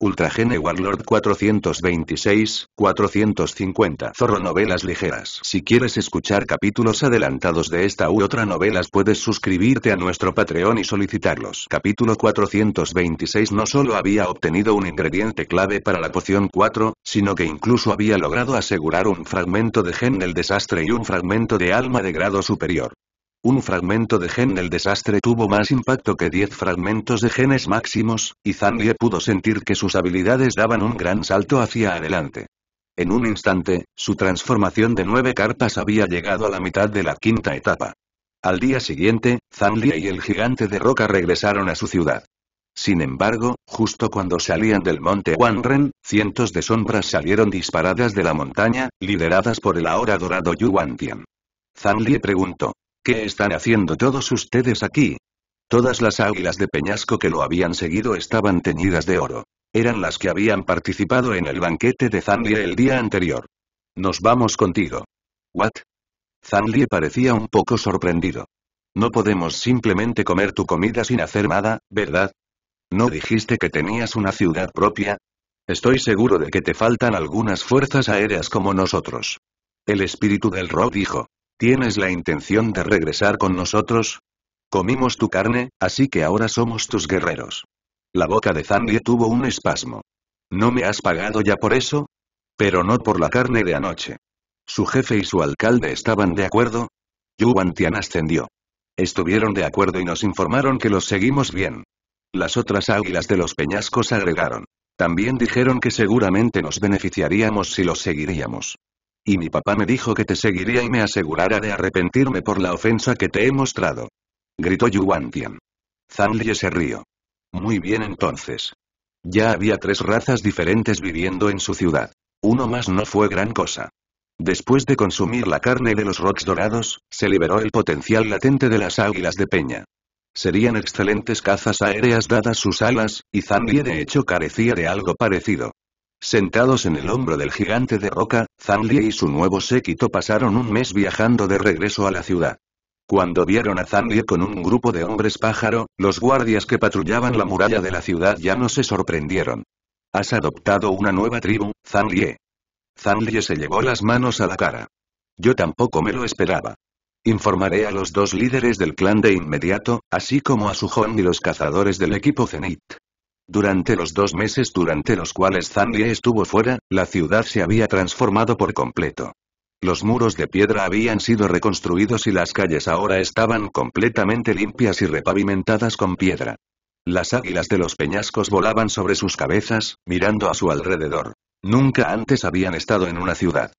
Ultragene Warlord 426, 450 Zorro Novelas Ligeras Si quieres escuchar capítulos adelantados de esta u otra novelas puedes suscribirte a nuestro Patreon y solicitarlos. Capítulo 426 no solo había obtenido un ingrediente clave para la poción 4, sino que incluso había logrado asegurar un fragmento de gen del desastre y un fragmento de alma de grado superior. Un fragmento de gen del desastre tuvo más impacto que diez fragmentos de genes máximos, y Lie pudo sentir que sus habilidades daban un gran salto hacia adelante. En un instante, su transformación de nueve cartas había llegado a la mitad de la quinta etapa. Al día siguiente, Lie y el gigante de roca regresaron a su ciudad. Sin embargo, justo cuando salían del monte Wanren, cientos de sombras salieron disparadas de la montaña, lideradas por el ahora dorado Yu Wantian. Lie preguntó, ¿Qué están haciendo todos ustedes aquí? Todas las águilas de peñasco que lo habían seguido estaban teñidas de oro. Eran las que habían participado en el banquete de Zanlie el día anterior. Nos vamos contigo. ¿What? Zanlie parecía un poco sorprendido. No podemos simplemente comer tu comida sin hacer nada, ¿verdad? ¿No dijiste que tenías una ciudad propia? Estoy seguro de que te faltan algunas fuerzas aéreas como nosotros. El espíritu del Ro dijo. ¿Tienes la intención de regresar con nosotros? Comimos tu carne, así que ahora somos tus guerreros. La boca de Zandie tuvo un espasmo. ¿No me has pagado ya por eso? Pero no por la carne de anoche. Su jefe y su alcalde estaban de acuerdo. Yuan ascendió. Estuvieron de acuerdo y nos informaron que los seguimos bien. Las otras águilas de los peñascos agregaron. También dijeron que seguramente nos beneficiaríamos si los seguiríamos. Y mi papá me dijo que te seguiría y me asegurara de arrepentirme por la ofensa que te he mostrado. Gritó Yuantian. Tian. Zanlie se rió. Muy bien entonces. Ya había tres razas diferentes viviendo en su ciudad. Uno más no fue gran cosa. Después de consumir la carne de los rocks dorados, se liberó el potencial latente de las águilas de peña. Serían excelentes cazas aéreas dadas sus alas, y Zanlie de hecho carecía de algo parecido. Sentados en el hombro del gigante de roca, Zanlie y su nuevo séquito pasaron un mes viajando de regreso a la ciudad. Cuando vieron a Zanlie con un grupo de hombres pájaro, los guardias que patrullaban la muralla de la ciudad ya no se sorprendieron. Has adoptado una nueva tribu, Zhang Li. se llevó las manos a la cara. Yo tampoco me lo esperaba. Informaré a los dos líderes del clan de inmediato, así como a Sujon y los cazadores del equipo Zenit. Durante los dos meses durante los cuales Zanli estuvo fuera, la ciudad se había transformado por completo. Los muros de piedra habían sido reconstruidos y las calles ahora estaban completamente limpias y repavimentadas con piedra. Las águilas de los peñascos volaban sobre sus cabezas, mirando a su alrededor. Nunca antes habían estado en una ciudad.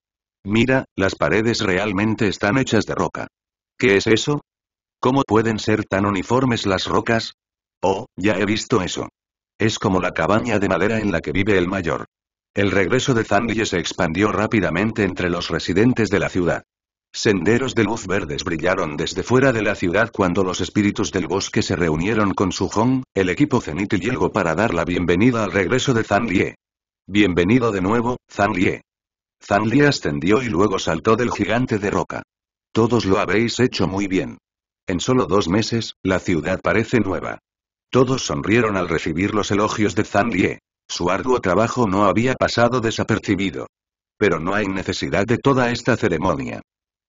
Mira, las paredes realmente están hechas de roca. ¿Qué es eso? ¿Cómo pueden ser tan uniformes las rocas? Oh, ya he visto eso. Es como la cabaña de madera en la que vive el mayor. El regreso de Zanlie se expandió rápidamente entre los residentes de la ciudad. Senderos de luz verdes brillaron desde fuera de la ciudad cuando los espíritus del bosque se reunieron con Sujong, el equipo Zenith y para dar la bienvenida al regreso de Zanlie. Bienvenido de nuevo, Zanlie. Zanlie ascendió y luego saltó del gigante de roca. Todos lo habéis hecho muy bien. En solo dos meses, la ciudad parece nueva. Todos sonrieron al recibir los elogios de Zhang Lie. Su arduo trabajo no había pasado desapercibido. Pero no hay necesidad de toda esta ceremonia.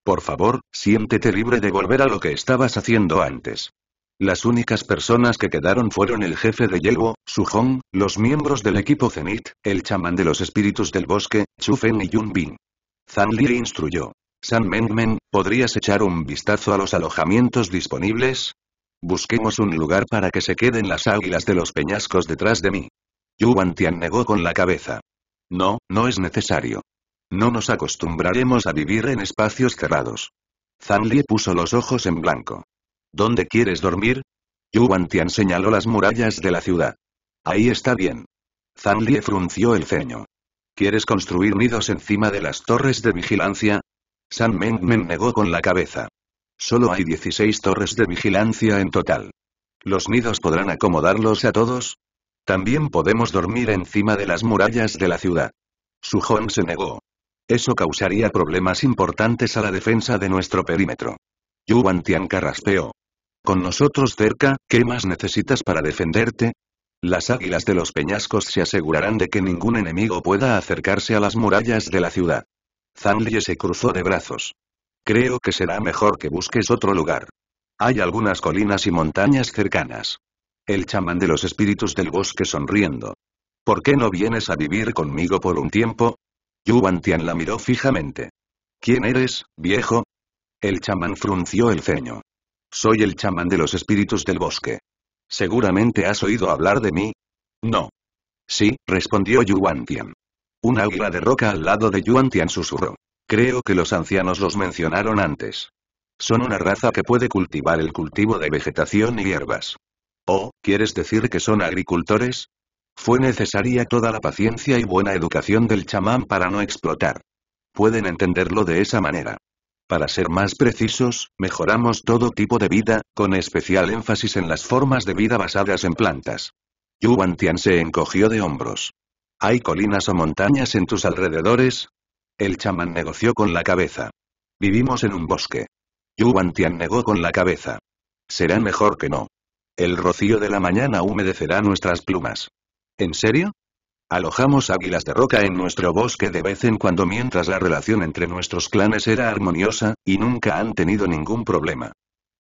Por favor, siéntete libre de volver a lo que estabas haciendo antes. Las únicas personas que quedaron fueron el jefe de Yelwo, Su Hong, los miembros del equipo Zenit, el chamán de los espíritus del bosque, Chu y Yun Bin. Zhang Li instruyó. San Mengmen, ¿podrías echar un vistazo a los alojamientos disponibles? Busquemos un lugar para que se queden las águilas de los peñascos detrás de mí. Yu Tian negó con la cabeza. No, no es necesario. No nos acostumbraremos a vivir en espacios cerrados. Zhang Li puso los ojos en blanco. ¿Dónde quieres dormir? Yu Tian señaló las murallas de la ciudad. Ahí está bien. Zhang Li frunció el ceño. ¿Quieres construir nidos encima de las torres de vigilancia? San Mengmen negó con la cabeza. Solo hay 16 torres de vigilancia en total. ¿Los nidos podrán acomodarlos a todos? También podemos dormir encima de las murallas de la ciudad. Su Sujon se negó. Eso causaría problemas importantes a la defensa de nuestro perímetro. Yu Tian carraspeó. Con nosotros cerca, ¿qué más necesitas para defenderte? Las águilas de los peñascos se asegurarán de que ningún enemigo pueda acercarse a las murallas de la ciudad. Zanlie se cruzó de brazos. Creo que será mejor que busques otro lugar. Hay algunas colinas y montañas cercanas. El chamán de los espíritus del bosque sonriendo. ¿Por qué no vienes a vivir conmigo por un tiempo? Yuantian Tian la miró fijamente. ¿Quién eres, viejo? El chamán frunció el ceño. Soy el chamán de los espíritus del bosque. ¿Seguramente has oído hablar de mí? No. Sí, respondió Yuan Tian. Un águila de roca al lado de Yuan susurró. Creo que los ancianos los mencionaron antes. Son una raza que puede cultivar el cultivo de vegetación y hierbas. Oh, ¿quieres decir que son agricultores? Fue necesaria toda la paciencia y buena educación del chamán para no explotar. Pueden entenderlo de esa manera. Para ser más precisos, mejoramos todo tipo de vida, con especial énfasis en las formas de vida basadas en plantas. Yuan Tian se encogió de hombros. ¿Hay colinas o montañas en tus alrededores? El chamán negoció con la cabeza. Vivimos en un bosque. Yuan Tian negó con la cabeza. Será mejor que no. El rocío de la mañana humedecerá nuestras plumas. ¿En serio? Alojamos águilas de roca en nuestro bosque de vez en cuando mientras la relación entre nuestros clanes era armoniosa, y nunca han tenido ningún problema.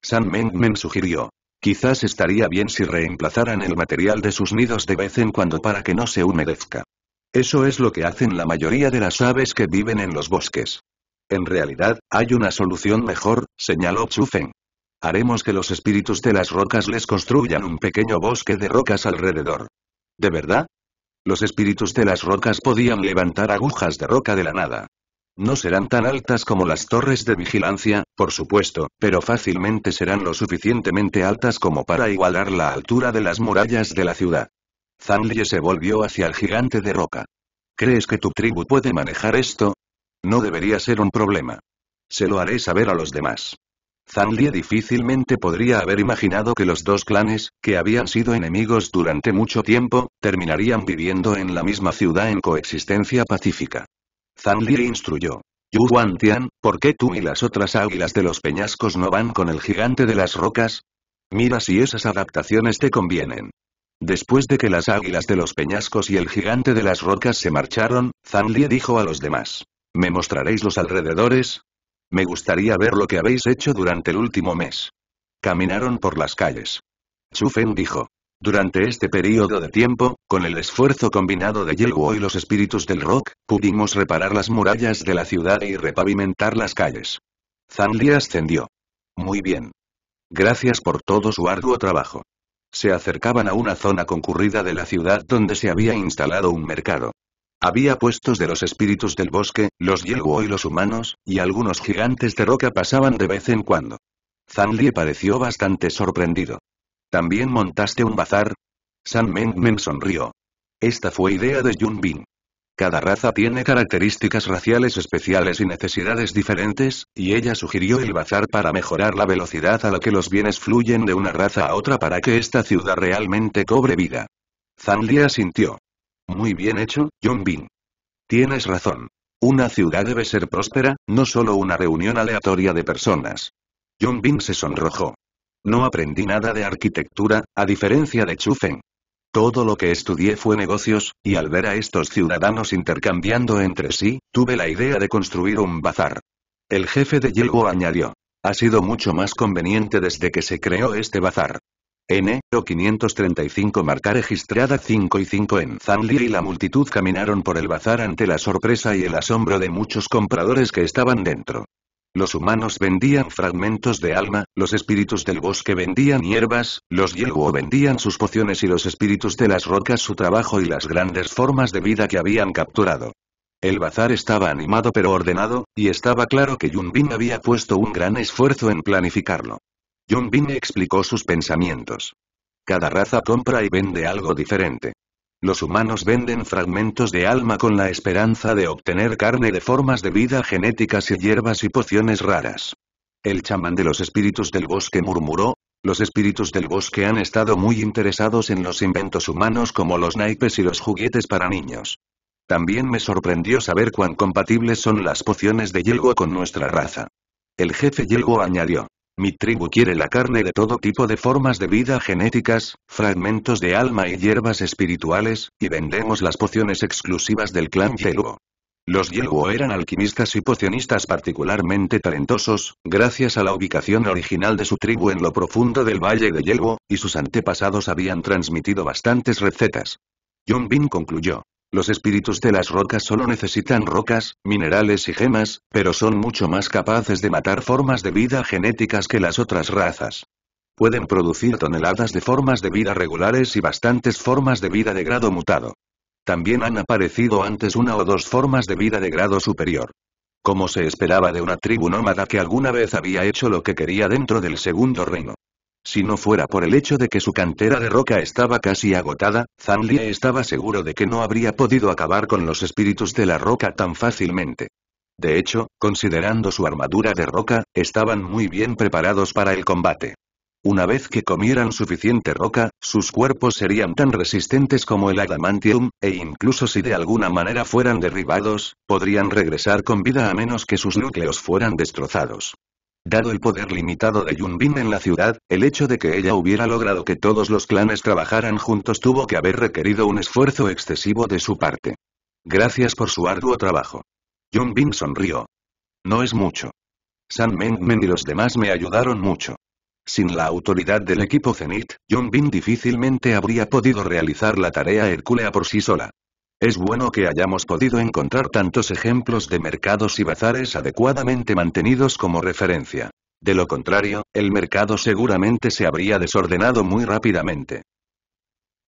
San Mengmen sugirió. Quizás estaría bien si reemplazaran el material de sus nidos de vez en cuando para que no se humedezca. Eso es lo que hacen la mayoría de las aves que viven en los bosques. En realidad, hay una solución mejor, señaló Chufen. Haremos que los espíritus de las rocas les construyan un pequeño bosque de rocas alrededor. ¿De verdad? Los espíritus de las rocas podían levantar agujas de roca de la nada. No serán tan altas como las torres de vigilancia, por supuesto, pero fácilmente serán lo suficientemente altas como para igualar la altura de las murallas de la ciudad. Zanlie se volvió hacia el gigante de roca. ¿Crees que tu tribu puede manejar esto? No debería ser un problema. Se lo haré saber a los demás. Zanlie difícilmente podría haber imaginado que los dos clanes, que habían sido enemigos durante mucho tiempo, terminarían viviendo en la misma ciudad en coexistencia pacífica. Zanlie instruyó. Yu Tian, ¿por qué tú y las otras águilas de los peñascos no van con el gigante de las rocas? Mira si esas adaptaciones te convienen. Después de que las águilas de los peñascos y el gigante de las rocas se marcharon, Zanlie dijo a los demás. ¿Me mostraréis los alrededores? Me gustaría ver lo que habéis hecho durante el último mes. Caminaron por las calles. Chufen dijo. Durante este periodo de tiempo, con el esfuerzo combinado de Yelwo y los espíritus del rock, pudimos reparar las murallas de la ciudad y repavimentar las calles. Li ascendió. Muy bien. Gracias por todo su arduo trabajo. Se acercaban a una zona concurrida de la ciudad donde se había instalado un mercado. Había puestos de los espíritus del bosque, los Yelwo y los humanos, y algunos gigantes de roca pasaban de vez en cuando. Zanlie pareció bastante sorprendido. ¿También montaste un bazar? San Menmen sonrió. Esta fue idea de Yun Bin. Cada raza tiene características raciales especiales y necesidades diferentes, y ella sugirió el bazar para mejorar la velocidad a la que los bienes fluyen de una raza a otra para que esta ciudad realmente cobre vida. Zanlia sintió. Muy bien hecho, John Bean. Tienes razón. Una ciudad debe ser próspera, no solo una reunión aleatoria de personas. John se sonrojó. No aprendí nada de arquitectura, a diferencia de Feng. Todo lo que estudié fue negocios, y al ver a estos ciudadanos intercambiando entre sí, tuve la idea de construir un bazar. El jefe de Yelgo añadió. Ha sido mucho más conveniente desde que se creó este bazar. N. 535 marca registrada 5 y 5 en Zanli y la multitud caminaron por el bazar ante la sorpresa y el asombro de muchos compradores que estaban dentro. Los humanos vendían fragmentos de alma, los espíritus del bosque vendían hierbas, los Yelwo vendían sus pociones y los espíritus de las rocas su trabajo y las grandes formas de vida que habían capturado. El bazar estaba animado pero ordenado, y estaba claro que Bin había puesto un gran esfuerzo en planificarlo. Bin explicó sus pensamientos. Cada raza compra y vende algo diferente. Los humanos venden fragmentos de alma con la esperanza de obtener carne de formas de vida genéticas y hierbas y pociones raras. El chamán de los espíritus del bosque murmuró, los espíritus del bosque han estado muy interesados en los inventos humanos como los naipes y los juguetes para niños. También me sorprendió saber cuán compatibles son las pociones de Yelgo con nuestra raza. El jefe Yelgo añadió. Mi tribu quiere la carne de todo tipo de formas de vida genéticas, fragmentos de alma y hierbas espirituales, y vendemos las pociones exclusivas del clan Yeluo. Los Yeluo eran alquimistas y pocionistas particularmente talentosos, gracias a la ubicación original de su tribu en lo profundo del valle de Yeluo, y sus antepasados habían transmitido bastantes recetas. Yun Bin concluyó. Los espíritus de las rocas solo necesitan rocas, minerales y gemas, pero son mucho más capaces de matar formas de vida genéticas que las otras razas. Pueden producir toneladas de formas de vida regulares y bastantes formas de vida de grado mutado. También han aparecido antes una o dos formas de vida de grado superior. Como se esperaba de una tribu nómada que alguna vez había hecho lo que quería dentro del segundo reino. Si no fuera por el hecho de que su cantera de roca estaba casi agotada, Zanlie estaba seguro de que no habría podido acabar con los espíritus de la roca tan fácilmente. De hecho, considerando su armadura de roca, estaban muy bien preparados para el combate. Una vez que comieran suficiente roca, sus cuerpos serían tan resistentes como el adamantium, e incluso si de alguna manera fueran derribados, podrían regresar con vida a menos que sus núcleos fueran destrozados. Dado el poder limitado de Bin en la ciudad, el hecho de que ella hubiera logrado que todos los clanes trabajaran juntos tuvo que haber requerido un esfuerzo excesivo de su parte. Gracias por su arduo trabajo. Bin sonrió. No es mucho. San Mengmen y los demás me ayudaron mucho. Sin la autoridad del equipo Zenith, Bin difícilmente habría podido realizar la tarea hercúlea por sí sola. Es bueno que hayamos podido encontrar tantos ejemplos de mercados y bazares adecuadamente mantenidos como referencia. De lo contrario, el mercado seguramente se habría desordenado muy rápidamente.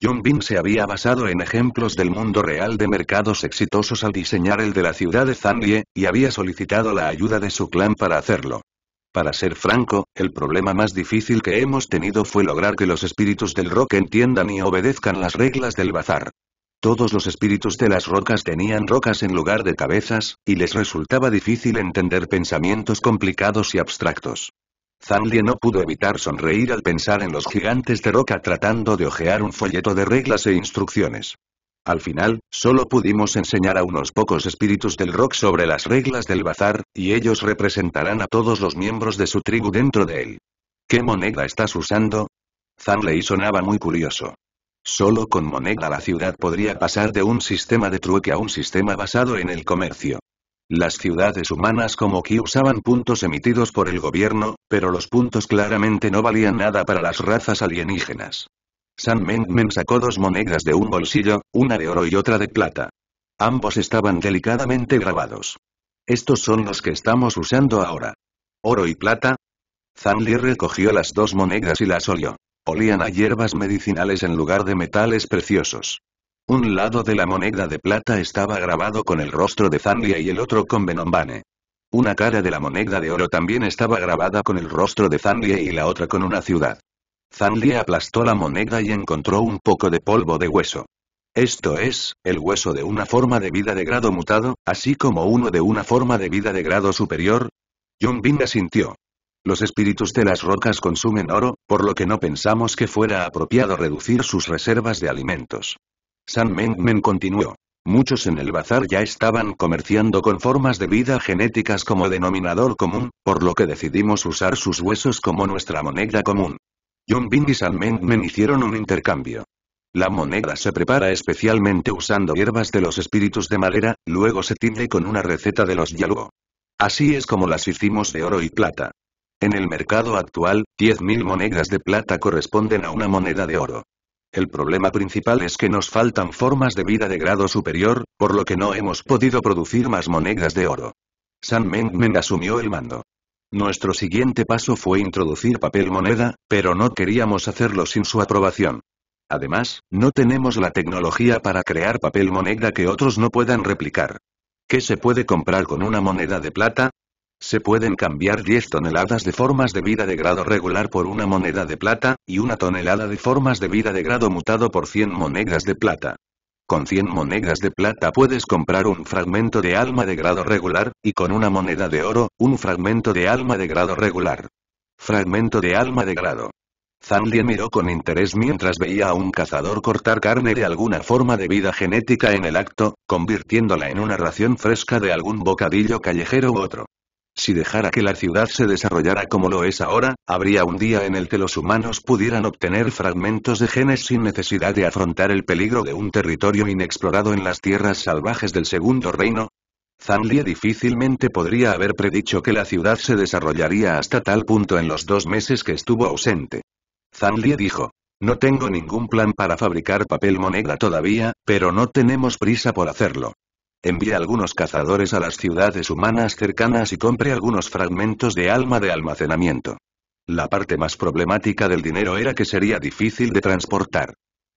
John Bean se había basado en ejemplos del mundo real de mercados exitosos al diseñar el de la ciudad de Zanlie, y había solicitado la ayuda de su clan para hacerlo. Para ser franco, el problema más difícil que hemos tenido fue lograr que los espíritus del rock entiendan y obedezcan las reglas del bazar. Todos los espíritus de las rocas tenían rocas en lugar de cabezas, y les resultaba difícil entender pensamientos complicados y abstractos. Zanlie no pudo evitar sonreír al pensar en los gigantes de roca tratando de ojear un folleto de reglas e instrucciones. Al final, solo pudimos enseñar a unos pocos espíritus del rock sobre las reglas del bazar, y ellos representarán a todos los miembros de su tribu dentro de él. ¿Qué moneda estás usando? Zanley sonaba muy curioso. Solo con moneda la ciudad podría pasar de un sistema de trueque a un sistema basado en el comercio. Las ciudades humanas como Ki usaban puntos emitidos por el gobierno, pero los puntos claramente no valían nada para las razas alienígenas. San Men sacó dos monedas de un bolsillo, una de oro y otra de plata. Ambos estaban delicadamente grabados. Estos son los que estamos usando ahora. ¿Oro y plata? Li recogió las dos monedas y las olió. Olían a hierbas medicinales en lugar de metales preciosos. Un lado de la moneda de plata estaba grabado con el rostro de Zanlia y el otro con Benombane. Una cara de la moneda de oro también estaba grabada con el rostro de Zanlia y la otra con una ciudad. Zanlia aplastó la moneda y encontró un poco de polvo de hueso. Esto es, el hueso de una forma de vida de grado mutado, así como uno de una forma de vida de grado superior. John Bin asintió. Los espíritus de las rocas consumen oro, por lo que no pensamos que fuera apropiado reducir sus reservas de alimentos. San Men, Men continuó. Muchos en el bazar ya estaban comerciando con formas de vida genéticas como denominador común, por lo que decidimos usar sus huesos como nuestra moneda común. John Bing y San Men, Men hicieron un intercambio. La moneda se prepara especialmente usando hierbas de los espíritus de madera, luego se tiñe con una receta de los Yaluo. Así es como las hicimos de oro y plata. En el mercado actual, 10.000 monedas de plata corresponden a una moneda de oro. El problema principal es que nos faltan formas de vida de grado superior, por lo que no hemos podido producir más monedas de oro. San Mengmen asumió el mando. Nuestro siguiente paso fue introducir papel moneda, pero no queríamos hacerlo sin su aprobación. Además, no tenemos la tecnología para crear papel moneda que otros no puedan replicar. ¿Qué se puede comprar con una moneda de plata? Se pueden cambiar 10 toneladas de formas de vida de grado regular por una moneda de plata, y una tonelada de formas de vida de grado mutado por 100 monedas de plata. Con 100 monedas de plata puedes comprar un fragmento de alma de grado regular, y con una moneda de oro, un fragmento de alma de grado regular. Fragmento de alma de grado. Zanli miró con interés mientras veía a un cazador cortar carne de alguna forma de vida genética en el acto, convirtiéndola en una ración fresca de algún bocadillo callejero u otro. Si dejara que la ciudad se desarrollara como lo es ahora, habría un día en el que los humanos pudieran obtener fragmentos de genes sin necesidad de afrontar el peligro de un territorio inexplorado en las tierras salvajes del Segundo Reino. Zanlie difícilmente podría haber predicho que la ciudad se desarrollaría hasta tal punto en los dos meses que estuvo ausente. Zanlie dijo, no tengo ningún plan para fabricar papel moneda todavía, pero no tenemos prisa por hacerlo. Envía algunos cazadores a las ciudades humanas cercanas y compre algunos fragmentos de alma de almacenamiento. La parte más problemática del dinero era que sería difícil de transportar.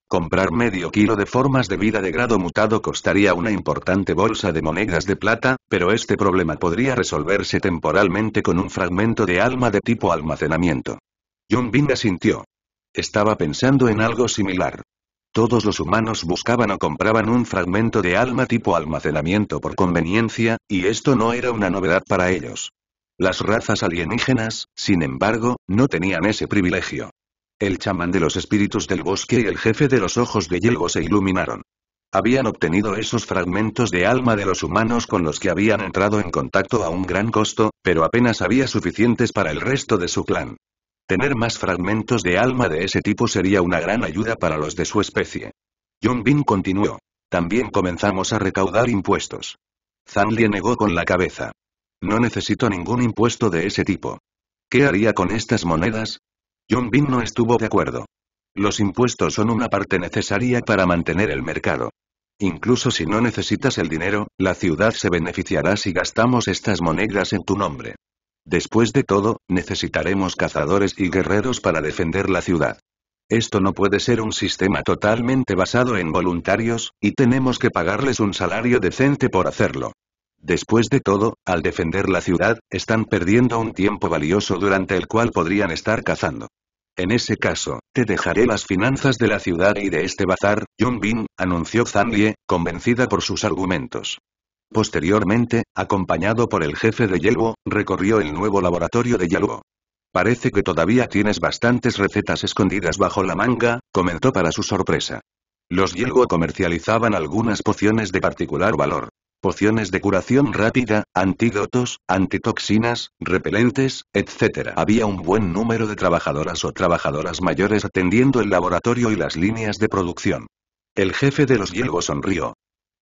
Comprar medio kilo de formas de vida de grado mutado costaría una importante bolsa de monedas de plata, pero este problema podría resolverse temporalmente con un fragmento de alma de tipo almacenamiento. John Bing sintió. Estaba pensando en algo similar. Todos los humanos buscaban o compraban un fragmento de alma tipo almacenamiento por conveniencia, y esto no era una novedad para ellos. Las razas alienígenas, sin embargo, no tenían ese privilegio. El chamán de los espíritus del bosque y el jefe de los ojos de Yelgo se iluminaron. Habían obtenido esos fragmentos de alma de los humanos con los que habían entrado en contacto a un gran costo, pero apenas había suficientes para el resto de su clan. Tener más fragmentos de alma de ese tipo sería una gran ayuda para los de su especie. John Bin continuó. También comenzamos a recaudar impuestos. Zanlie negó con la cabeza. No necesito ningún impuesto de ese tipo. ¿Qué haría con estas monedas? John Bin no estuvo de acuerdo. Los impuestos son una parte necesaria para mantener el mercado. Incluso si no necesitas el dinero, la ciudad se beneficiará si gastamos estas monedas en tu nombre. Después de todo, necesitaremos cazadores y guerreros para defender la ciudad. Esto no puede ser un sistema totalmente basado en voluntarios, y tenemos que pagarles un salario decente por hacerlo. Después de todo, al defender la ciudad, están perdiendo un tiempo valioso durante el cual podrían estar cazando. En ese caso, te dejaré las finanzas de la ciudad y de este bazar, Yun Bin, anunció Zhang Lie, convencida por sus argumentos. Posteriormente, acompañado por el jefe de Yelwo, recorrió el nuevo laboratorio de Yeluo. Parece que todavía tienes bastantes recetas escondidas bajo la manga, comentó para su sorpresa. Los Yelwo comercializaban algunas pociones de particular valor. Pociones de curación rápida, antídotos, antitoxinas, repelentes, etc. Había un buen número de trabajadoras o trabajadoras mayores atendiendo el laboratorio y las líneas de producción. El jefe de los Yelwo sonrió,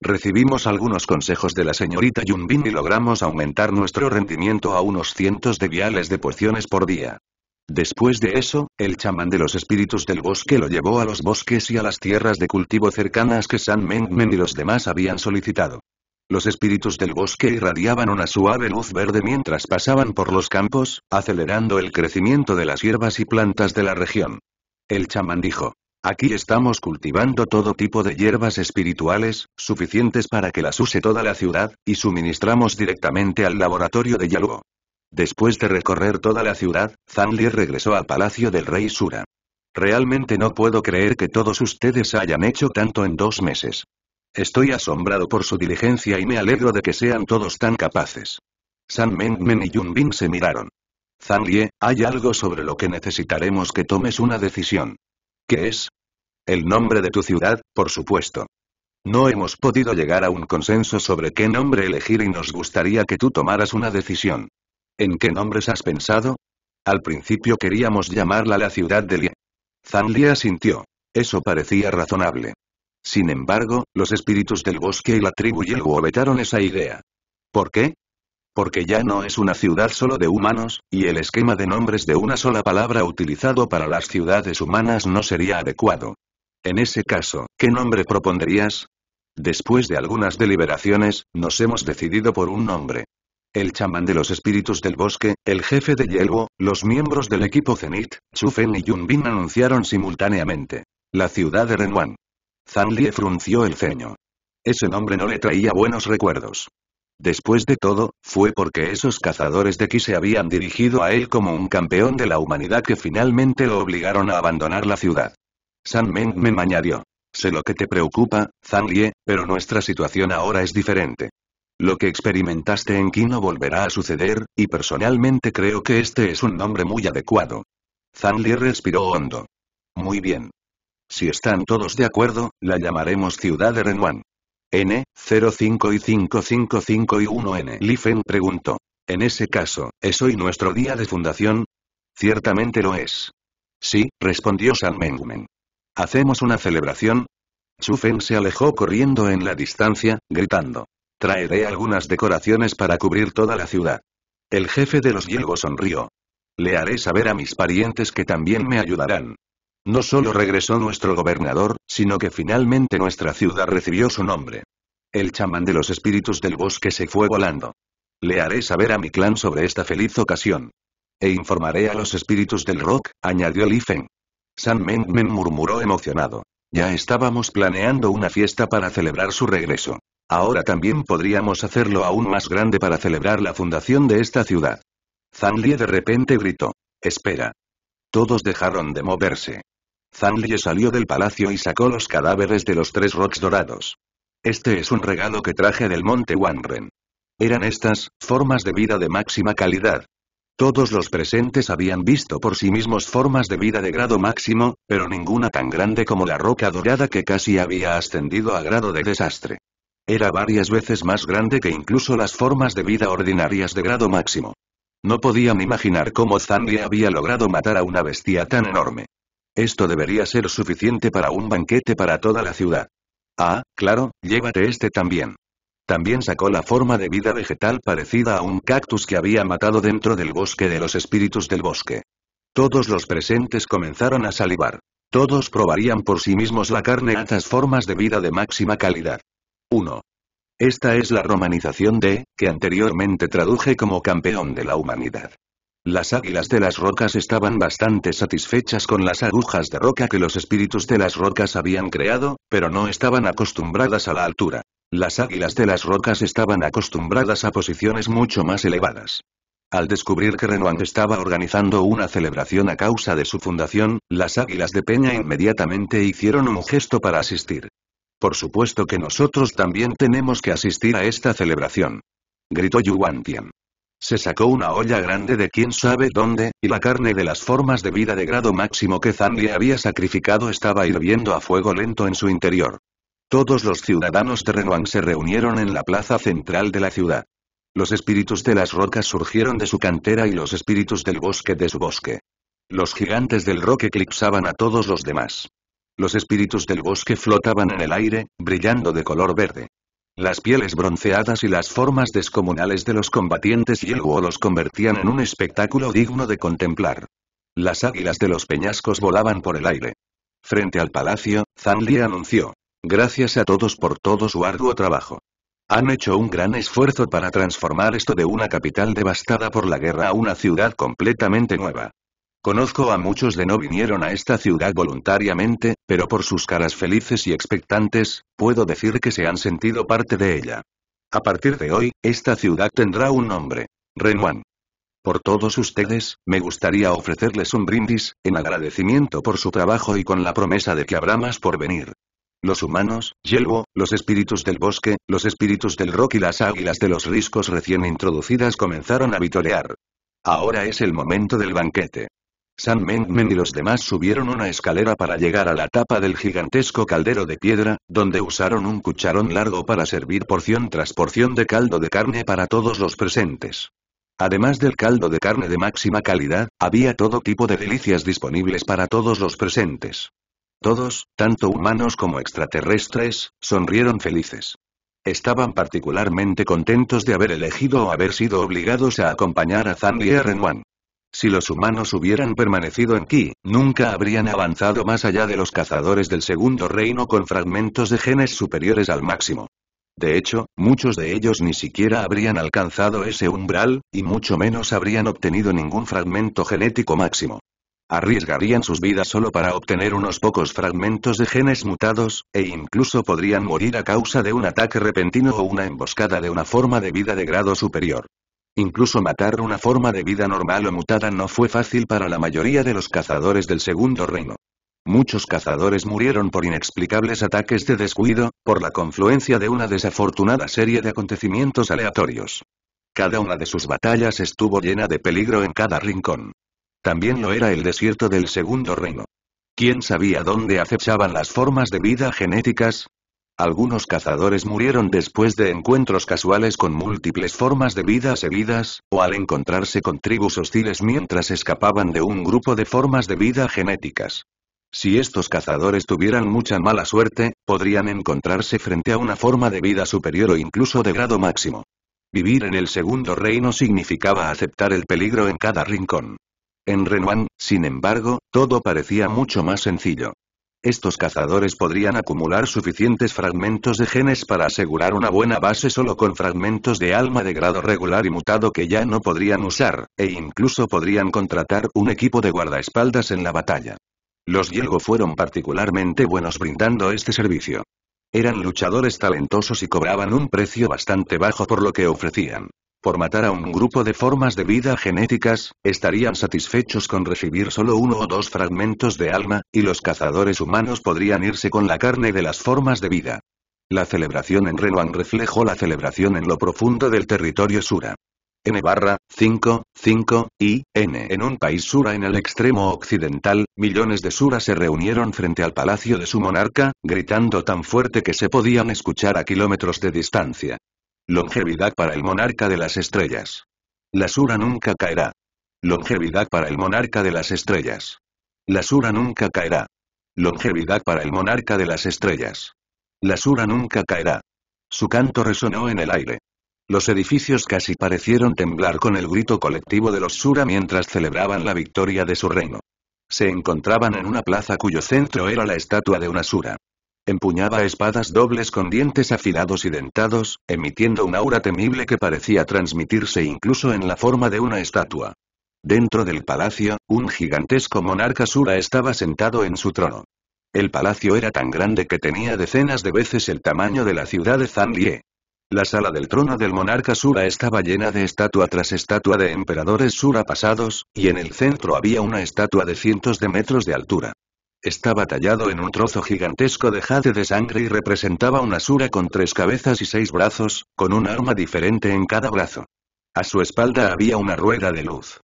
Recibimos algunos consejos de la señorita Yunbin y logramos aumentar nuestro rendimiento a unos cientos de viales de pociones por día. Después de eso, el chamán de los espíritus del bosque lo llevó a los bosques y a las tierras de cultivo cercanas que San Mengmen y los demás habían solicitado. Los espíritus del bosque irradiaban una suave luz verde mientras pasaban por los campos, acelerando el crecimiento de las hierbas y plantas de la región. El chamán dijo, Aquí estamos cultivando todo tipo de hierbas espirituales, suficientes para que las use toda la ciudad, y suministramos directamente al laboratorio de Yaluo. Después de recorrer toda la ciudad, Lie regresó al palacio del rey Sura. Realmente no puedo creer que todos ustedes hayan hecho tanto en dos meses. Estoy asombrado por su diligencia y me alegro de que sean todos tan capaces. San Men y Yunbin se miraron. Lie, hay algo sobre lo que necesitaremos que tomes una decisión. ¿Qué es? El nombre de tu ciudad, por supuesto. No hemos podido llegar a un consenso sobre qué nombre elegir y nos gustaría que tú tomaras una decisión. ¿En qué nombres has pensado? Al principio queríamos llamarla la ciudad de Lia. Zanlia sintió. Eso parecía razonable. Sin embargo, los espíritus del bosque y la tribu el vetaron esa idea. ¿Por qué? porque ya no es una ciudad solo de humanos, y el esquema de nombres de una sola palabra utilizado para las ciudades humanas no sería adecuado. En ese caso, ¿qué nombre propondrías? Después de algunas deliberaciones, nos hemos decidido por un nombre. El chamán de los espíritus del bosque, el jefe de Yelwo, los miembros del equipo Zenit, Chufen y Yunbin anunciaron simultáneamente. La ciudad de Renwan. Zanlie frunció el ceño. Ese nombre no le traía buenos recuerdos. Después de todo, fue porque esos cazadores de Ki se habían dirigido a él como un campeón de la humanidad que finalmente lo obligaron a abandonar la ciudad. San Meng me añadió. Sé lo que te preocupa, Zhang Lie, pero nuestra situación ahora es diferente. Lo que experimentaste en Ki no volverá a suceder, y personalmente creo que este es un nombre muy adecuado. Zhang Lie respiró hondo. Muy bien. Si están todos de acuerdo, la llamaremos Ciudad de Renwan. N, 05 y 555 y 1N. Lifen preguntó. En ese caso, ¿es hoy nuestro día de fundación? Ciertamente lo es. Sí, respondió San Mengmen. ¿Hacemos una celebración? Feng se alejó corriendo en la distancia, gritando. Traeré algunas decoraciones para cubrir toda la ciudad. El jefe de los Yelgo sonrió. Le haré saber a mis parientes que también me ayudarán. No solo regresó nuestro gobernador, sino que finalmente nuestra ciudad recibió su nombre. El chamán de los espíritus del bosque se fue volando. Le haré saber a mi clan sobre esta feliz ocasión. E informaré a los espíritus del rock, añadió Li San Men murmuró emocionado. Ya estábamos planeando una fiesta para celebrar su regreso. Ahora también podríamos hacerlo aún más grande para celebrar la fundación de esta ciudad. Zhang Lie de repente gritó. Espera. Todos dejaron de moverse. Zanlie salió del palacio y sacó los cadáveres de los tres rocks dorados. Este es un regalo que traje del monte Wanren. Eran estas, formas de vida de máxima calidad. Todos los presentes habían visto por sí mismos formas de vida de grado máximo, pero ninguna tan grande como la roca dorada que casi había ascendido a grado de desastre. Era varias veces más grande que incluso las formas de vida ordinarias de grado máximo. No podían imaginar cómo Zanli había logrado matar a una bestia tan enorme. Esto debería ser suficiente para un banquete para toda la ciudad. Ah, claro, llévate este también. También sacó la forma de vida vegetal parecida a un cactus que había matado dentro del bosque de los espíritus del bosque. Todos los presentes comenzaron a salivar. Todos probarían por sí mismos la carne estas formas de vida de máxima calidad. 1. Esta es la romanización de, que anteriormente traduje como campeón de la humanidad. Las águilas de las rocas estaban bastante satisfechas con las agujas de roca que los espíritus de las rocas habían creado, pero no estaban acostumbradas a la altura. Las águilas de las rocas estaban acostumbradas a posiciones mucho más elevadas. Al descubrir que Renoir estaba organizando una celebración a causa de su fundación, las águilas de Peña inmediatamente hicieron un gesto para asistir. Por supuesto que nosotros también tenemos que asistir a esta celebración. Gritó Yuan se sacó una olla grande de quién sabe dónde, y la carne de las formas de vida de grado máximo que Zanli había sacrificado estaba hirviendo a fuego lento en su interior. Todos los ciudadanos de Renuang se reunieron en la plaza central de la ciudad. Los espíritus de las rocas surgieron de su cantera y los espíritus del bosque de su bosque. Los gigantes del roque eclipsaban a todos los demás. Los espíritus del bosque flotaban en el aire, brillando de color verde. Las pieles bronceadas y las formas descomunales de los combatientes y huo los convertían en un espectáculo digno de contemplar. Las águilas de los peñascos volaban por el aire. Frente al palacio, Zanli anunció. Gracias a todos por todo su arduo trabajo. Han hecho un gran esfuerzo para transformar esto de una capital devastada por la guerra a una ciudad completamente nueva. Conozco a muchos de no vinieron a esta ciudad voluntariamente, pero por sus caras felices y expectantes, puedo decir que se han sentido parte de ella. A partir de hoy, esta ciudad tendrá un nombre. Renwan. Por todos ustedes, me gustaría ofrecerles un brindis, en agradecimiento por su trabajo y con la promesa de que habrá más por venir. Los humanos, Yelvo, los espíritus del bosque, los espíritus del rock y las águilas de los riscos recién introducidas comenzaron a vitorear. Ahora es el momento del banquete. San Mengmen y los demás subieron una escalera para llegar a la tapa del gigantesco caldero de piedra, donde usaron un cucharón largo para servir porción tras porción de caldo de carne para todos los presentes. Además del caldo de carne de máxima calidad, había todo tipo de delicias disponibles para todos los presentes. Todos, tanto humanos como extraterrestres, sonrieron felices. Estaban particularmente contentos de haber elegido o haber sido obligados a acompañar a Zan y Renwan. Si los humanos hubieran permanecido en Ki, nunca habrían avanzado más allá de los cazadores del segundo reino con fragmentos de genes superiores al máximo. De hecho, muchos de ellos ni siquiera habrían alcanzado ese umbral, y mucho menos habrían obtenido ningún fragmento genético máximo. Arriesgarían sus vidas solo para obtener unos pocos fragmentos de genes mutados, e incluso podrían morir a causa de un ataque repentino o una emboscada de una forma de vida de grado superior. Incluso matar una forma de vida normal o mutada no fue fácil para la mayoría de los cazadores del Segundo Reino. Muchos cazadores murieron por inexplicables ataques de descuido, por la confluencia de una desafortunada serie de acontecimientos aleatorios. Cada una de sus batallas estuvo llena de peligro en cada rincón. También lo era el desierto del Segundo Reino. ¿Quién sabía dónde acechaban las formas de vida genéticas, algunos cazadores murieron después de encuentros casuales con múltiples formas de vida seguidas, o al encontrarse con tribus hostiles mientras escapaban de un grupo de formas de vida genéticas. Si estos cazadores tuvieran mucha mala suerte, podrían encontrarse frente a una forma de vida superior o incluso de grado máximo. Vivir en el segundo reino significaba aceptar el peligro en cada rincón. En Renuan, sin embargo, todo parecía mucho más sencillo. Estos cazadores podrían acumular suficientes fragmentos de genes para asegurar una buena base solo con fragmentos de alma de grado regular y mutado que ya no podrían usar, e incluso podrían contratar un equipo de guardaespaldas en la batalla. Los Yelgo fueron particularmente buenos brindando este servicio. Eran luchadores talentosos y cobraban un precio bastante bajo por lo que ofrecían por matar a un grupo de formas de vida genéticas, estarían satisfechos con recibir solo uno o dos fragmentos de alma, y los cazadores humanos podrían irse con la carne de las formas de vida. La celebración en Renuan reflejó la celebración en lo profundo del territorio Sura. N barra, 5, 5, y, N. En un país Sura en el extremo occidental, millones de Sura se reunieron frente al palacio de su monarca, gritando tan fuerte que se podían escuchar a kilómetros de distancia. Longevidad para el monarca de las estrellas. La sura nunca caerá. Longevidad para el monarca de las estrellas. La sura nunca caerá. Longevidad para el monarca de las estrellas. La sura nunca caerá. Su canto resonó en el aire. Los edificios casi parecieron temblar con el grito colectivo de los Sura mientras celebraban la victoria de su reino. Se encontraban en una plaza cuyo centro era la estatua de una Sura. Empuñaba espadas dobles con dientes afilados y dentados, emitiendo un aura temible que parecía transmitirse incluso en la forma de una estatua. Dentro del palacio, un gigantesco monarca sura estaba sentado en su trono. El palacio era tan grande que tenía decenas de veces el tamaño de la ciudad de Zanlie. La sala del trono del monarca Sura estaba llena de estatua tras estatua de emperadores Sura pasados, y en el centro había una estatua de cientos de metros de altura. Estaba tallado en un trozo gigantesco de jade de sangre y representaba una asura con tres cabezas y seis brazos, con un arma diferente en cada brazo. A su espalda había una rueda de luz.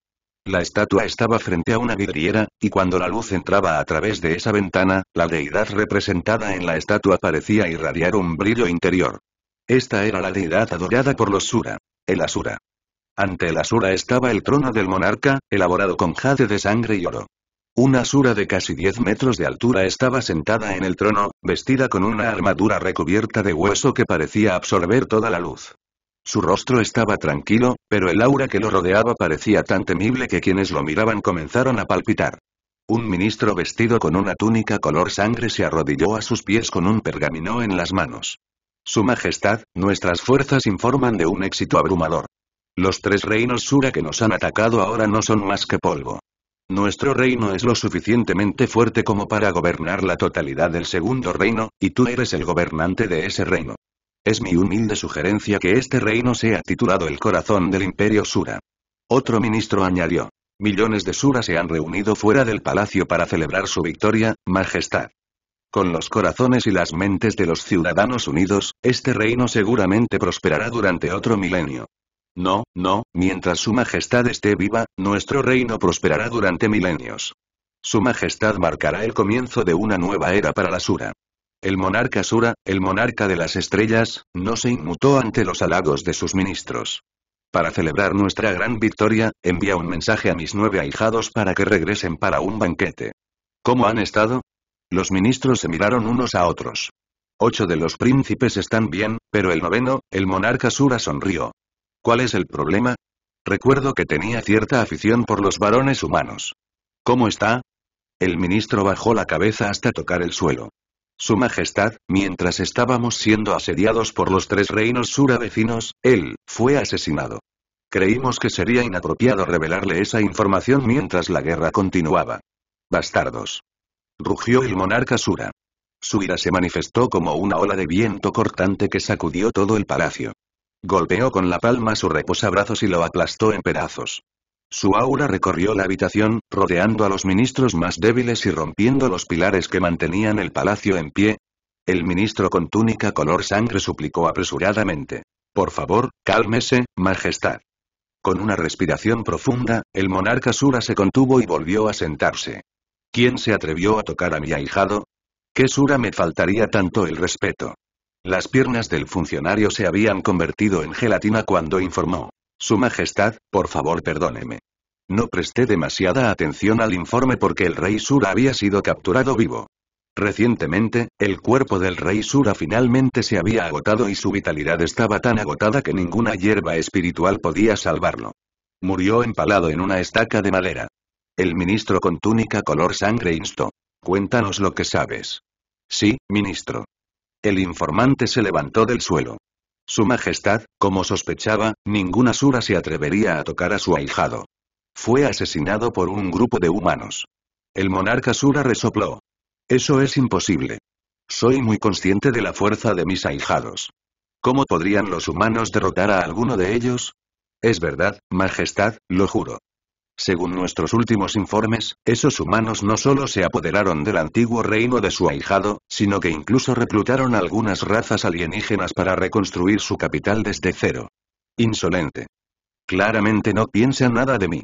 La estatua estaba frente a una vidriera, y cuando la luz entraba a través de esa ventana, la deidad representada en la estatua parecía irradiar un brillo interior. Esta era la deidad adorada por los Sura. El Asura. Ante el Asura estaba el trono del monarca, elaborado con jade de sangre y oro. Una Sura de casi 10 metros de altura estaba sentada en el trono, vestida con una armadura recubierta de hueso que parecía absorber toda la luz. Su rostro estaba tranquilo, pero el aura que lo rodeaba parecía tan temible que quienes lo miraban comenzaron a palpitar. Un ministro vestido con una túnica color sangre se arrodilló a sus pies con un pergamino en las manos. Su Majestad, nuestras fuerzas informan de un éxito abrumador. Los tres reinos Sura que nos han atacado ahora no son más que polvo. Nuestro reino es lo suficientemente fuerte como para gobernar la totalidad del segundo reino, y tú eres el gobernante de ese reino. Es mi humilde sugerencia que este reino sea titulado el corazón del imperio Sura. Otro ministro añadió. Millones de Sura se han reunido fuera del palacio para celebrar su victoria, Majestad. Con los corazones y las mentes de los ciudadanos unidos, este reino seguramente prosperará durante otro milenio. No, no, mientras Su Majestad esté viva, nuestro reino prosperará durante milenios. Su Majestad marcará el comienzo de una nueva era para la Sura. El monarca Sura, el monarca de las estrellas, no se inmutó ante los halagos de sus ministros. Para celebrar nuestra gran victoria, envía un mensaje a mis nueve ahijados para que regresen para un banquete. ¿Cómo han estado? Los ministros se miraron unos a otros. Ocho de los príncipes están bien, pero el noveno, el monarca Sura sonrió. ¿Cuál es el problema? Recuerdo que tenía cierta afición por los varones humanos. ¿Cómo está? El ministro bajó la cabeza hasta tocar el suelo. Su Majestad, mientras estábamos siendo asediados por los tres reinos sura vecinos, él, fue asesinado. Creímos que sería inapropiado revelarle esa información mientras la guerra continuaba. Bastardos. Rugió el monarca Sura. Su ira se manifestó como una ola de viento cortante que sacudió todo el palacio. Golpeó con la palma su reposabrazos y lo aplastó en pedazos. Su aura recorrió la habitación, rodeando a los ministros más débiles y rompiendo los pilares que mantenían el palacio en pie. El ministro con túnica color sangre suplicó apresuradamente. Por favor, cálmese, Majestad. Con una respiración profunda, el monarca Sura se contuvo y volvió a sentarse. ¿Quién se atrevió a tocar a mi ahijado? ¿Qué Sura me faltaría tanto el respeto? Las piernas del funcionario se habían convertido en gelatina cuando informó. Su Majestad, por favor perdóneme. No presté demasiada atención al informe porque el rey Sura había sido capturado vivo. Recientemente, el cuerpo del rey Sura finalmente se había agotado y su vitalidad estaba tan agotada que ninguna hierba espiritual podía salvarlo. Murió empalado en una estaca de madera. El ministro con túnica color sangre instó. Cuéntanos lo que sabes. Sí, ministro. El informante se levantó del suelo. Su Majestad, como sospechaba, ninguna sura se atrevería a tocar a su ahijado. Fue asesinado por un grupo de humanos. El monarca sura resopló. Eso es imposible. Soy muy consciente de la fuerza de mis ahijados. ¿Cómo podrían los humanos derrotar a alguno de ellos? Es verdad, Majestad, lo juro. Según nuestros últimos informes, esos humanos no solo se apoderaron del antiguo reino de su ahijado, sino que incluso reclutaron algunas razas alienígenas para reconstruir su capital desde cero. Insolente. Claramente no piensa nada de mí.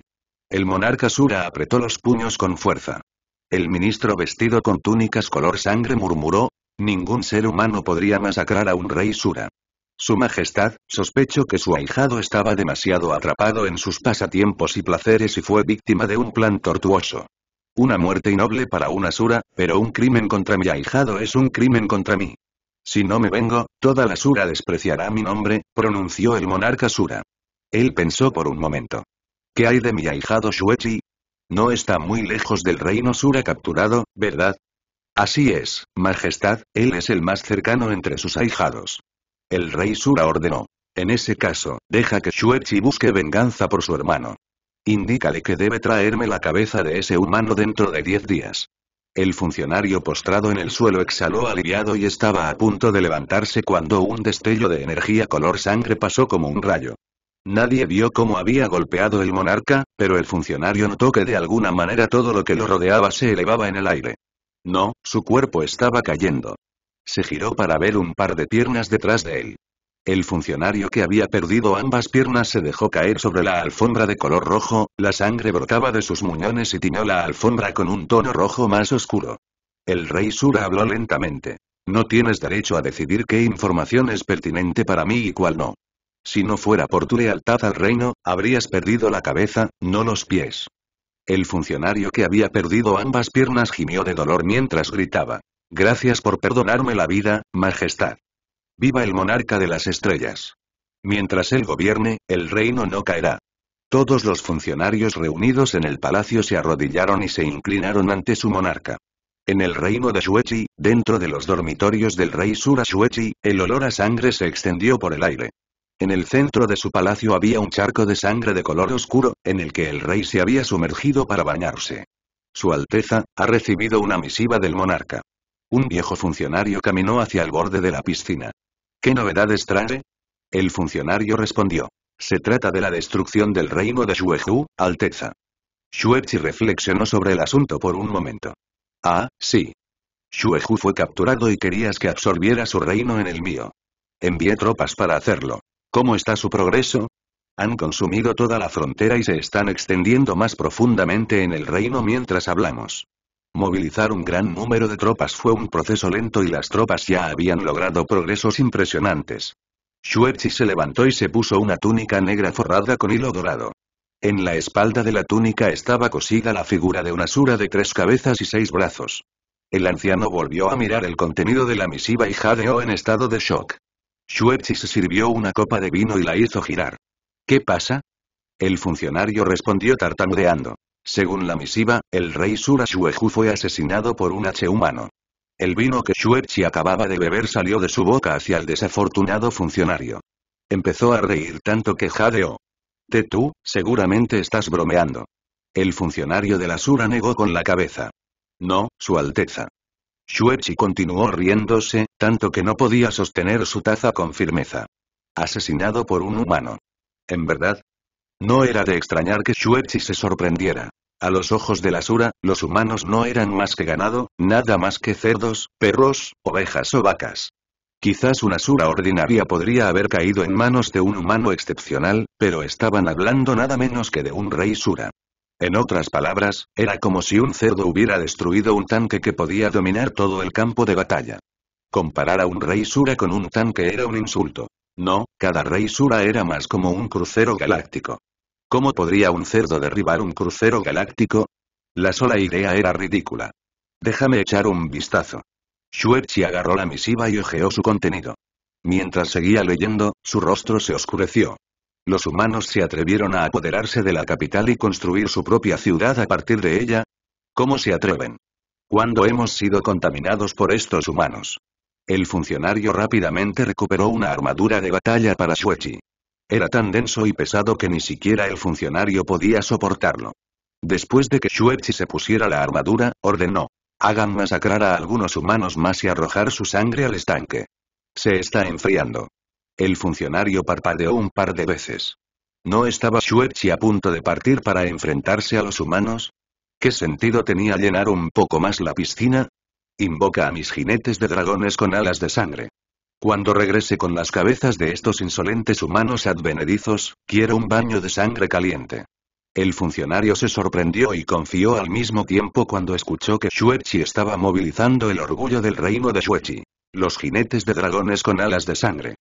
El monarca Sura apretó los puños con fuerza. El ministro vestido con túnicas color sangre murmuró, ningún ser humano podría masacrar a un rey Sura. Su Majestad, sospecho que su ahijado estaba demasiado atrapado en sus pasatiempos y placeres y fue víctima de un plan tortuoso. Una muerte noble para una sura, pero un crimen contra mi ahijado es un crimen contra mí. Si no me vengo, toda la sura despreciará mi nombre, pronunció el monarca sura. Él pensó por un momento. ¿Qué hay de mi ahijado Shuechi? No está muy lejos del reino sura capturado, ¿verdad? Así es, Majestad, él es el más cercano entre sus ahijados. El rey Sura ordenó. En ese caso, deja que Shuechi busque venganza por su hermano. Indícale que debe traerme la cabeza de ese humano dentro de diez días. El funcionario postrado en el suelo exhaló aliviado y estaba a punto de levantarse cuando un destello de energía color sangre pasó como un rayo. Nadie vio cómo había golpeado el monarca, pero el funcionario notó que de alguna manera todo lo que lo rodeaba se elevaba en el aire. No, su cuerpo estaba cayendo. Se giró para ver un par de piernas detrás de él. El funcionario que había perdido ambas piernas se dejó caer sobre la alfombra de color rojo, la sangre brotaba de sus muñones y tiñó la alfombra con un tono rojo más oscuro. El rey Sura habló lentamente. No tienes derecho a decidir qué información es pertinente para mí y cuál no. Si no fuera por tu lealtad al reino, habrías perdido la cabeza, no los pies. El funcionario que había perdido ambas piernas gimió de dolor mientras gritaba. Gracias por perdonarme la vida, Majestad. Viva el monarca de las estrellas. Mientras él gobierne, el reino no caerá. Todos los funcionarios reunidos en el palacio se arrodillaron y se inclinaron ante su monarca. En el reino de Shuechi, dentro de los dormitorios del rey Sura Shuechi, el olor a sangre se extendió por el aire. En el centro de su palacio había un charco de sangre de color oscuro, en el que el rey se había sumergido para bañarse. Su Alteza, ha recibido una misiva del monarca. Un viejo funcionario caminó hacia el borde de la piscina. ¿Qué novedades trae? El funcionario respondió. Se trata de la destrucción del reino de Shuehu, Alteza. Shuechi reflexionó sobre el asunto por un momento. Ah, sí. Shuehu fue capturado y querías que absorbiera su reino en el mío. Envié tropas para hacerlo. ¿Cómo está su progreso? Han consumido toda la frontera y se están extendiendo más profundamente en el reino mientras hablamos. Movilizar un gran número de tropas fue un proceso lento y las tropas ya habían logrado progresos impresionantes. Shuechi se levantó y se puso una túnica negra forrada con hilo dorado. En la espalda de la túnica estaba cosida la figura de una sura de tres cabezas y seis brazos. El anciano volvió a mirar el contenido de la misiva y jadeó en estado de shock. Shuechi se sirvió una copa de vino y la hizo girar. ¿Qué pasa? El funcionario respondió tartamudeando. Según la misiva, el rey Sura Shuehu fue asesinado por un H humano. El vino que Shuechi acababa de beber salió de su boca hacia el desafortunado funcionario. Empezó a reír tanto que jadeó. Te tú, seguramente estás bromeando. El funcionario de la Sura negó con la cabeza. No, Su Alteza. Shuechi continuó riéndose, tanto que no podía sostener su taza con firmeza. Asesinado por un humano. En verdad, no era de extrañar que Shuechi se sorprendiera. A los ojos de la Sura, los humanos no eran más que ganado, nada más que cerdos, perros, ovejas o vacas. Quizás una Sura ordinaria podría haber caído en manos de un humano excepcional, pero estaban hablando nada menos que de un rey Sura. En otras palabras, era como si un cerdo hubiera destruido un tanque que podía dominar todo el campo de batalla. Comparar a un rey Sura con un tanque era un insulto. No, cada rey Sura era más como un crucero galáctico. ¿Cómo podría un cerdo derribar un crucero galáctico? La sola idea era ridícula. Déjame echar un vistazo. Shuechi agarró la misiva y ojeó su contenido. Mientras seguía leyendo, su rostro se oscureció. Los humanos se atrevieron a apoderarse de la capital y construir su propia ciudad a partir de ella. ¿Cómo se atreven? ¿Cuándo hemos sido contaminados por estos humanos? El funcionario rápidamente recuperó una armadura de batalla para Shuechi. Era tan denso y pesado que ni siquiera el funcionario podía soportarlo. Después de que Shuechi se pusiera la armadura, ordenó. Hagan masacrar a algunos humanos más y arrojar su sangre al estanque. Se está enfriando. El funcionario parpadeó un par de veces. ¿No estaba Shuechi a punto de partir para enfrentarse a los humanos? ¿Qué sentido tenía llenar un poco más la piscina? Invoca a mis jinetes de dragones con alas de sangre. Cuando regrese con las cabezas de estos insolentes humanos advenedizos, quiero un baño de sangre caliente. El funcionario se sorprendió y confió al mismo tiempo cuando escuchó que Shuechi estaba movilizando el orgullo del reino de Shuechi. Los jinetes de dragones con alas de sangre.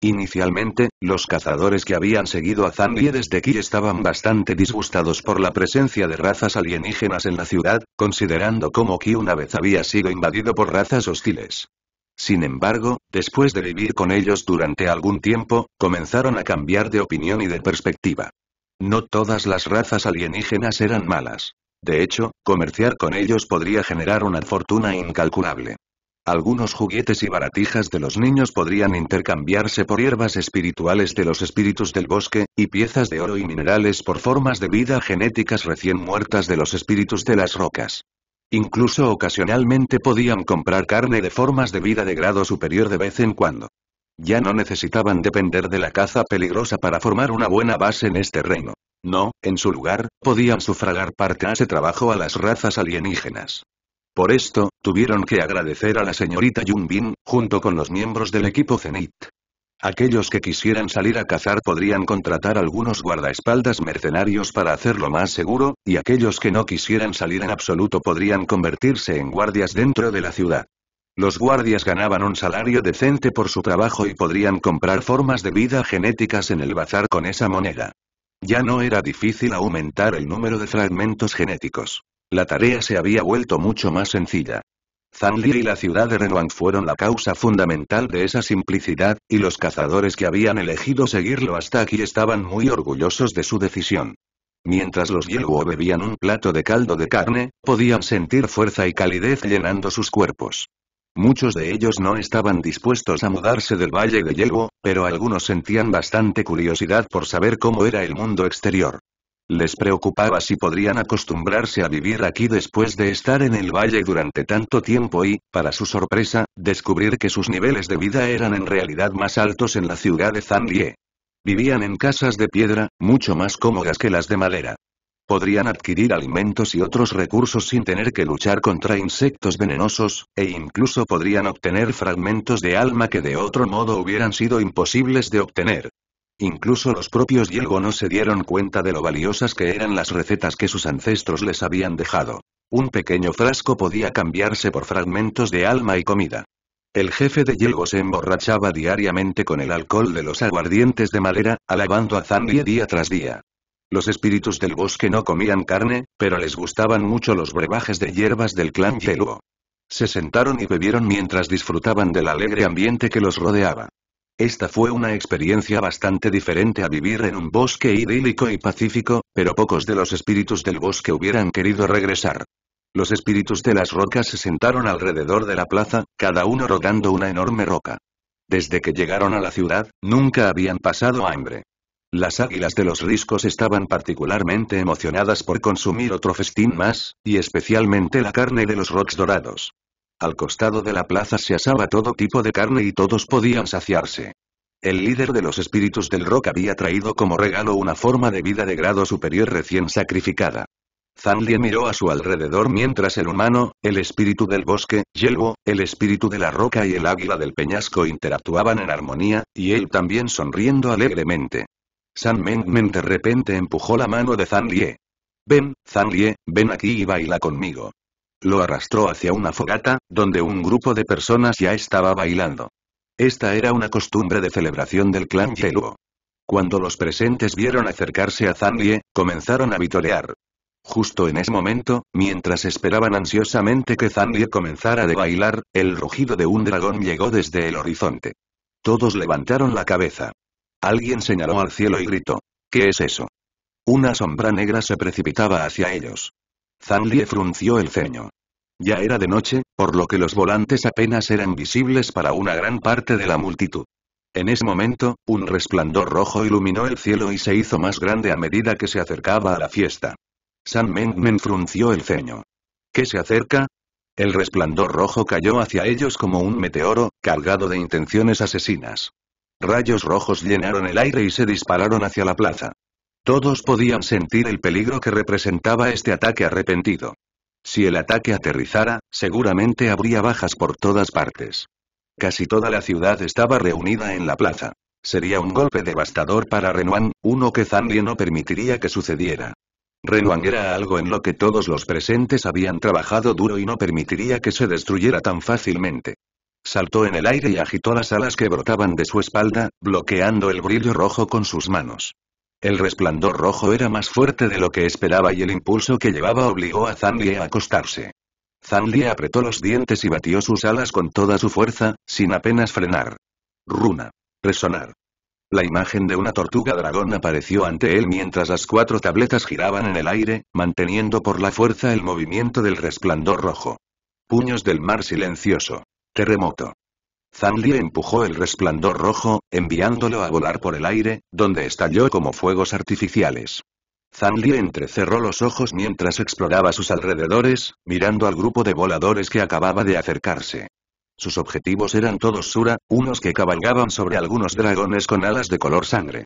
Inicialmente, los cazadores que habían seguido a Zanli desde aquí estaban bastante disgustados por la presencia de razas alienígenas en la ciudad, considerando cómo Ki una vez había sido invadido por razas hostiles. Sin embargo, después de vivir con ellos durante algún tiempo, comenzaron a cambiar de opinión y de perspectiva. No todas las razas alienígenas eran malas. De hecho, comerciar con ellos podría generar una fortuna incalculable. Algunos juguetes y baratijas de los niños podrían intercambiarse por hierbas espirituales de los espíritus del bosque, y piezas de oro y minerales por formas de vida genéticas recién muertas de los espíritus de las rocas. Incluso ocasionalmente podían comprar carne de formas de vida de grado superior de vez en cuando. Ya no necesitaban depender de la caza peligrosa para formar una buena base en este reino. No, en su lugar, podían sufragar parte de ese trabajo a las razas alienígenas. Por esto, tuvieron que agradecer a la señorita Yun junto con los miembros del equipo Zenit. Aquellos que quisieran salir a cazar podrían contratar algunos guardaespaldas mercenarios para hacerlo más seguro, y aquellos que no quisieran salir en absoluto podrían convertirse en guardias dentro de la ciudad. Los guardias ganaban un salario decente por su trabajo y podrían comprar formas de vida genéticas en el bazar con esa moneda. Ya no era difícil aumentar el número de fragmentos genéticos. La tarea se había vuelto mucho más sencilla. Zanli y la ciudad de Renwang fueron la causa fundamental de esa simplicidad, y los cazadores que habían elegido seguirlo hasta aquí estaban muy orgullosos de su decisión. Mientras los Yeluo bebían un plato de caldo de carne, podían sentir fuerza y calidez llenando sus cuerpos. Muchos de ellos no estaban dispuestos a mudarse del Valle de Yeluo, pero algunos sentían bastante curiosidad por saber cómo era el mundo exterior. Les preocupaba si podrían acostumbrarse a vivir aquí después de estar en el valle durante tanto tiempo y, para su sorpresa, descubrir que sus niveles de vida eran en realidad más altos en la ciudad de Zanlie. Vivían en casas de piedra, mucho más cómodas que las de madera. Podrían adquirir alimentos y otros recursos sin tener que luchar contra insectos venenosos, e incluso podrían obtener fragmentos de alma que de otro modo hubieran sido imposibles de obtener. Incluso los propios Yelgo no se dieron cuenta de lo valiosas que eran las recetas que sus ancestros les habían dejado. Un pequeño frasco podía cambiarse por fragmentos de alma y comida. El jefe de Yelgo se emborrachaba diariamente con el alcohol de los aguardientes de madera, alabando a Zanlie día tras día. Los espíritus del bosque no comían carne, pero les gustaban mucho los brebajes de hierbas del clan Yelgo. Se sentaron y bebieron mientras disfrutaban del alegre ambiente que los rodeaba. Esta fue una experiencia bastante diferente a vivir en un bosque idílico y pacífico, pero pocos de los espíritus del bosque hubieran querido regresar. Los espíritus de las rocas se sentaron alrededor de la plaza, cada uno rodando una enorme roca. Desde que llegaron a la ciudad, nunca habían pasado hambre. Las águilas de los riscos estaban particularmente emocionadas por consumir otro festín más, y especialmente la carne de los rocks dorados. Al costado de la plaza se asaba todo tipo de carne y todos podían saciarse. El líder de los espíritus del rock había traído como regalo una forma de vida de grado superior recién sacrificada. Zanlie miró a su alrededor mientras el humano, el espíritu del bosque, Yelbo, el espíritu de la roca y el águila del peñasco interactuaban en armonía, y él también sonriendo alegremente. San Mengmen de repente empujó la mano de Zanlie. Ven, Zanlie, ven aquí y baila conmigo. Lo arrastró hacia una fogata, donde un grupo de personas ya estaba bailando. Esta era una costumbre de celebración del clan Yeluo. Cuando los presentes vieron acercarse a Zanlie, comenzaron a vitorear. Justo en ese momento, mientras esperaban ansiosamente que Zanlie comenzara de bailar, el rugido de un dragón llegó desde el horizonte. Todos levantaron la cabeza. Alguien señaló al cielo y gritó. ¿Qué es eso? Una sombra negra se precipitaba hacia ellos. Zanlie frunció el ceño. Ya era de noche, por lo que los volantes apenas eran visibles para una gran parte de la multitud. En ese momento, un resplandor rojo iluminó el cielo y se hizo más grande a medida que se acercaba a la fiesta. San Men frunció el ceño. ¿Qué se acerca? El resplandor rojo cayó hacia ellos como un meteoro, cargado de intenciones asesinas. Rayos rojos llenaron el aire y se dispararon hacia la plaza. Todos podían sentir el peligro que representaba este ataque arrepentido. Si el ataque aterrizara, seguramente habría bajas por todas partes. Casi toda la ciudad estaba reunida en la plaza. Sería un golpe devastador para Renuan, uno que Zanli no permitiría que sucediera. Renuan era algo en lo que todos los presentes habían trabajado duro y no permitiría que se destruyera tan fácilmente. Saltó en el aire y agitó las alas que brotaban de su espalda, bloqueando el brillo rojo con sus manos. El resplandor rojo era más fuerte de lo que esperaba y el impulso que llevaba obligó a Zanlie a acostarse. Zanlie apretó los dientes y batió sus alas con toda su fuerza, sin apenas frenar. Runa. Resonar. La imagen de una tortuga dragón apareció ante él mientras las cuatro tabletas giraban en el aire, manteniendo por la fuerza el movimiento del resplandor rojo. Puños del mar silencioso. Terremoto. Zhang empujó el resplandor rojo, enviándolo a volar por el aire, donde estalló como fuegos artificiales. Zhang entrecerró los ojos mientras exploraba sus alrededores, mirando al grupo de voladores que acababa de acercarse. Sus objetivos eran todos Sura, unos que cabalgaban sobre algunos dragones con alas de color sangre.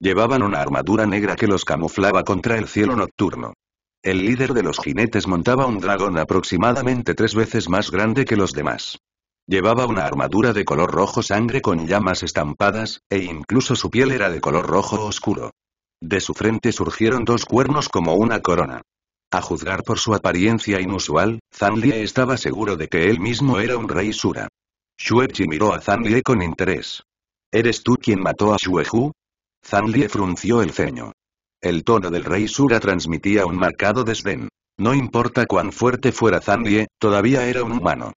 Llevaban una armadura negra que los camuflaba contra el cielo nocturno. El líder de los jinetes montaba un dragón aproximadamente tres veces más grande que los demás. Llevaba una armadura de color rojo sangre con llamas estampadas, e incluso su piel era de color rojo oscuro. De su frente surgieron dos cuernos como una corona. A juzgar por su apariencia inusual, Zanlie estaba seguro de que él mismo era un rey Sura. Shuechi miró a Zanlie con interés. ¿Eres tú quien mató a Shuehu? Lie frunció el ceño. El tono del rey Sura transmitía un marcado desdén. No importa cuán fuerte fuera Zanlie, todavía era un humano.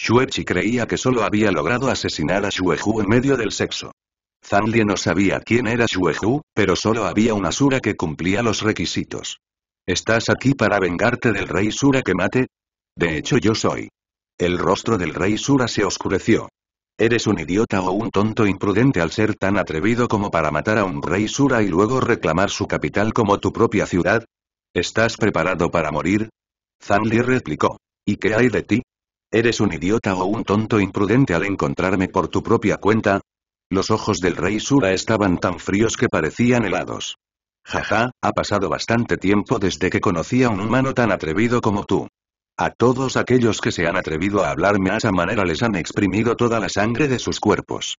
Shuechi creía que solo había logrado asesinar a Shuehu en medio del sexo. Zanli no sabía quién era Shuehu, pero solo había una Sura que cumplía los requisitos. ¿Estás aquí para vengarte del rey Sura que mate? De hecho yo soy. El rostro del rey Sura se oscureció. Eres un idiota o un tonto imprudente al ser tan atrevido como para matar a un rey Sura y luego reclamar su capital como tu propia ciudad. ¿Estás preparado para morir? Zanli replicó. ¿Y qué hay de ti? ¿Eres un idiota o un tonto imprudente al encontrarme por tu propia cuenta? Los ojos del rey Sura estaban tan fríos que parecían helados. Jaja, ha pasado bastante tiempo desde que conocí a un humano tan atrevido como tú. A todos aquellos que se han atrevido a hablarme a esa manera les han exprimido toda la sangre de sus cuerpos.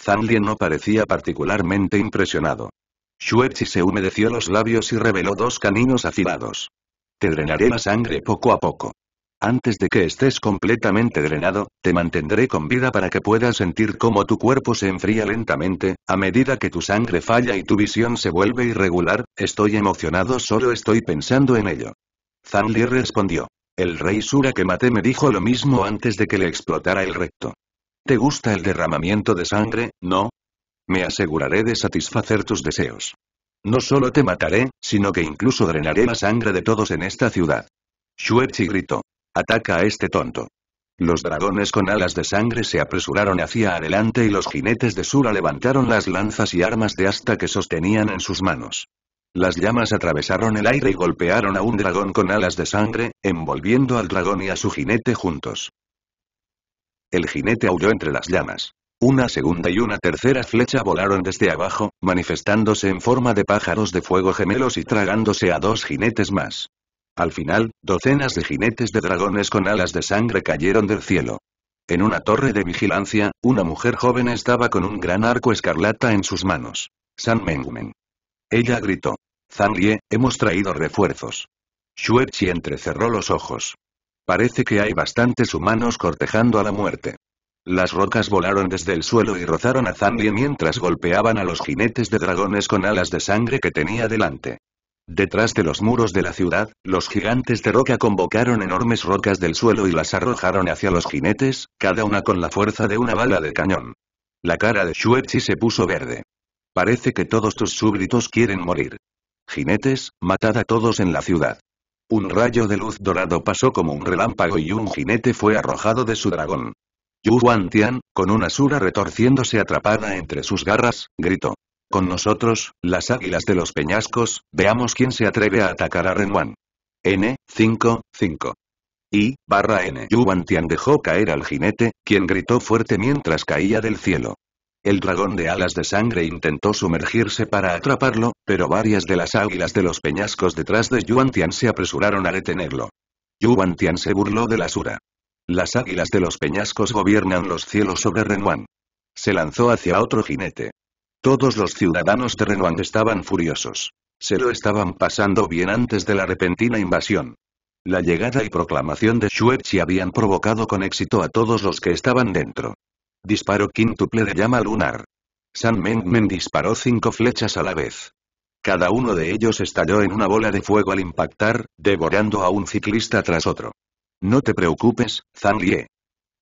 Zanlien no parecía particularmente impresionado. Shuechi se humedeció los labios y reveló dos caninos afilados. Te drenaré la sangre poco a poco. Antes de que estés completamente drenado, te mantendré con vida para que puedas sentir cómo tu cuerpo se enfría lentamente, a medida que tu sangre falla y tu visión se vuelve irregular, estoy emocionado solo estoy pensando en ello. Zanli respondió. El rey Sura que maté me dijo lo mismo antes de que le explotara el recto. ¿Te gusta el derramamiento de sangre, no? Me aseguraré de satisfacer tus deseos. No solo te mataré, sino que incluso drenaré la sangre de todos en esta ciudad. Shuechi gritó. Ataca a este tonto. Los dragones con alas de sangre se apresuraron hacia adelante y los jinetes de Sura levantaron las lanzas y armas de asta que sostenían en sus manos. Las llamas atravesaron el aire y golpearon a un dragón con alas de sangre, envolviendo al dragón y a su jinete juntos. El jinete aulló entre las llamas. Una segunda y una tercera flecha volaron desde abajo, manifestándose en forma de pájaros de fuego gemelos y tragándose a dos jinetes más. Al final, docenas de jinetes de dragones con alas de sangre cayeron del cielo. En una torre de vigilancia, una mujer joven estaba con un gran arco escarlata en sus manos. San Mengmen. Ella gritó. Lie, hemos traído refuerzos. Shuechi entrecerró los ojos. Parece que hay bastantes humanos cortejando a la muerte. Las rocas volaron desde el suelo y rozaron a Zanlie mientras golpeaban a los jinetes de dragones con alas de sangre que tenía delante. Detrás de los muros de la ciudad, los gigantes de roca convocaron enormes rocas del suelo y las arrojaron hacia los jinetes, cada una con la fuerza de una bala de cañón. La cara de Shuechi se puso verde. Parece que todos tus súbditos quieren morir. Jinetes, matad a todos en la ciudad. Un rayo de luz dorado pasó como un relámpago y un jinete fue arrojado de su dragón. Yu Tian, con una sura retorciéndose atrapada entre sus garras, gritó. Con nosotros, las águilas de los peñascos, veamos quién se atreve a atacar a Renwan. N, 5, Y, barra N. Yuan dejó caer al jinete, quien gritó fuerte mientras caía del cielo. El dragón de alas de sangre intentó sumergirse para atraparlo, pero varias de las águilas de los peñascos detrás de Yuantian se apresuraron a detenerlo. Yuan se burló de la Sura. Las águilas de los peñascos gobiernan los cielos sobre Renwan. Se lanzó hacia otro jinete. Todos los ciudadanos de Renwang estaban furiosos. Se lo estaban pasando bien antes de la repentina invasión. La llegada y proclamación de Shuechi habían provocado con éxito a todos los que estaban dentro. Disparo quíntuple de llama lunar. San Mengmen disparó cinco flechas a la vez. Cada uno de ellos estalló en una bola de fuego al impactar, devorando a un ciclista tras otro. No te preocupes, Zhang Lie.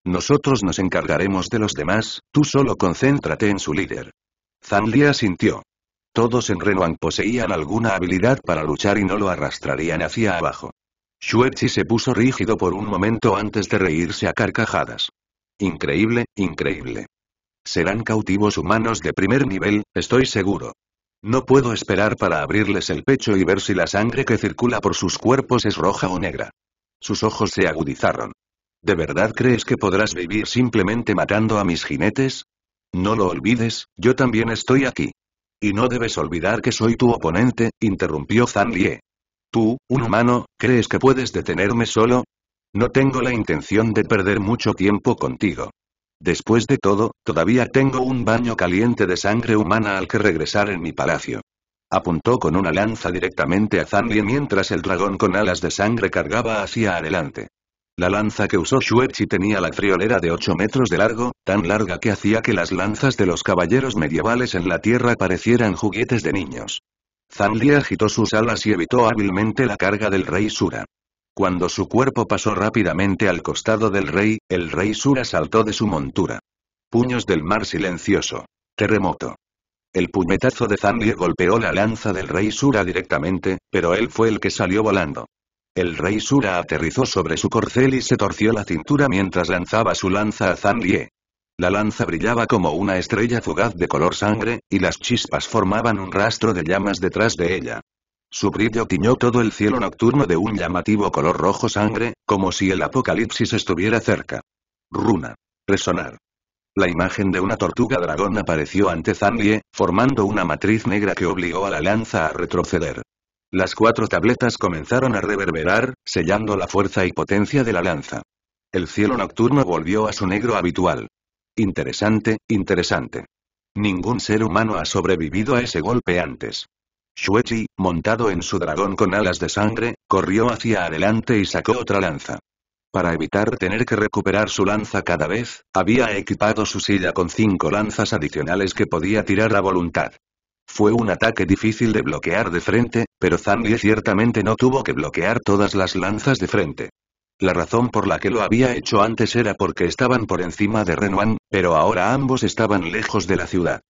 Nosotros nos encargaremos de los demás, tú solo concéntrate en su líder. Zanli sintió. Todos en Renoan poseían alguna habilidad para luchar y no lo arrastrarían hacia abajo. Shuechi se puso rígido por un momento antes de reírse a carcajadas. Increíble, increíble. Serán cautivos humanos de primer nivel, estoy seguro. No puedo esperar para abrirles el pecho y ver si la sangre que circula por sus cuerpos es roja o negra. Sus ojos se agudizaron. ¿De verdad crees que podrás vivir simplemente matando a mis jinetes? No lo olvides, yo también estoy aquí. Y no debes olvidar que soy tu oponente, interrumpió Zhang Tú, un humano, ¿crees que puedes detenerme solo? No tengo la intención de perder mucho tiempo contigo. Después de todo, todavía tengo un baño caliente de sangre humana al que regresar en mi palacio. Apuntó con una lanza directamente a Zhang mientras el dragón con alas de sangre cargaba hacia adelante. La lanza que usó Shuechi tenía la friolera de 8 metros de largo, tan larga que hacía que las lanzas de los caballeros medievales en la tierra parecieran juguetes de niños. Zanli agitó sus alas y evitó hábilmente la carga del rey Sura. Cuando su cuerpo pasó rápidamente al costado del rey, el rey Sura saltó de su montura. Puños del mar silencioso. Terremoto. El puñetazo de Zanli golpeó la lanza del rey Sura directamente, pero él fue el que salió volando. El rey Sura aterrizó sobre su corcel y se torció la cintura mientras lanzaba su lanza a Zandie. La lanza brillaba como una estrella fugaz de color sangre, y las chispas formaban un rastro de llamas detrás de ella. Su brillo tiñó todo el cielo nocturno de un llamativo color rojo sangre, como si el apocalipsis estuviera cerca. Runa. Resonar. La imagen de una tortuga dragón apareció ante Zandie, formando una matriz negra que obligó a la lanza a retroceder. Las cuatro tabletas comenzaron a reverberar, sellando la fuerza y potencia de la lanza. El cielo nocturno volvió a su negro habitual. Interesante, interesante. Ningún ser humano ha sobrevivido a ese golpe antes. Shuechi, montado en su dragón con alas de sangre, corrió hacia adelante y sacó otra lanza. Para evitar tener que recuperar su lanza cada vez, había equipado su silla con cinco lanzas adicionales que podía tirar a voluntad. Fue un ataque difícil de bloquear de frente, pero Zandie ciertamente no tuvo que bloquear todas las lanzas de frente. La razón por la que lo había hecho antes era porque estaban por encima de Renuan, pero ahora ambos estaban lejos de la ciudad.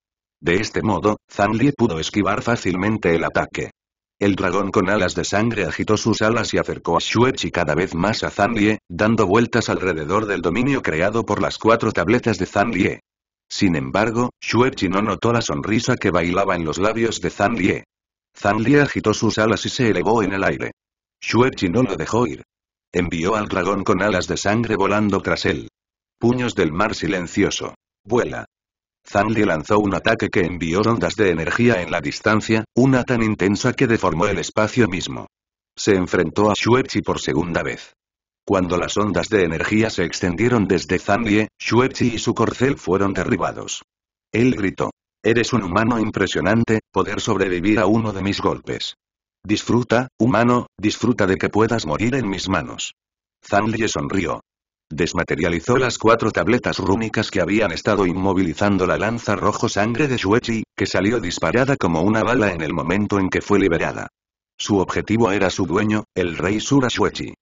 De este modo, Lie pudo esquivar fácilmente el ataque. El dragón con alas de sangre agitó sus alas y acercó a Shuechi cada vez más a Lie, dando vueltas alrededor del dominio creado por las cuatro tabletas de Lie. Sin embargo, Shuechi no notó la sonrisa que bailaba en los labios de Zhang Lie. Lie agitó sus alas y se elevó en el aire. Shuechi no lo dejó ir. Envió al dragón con alas de sangre volando tras él. Puños del mar silencioso. Vuela. Zhang lanzó un ataque que envió ondas de energía en la distancia, una tan intensa que deformó el espacio mismo. Se enfrentó a Shuechi por segunda vez. Cuando las ondas de energía se extendieron desde Zanlie, Shuechi y su corcel fueron derribados. Él gritó. Eres un humano impresionante, poder sobrevivir a uno de mis golpes. Disfruta, humano, disfruta de que puedas morir en mis manos. Zanlie sonrió. Desmaterializó las cuatro tabletas rúnicas que habían estado inmovilizando la lanza rojo sangre de Shuechi, que salió disparada como una bala en el momento en que fue liberada. Su objetivo era su dueño, el rey Sura Shuechi.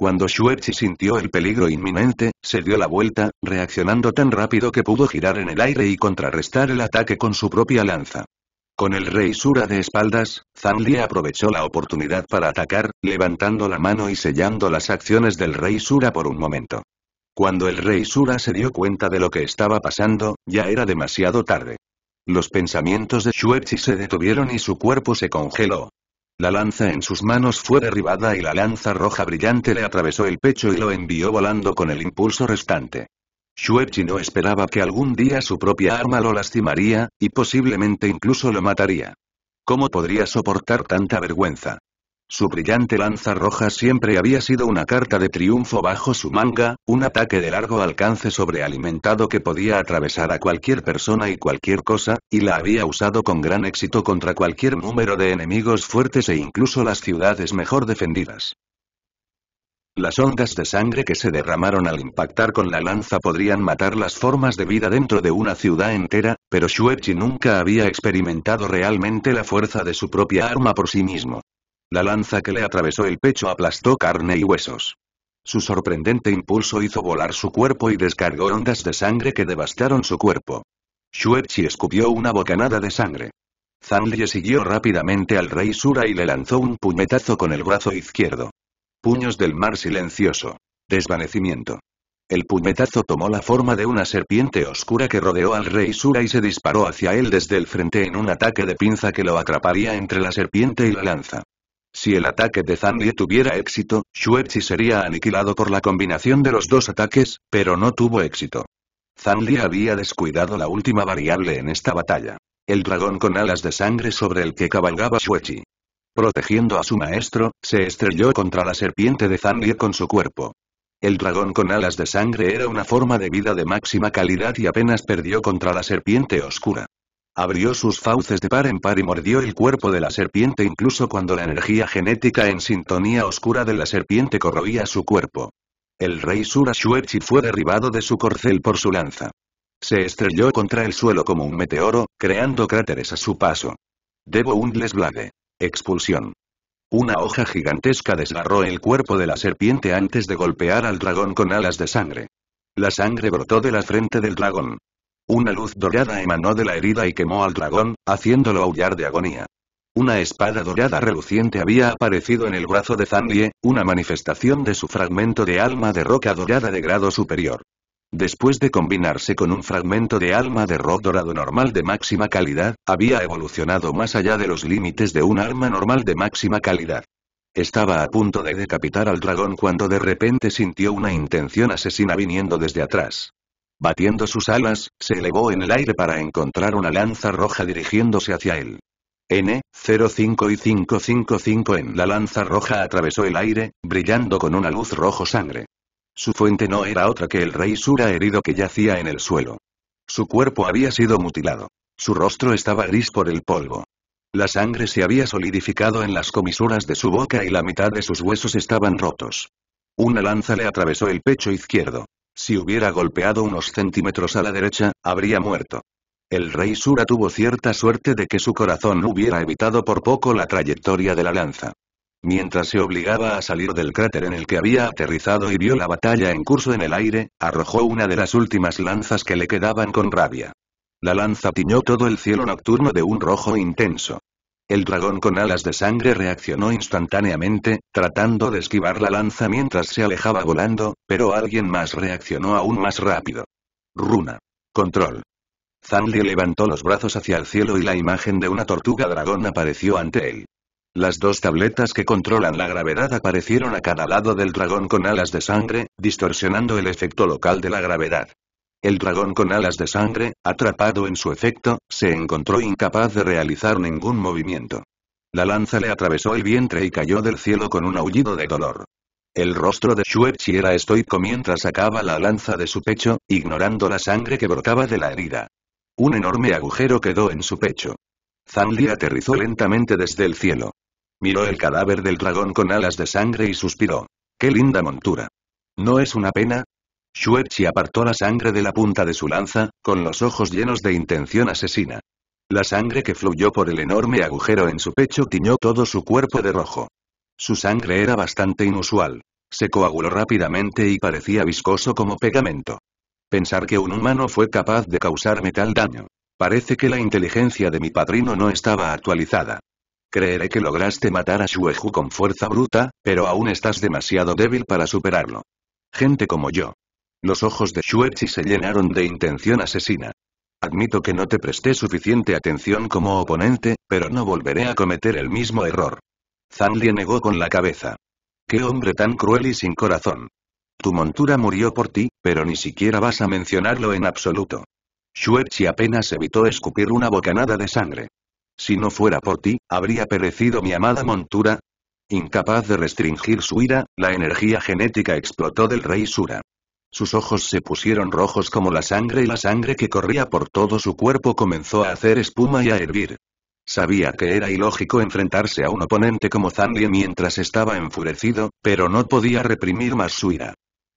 Cuando Shuechi sintió el peligro inminente, se dio la vuelta, reaccionando tan rápido que pudo girar en el aire y contrarrestar el ataque con su propia lanza. Con el rey Sura de espaldas, Zanli aprovechó la oportunidad para atacar, levantando la mano y sellando las acciones del rey Sura por un momento. Cuando el rey Sura se dio cuenta de lo que estaba pasando, ya era demasiado tarde. Los pensamientos de Shuechi se detuvieron y su cuerpo se congeló, la lanza en sus manos fue derribada y la lanza roja brillante le atravesó el pecho y lo envió volando con el impulso restante. Shuechi no esperaba que algún día su propia arma lo lastimaría, y posiblemente incluso lo mataría. ¿Cómo podría soportar tanta vergüenza? Su brillante lanza roja siempre había sido una carta de triunfo bajo su manga, un ataque de largo alcance sobrealimentado que podía atravesar a cualquier persona y cualquier cosa, y la había usado con gran éxito contra cualquier número de enemigos fuertes e incluso las ciudades mejor defendidas. Las ondas de sangre que se derramaron al impactar con la lanza podrían matar las formas de vida dentro de una ciudad entera, pero Shuechi nunca había experimentado realmente la fuerza de su propia arma por sí mismo. La lanza que le atravesó el pecho aplastó carne y huesos. Su sorprendente impulso hizo volar su cuerpo y descargó ondas de sangre que devastaron su cuerpo. Shuechi escupió una bocanada de sangre. Zanlie siguió rápidamente al rey Sura y le lanzó un puñetazo con el brazo izquierdo. Puños del mar silencioso. Desvanecimiento. El puñetazo tomó la forma de una serpiente oscura que rodeó al rey Sura y se disparó hacia él desde el frente en un ataque de pinza que lo atraparía entre la serpiente y la lanza. Si el ataque de Zanlie tuviera éxito, Shuechi sería aniquilado por la combinación de los dos ataques, pero no tuvo éxito. Zanli había descuidado la última variable en esta batalla. El dragón con alas de sangre sobre el que cabalgaba Shuechi. Protegiendo a su maestro, se estrelló contra la serpiente de Zanli con su cuerpo. El dragón con alas de sangre era una forma de vida de máxima calidad y apenas perdió contra la serpiente oscura. Abrió sus fauces de par en par y mordió el cuerpo de la serpiente incluso cuando la energía genética en sintonía oscura de la serpiente corroía su cuerpo. El rey Shuechi fue derribado de su corcel por su lanza. Se estrelló contra el suelo como un meteoro, creando cráteres a su paso. Debo un Blade. Expulsión. Una hoja gigantesca desgarró el cuerpo de la serpiente antes de golpear al dragón con alas de sangre. La sangre brotó de la frente del dragón. Una luz dorada emanó de la herida y quemó al dragón, haciéndolo aullar de agonía. Una espada dorada reluciente había aparecido en el brazo de Zanlie, una manifestación de su fragmento de alma de roca dorada de grado superior. Después de combinarse con un fragmento de alma de roca dorado normal de máxima calidad, había evolucionado más allá de los límites de un arma normal de máxima calidad. Estaba a punto de decapitar al dragón cuando de repente sintió una intención asesina viniendo desde atrás. Batiendo sus alas, se elevó en el aire para encontrar una lanza roja dirigiéndose hacia él. N, 05 y 555 en la lanza roja atravesó el aire, brillando con una luz rojo sangre. Su fuente no era otra que el rey Sura herido que yacía en el suelo. Su cuerpo había sido mutilado. Su rostro estaba gris por el polvo. La sangre se había solidificado en las comisuras de su boca y la mitad de sus huesos estaban rotos. Una lanza le atravesó el pecho izquierdo. Si hubiera golpeado unos centímetros a la derecha, habría muerto. El rey Sura tuvo cierta suerte de que su corazón hubiera evitado por poco la trayectoria de la lanza. Mientras se obligaba a salir del cráter en el que había aterrizado y vio la batalla en curso en el aire, arrojó una de las últimas lanzas que le quedaban con rabia. La lanza tiñó todo el cielo nocturno de un rojo intenso. El dragón con alas de sangre reaccionó instantáneamente, tratando de esquivar la lanza mientras se alejaba volando, pero alguien más reaccionó aún más rápido. Runa. Control. Zanli levantó los brazos hacia el cielo y la imagen de una tortuga dragón apareció ante él. Las dos tabletas que controlan la gravedad aparecieron a cada lado del dragón con alas de sangre, distorsionando el efecto local de la gravedad. El dragón con alas de sangre, atrapado en su efecto, se encontró incapaz de realizar ningún movimiento. La lanza le atravesó el vientre y cayó del cielo con un aullido de dolor. El rostro de Shuechi era estoico mientras sacaba la lanza de su pecho, ignorando la sangre que brotaba de la herida. Un enorme agujero quedó en su pecho. Zanli aterrizó lentamente desde el cielo. Miró el cadáver del dragón con alas de sangre y suspiró. ¡Qué linda montura! No es una pena, Shuechi apartó la sangre de la punta de su lanza, con los ojos llenos de intención asesina. La sangre que fluyó por el enorme agujero en su pecho tiñó todo su cuerpo de rojo. Su sangre era bastante inusual. Se coaguló rápidamente y parecía viscoso como pegamento. Pensar que un humano fue capaz de causarme tal daño. Parece que la inteligencia de mi padrino no estaba actualizada. Creeré que lograste matar a Shueju con fuerza bruta, pero aún estás demasiado débil para superarlo. Gente como yo, los ojos de Shuechi se llenaron de intención asesina. Admito que no te presté suficiente atención como oponente, pero no volveré a cometer el mismo error. Zanli negó con la cabeza. ¡Qué hombre tan cruel y sin corazón! Tu montura murió por ti, pero ni siquiera vas a mencionarlo en absoluto. Shuechi apenas evitó escupir una bocanada de sangre. Si no fuera por ti, habría perecido mi amada montura. Incapaz de restringir su ira, la energía genética explotó del rey Sura. Sus ojos se pusieron rojos como la sangre y la sangre que corría por todo su cuerpo comenzó a hacer espuma y a hervir. Sabía que era ilógico enfrentarse a un oponente como Zanlie mientras estaba enfurecido, pero no podía reprimir más su ira.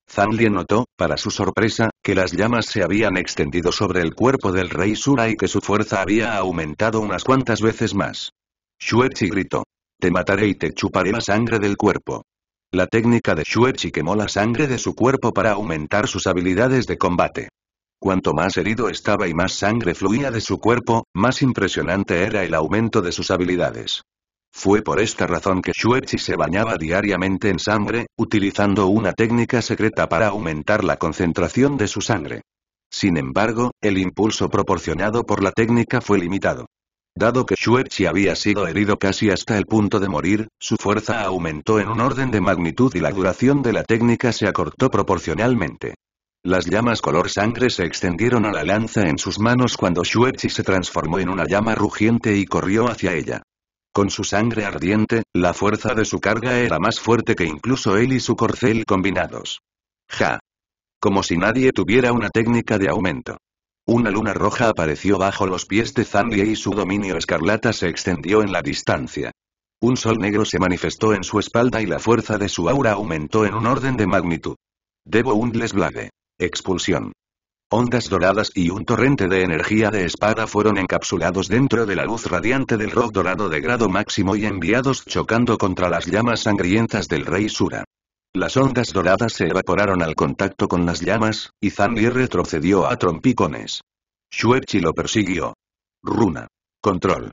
Zanlie notó, para su sorpresa, que las llamas se habían extendido sobre el cuerpo del rey Sura y que su fuerza había aumentado unas cuantas veces más. Shuechi gritó. Te mataré y te chuparé la sangre del cuerpo. La técnica de Shuechi quemó la sangre de su cuerpo para aumentar sus habilidades de combate. Cuanto más herido estaba y más sangre fluía de su cuerpo, más impresionante era el aumento de sus habilidades. Fue por esta razón que Shuechi se bañaba diariamente en sangre, utilizando una técnica secreta para aumentar la concentración de su sangre. Sin embargo, el impulso proporcionado por la técnica fue limitado. Dado que Shuechi había sido herido casi hasta el punto de morir, su fuerza aumentó en un orden de magnitud y la duración de la técnica se acortó proporcionalmente. Las llamas color sangre se extendieron a la lanza en sus manos cuando Shuechi se transformó en una llama rugiente y corrió hacia ella. Con su sangre ardiente, la fuerza de su carga era más fuerte que incluso él y su corcel combinados. ¡Ja! Como si nadie tuviera una técnica de aumento. Una luna roja apareció bajo los pies de Zanlie y su dominio escarlata se extendió en la distancia. Un sol negro se manifestó en su espalda y la fuerza de su aura aumentó en un orden de magnitud. Debo un lesblade. Expulsión. Ondas doradas y un torrente de energía de espada fueron encapsulados dentro de la luz radiante del rock dorado de grado máximo y enviados chocando contra las llamas sangrientas del rey Sura. Las ondas doradas se evaporaron al contacto con las llamas, y Zanli retrocedió a trompicones. Shuechi lo persiguió. Runa. Control.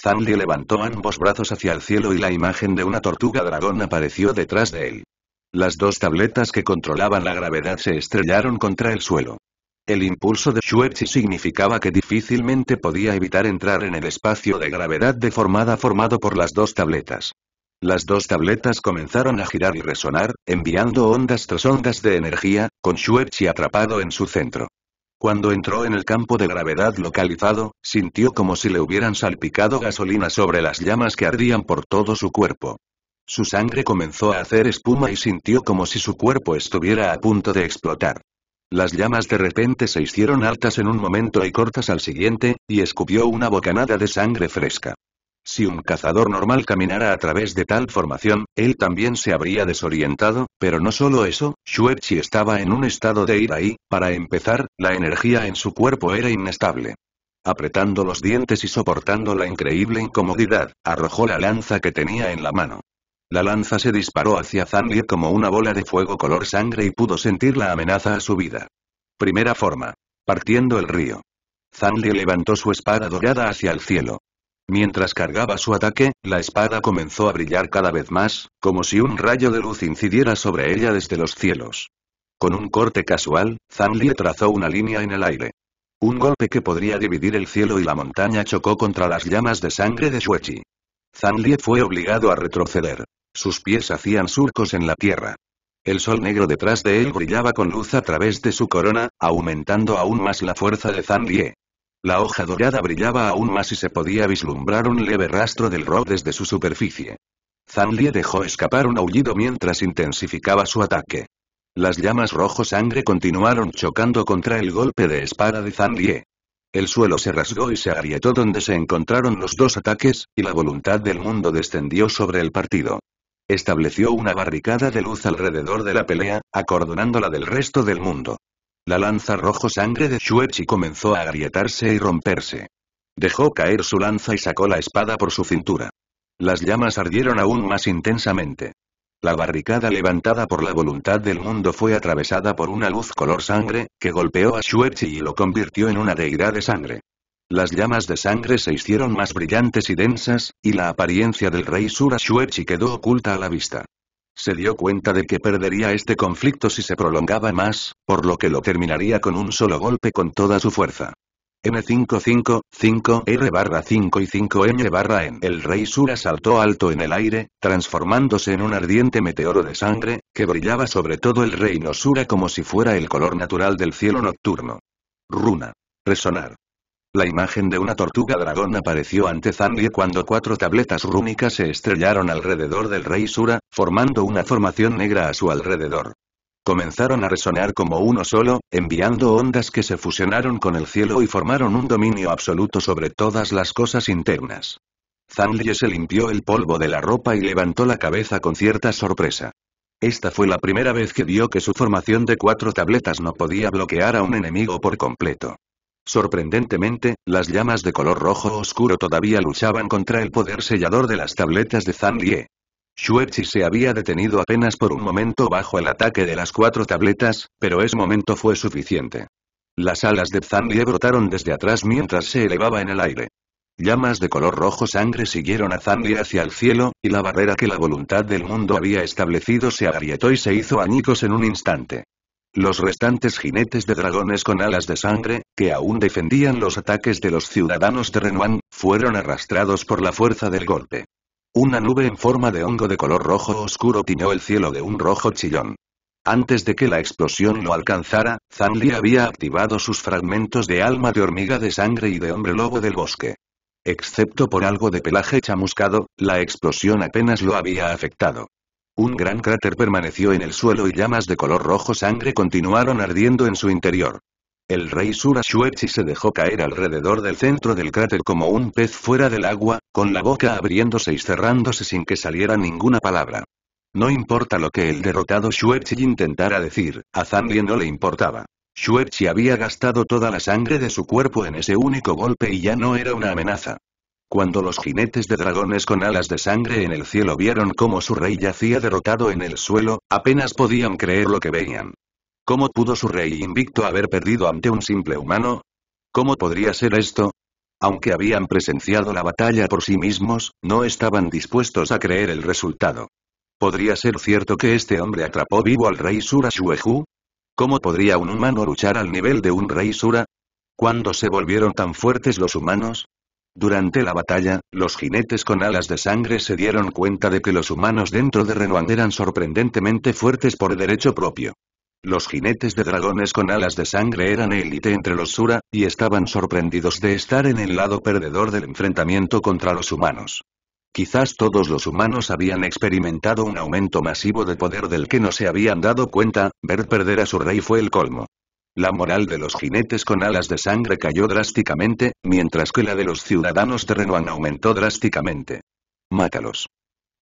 Zanli levantó ambos brazos hacia el cielo y la imagen de una tortuga dragón apareció detrás de él. Las dos tabletas que controlaban la gravedad se estrellaron contra el suelo. El impulso de Shuechi significaba que difícilmente podía evitar entrar en el espacio de gravedad deformada formado por las dos tabletas. Las dos tabletas comenzaron a girar y resonar, enviando ondas tras ondas de energía, con Shuechi atrapado en su centro. Cuando entró en el campo de gravedad localizado, sintió como si le hubieran salpicado gasolina sobre las llamas que ardían por todo su cuerpo. Su sangre comenzó a hacer espuma y sintió como si su cuerpo estuviera a punto de explotar. Las llamas de repente se hicieron altas en un momento y cortas al siguiente, y escupió una bocanada de sangre fresca. Si un cazador normal caminara a través de tal formación, él también se habría desorientado, pero no solo eso, Shuechi estaba en un estado de ira y, para empezar, la energía en su cuerpo era inestable. Apretando los dientes y soportando la increíble incomodidad, arrojó la lanza que tenía en la mano. La lanza se disparó hacia Zanlie como una bola de fuego color sangre y pudo sentir la amenaza a su vida. Primera forma. Partiendo el río. Zanlie levantó su espada dorada hacia el cielo. Mientras cargaba su ataque, la espada comenzó a brillar cada vez más, como si un rayo de luz incidiera sobre ella desde los cielos. Con un corte casual, Zhang trazó una línea en el aire. Un golpe que podría dividir el cielo y la montaña chocó contra las llamas de sangre de Shuechi. Zhang fue obligado a retroceder. Sus pies hacían surcos en la tierra. El sol negro detrás de él brillaba con luz a través de su corona, aumentando aún más la fuerza de Zhang la hoja dorada brillaba aún más y se podía vislumbrar un leve rastro del rock desde su superficie. Zanlie dejó escapar un aullido mientras intensificaba su ataque. Las llamas rojo sangre continuaron chocando contra el golpe de espada de Lie. El suelo se rasgó y se agrietó donde se encontraron los dos ataques, y la voluntad del mundo descendió sobre el partido. Estableció una barricada de luz alrededor de la pelea, acordonándola del resto del mundo. La lanza rojo sangre de Shuechi comenzó a agrietarse y romperse. Dejó caer su lanza y sacó la espada por su cintura. Las llamas ardieron aún más intensamente. La barricada levantada por la voluntad del mundo fue atravesada por una luz color sangre, que golpeó a Shuechi y lo convirtió en una deidad de sangre. Las llamas de sangre se hicieron más brillantes y densas, y la apariencia del rey Sura Shuechi quedó oculta a la vista. Se dio cuenta de que perdería este conflicto si se prolongaba más, por lo que lo terminaría con un solo golpe con toda su fuerza. m 55 5R barra 5 y 5M barra N. El rey Sura saltó alto en el aire, transformándose en un ardiente meteoro de sangre, que brillaba sobre todo el reino Sura como si fuera el color natural del cielo nocturno. Runa. Resonar la imagen de una tortuga dragón apareció ante Zanlie cuando cuatro tabletas rúnicas se estrellaron alrededor del rey Sura, formando una formación negra a su alrededor. Comenzaron a resonar como uno solo, enviando ondas que se fusionaron con el cielo y formaron un dominio absoluto sobre todas las cosas internas. Zanlie se limpió el polvo de la ropa y levantó la cabeza con cierta sorpresa. Esta fue la primera vez que vio que su formación de cuatro tabletas no podía bloquear a un enemigo por completo. Sorprendentemente, las llamas de color rojo oscuro todavía luchaban contra el poder sellador de las tabletas de Zhang Lie. se había detenido apenas por un momento bajo el ataque de las cuatro tabletas, pero ese momento fue suficiente. Las alas de Zhang brotaron desde atrás mientras se elevaba en el aire. Llamas de color rojo sangre siguieron a Zhang hacia el cielo, y la barrera que la voluntad del mundo había establecido se agrietó y se hizo añicos en un instante. Los restantes jinetes de dragones con alas de sangre, que aún defendían los ataques de los ciudadanos de Renuan, fueron arrastrados por la fuerza del golpe. Una nube en forma de hongo de color rojo oscuro tiñó el cielo de un rojo chillón. Antes de que la explosión lo alcanzara, Zanli había activado sus fragmentos de alma de hormiga de sangre y de hombre lobo del bosque. Excepto por algo de pelaje chamuscado, la explosión apenas lo había afectado. Un gran cráter permaneció en el suelo y llamas de color rojo sangre continuaron ardiendo en su interior. El rey Sura Shuechi se dejó caer alrededor del centro del cráter como un pez fuera del agua, con la boca abriéndose y cerrándose sin que saliera ninguna palabra. No importa lo que el derrotado Shuechi intentara decir, a Zanli no le importaba. Shuechi había gastado toda la sangre de su cuerpo en ese único golpe y ya no era una amenaza. Cuando los jinetes de dragones con alas de sangre en el cielo vieron cómo su rey yacía derrotado en el suelo, apenas podían creer lo que veían. ¿Cómo pudo su rey invicto haber perdido ante un simple humano? ¿Cómo podría ser esto? Aunque habían presenciado la batalla por sí mismos, no estaban dispuestos a creer el resultado. ¿Podría ser cierto que este hombre atrapó vivo al rey Sura Shuehu? ¿Cómo podría un humano luchar al nivel de un rey Sura? ¿Cuándo se volvieron tan fuertes los humanos, durante la batalla, los jinetes con alas de sangre se dieron cuenta de que los humanos dentro de Renuan eran sorprendentemente fuertes por derecho propio. Los jinetes de dragones con alas de sangre eran élite entre los Sura, y estaban sorprendidos de estar en el lado perdedor del enfrentamiento contra los humanos. Quizás todos los humanos habían experimentado un aumento masivo de poder del que no se habían dado cuenta, ver perder a su rey fue el colmo. La moral de los jinetes con alas de sangre cayó drásticamente, mientras que la de los ciudadanos terrenuan aumentó drásticamente. Mátalos.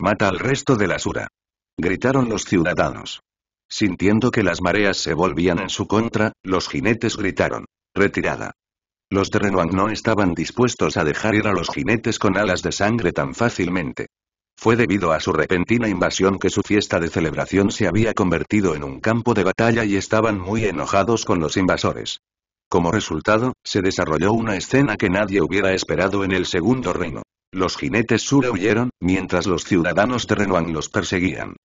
Mata al resto de la Sura. Gritaron los ciudadanos. Sintiendo que las mareas se volvían en su contra, los jinetes gritaron. Retirada. Los terrenuan no estaban dispuestos a dejar ir a los jinetes con alas de sangre tan fácilmente. Fue debido a su repentina invasión que su fiesta de celebración se había convertido en un campo de batalla y estaban muy enojados con los invasores. Como resultado, se desarrolló una escena que nadie hubiera esperado en el segundo reino. Los jinetes sur huyeron, mientras los ciudadanos de Renuan los perseguían.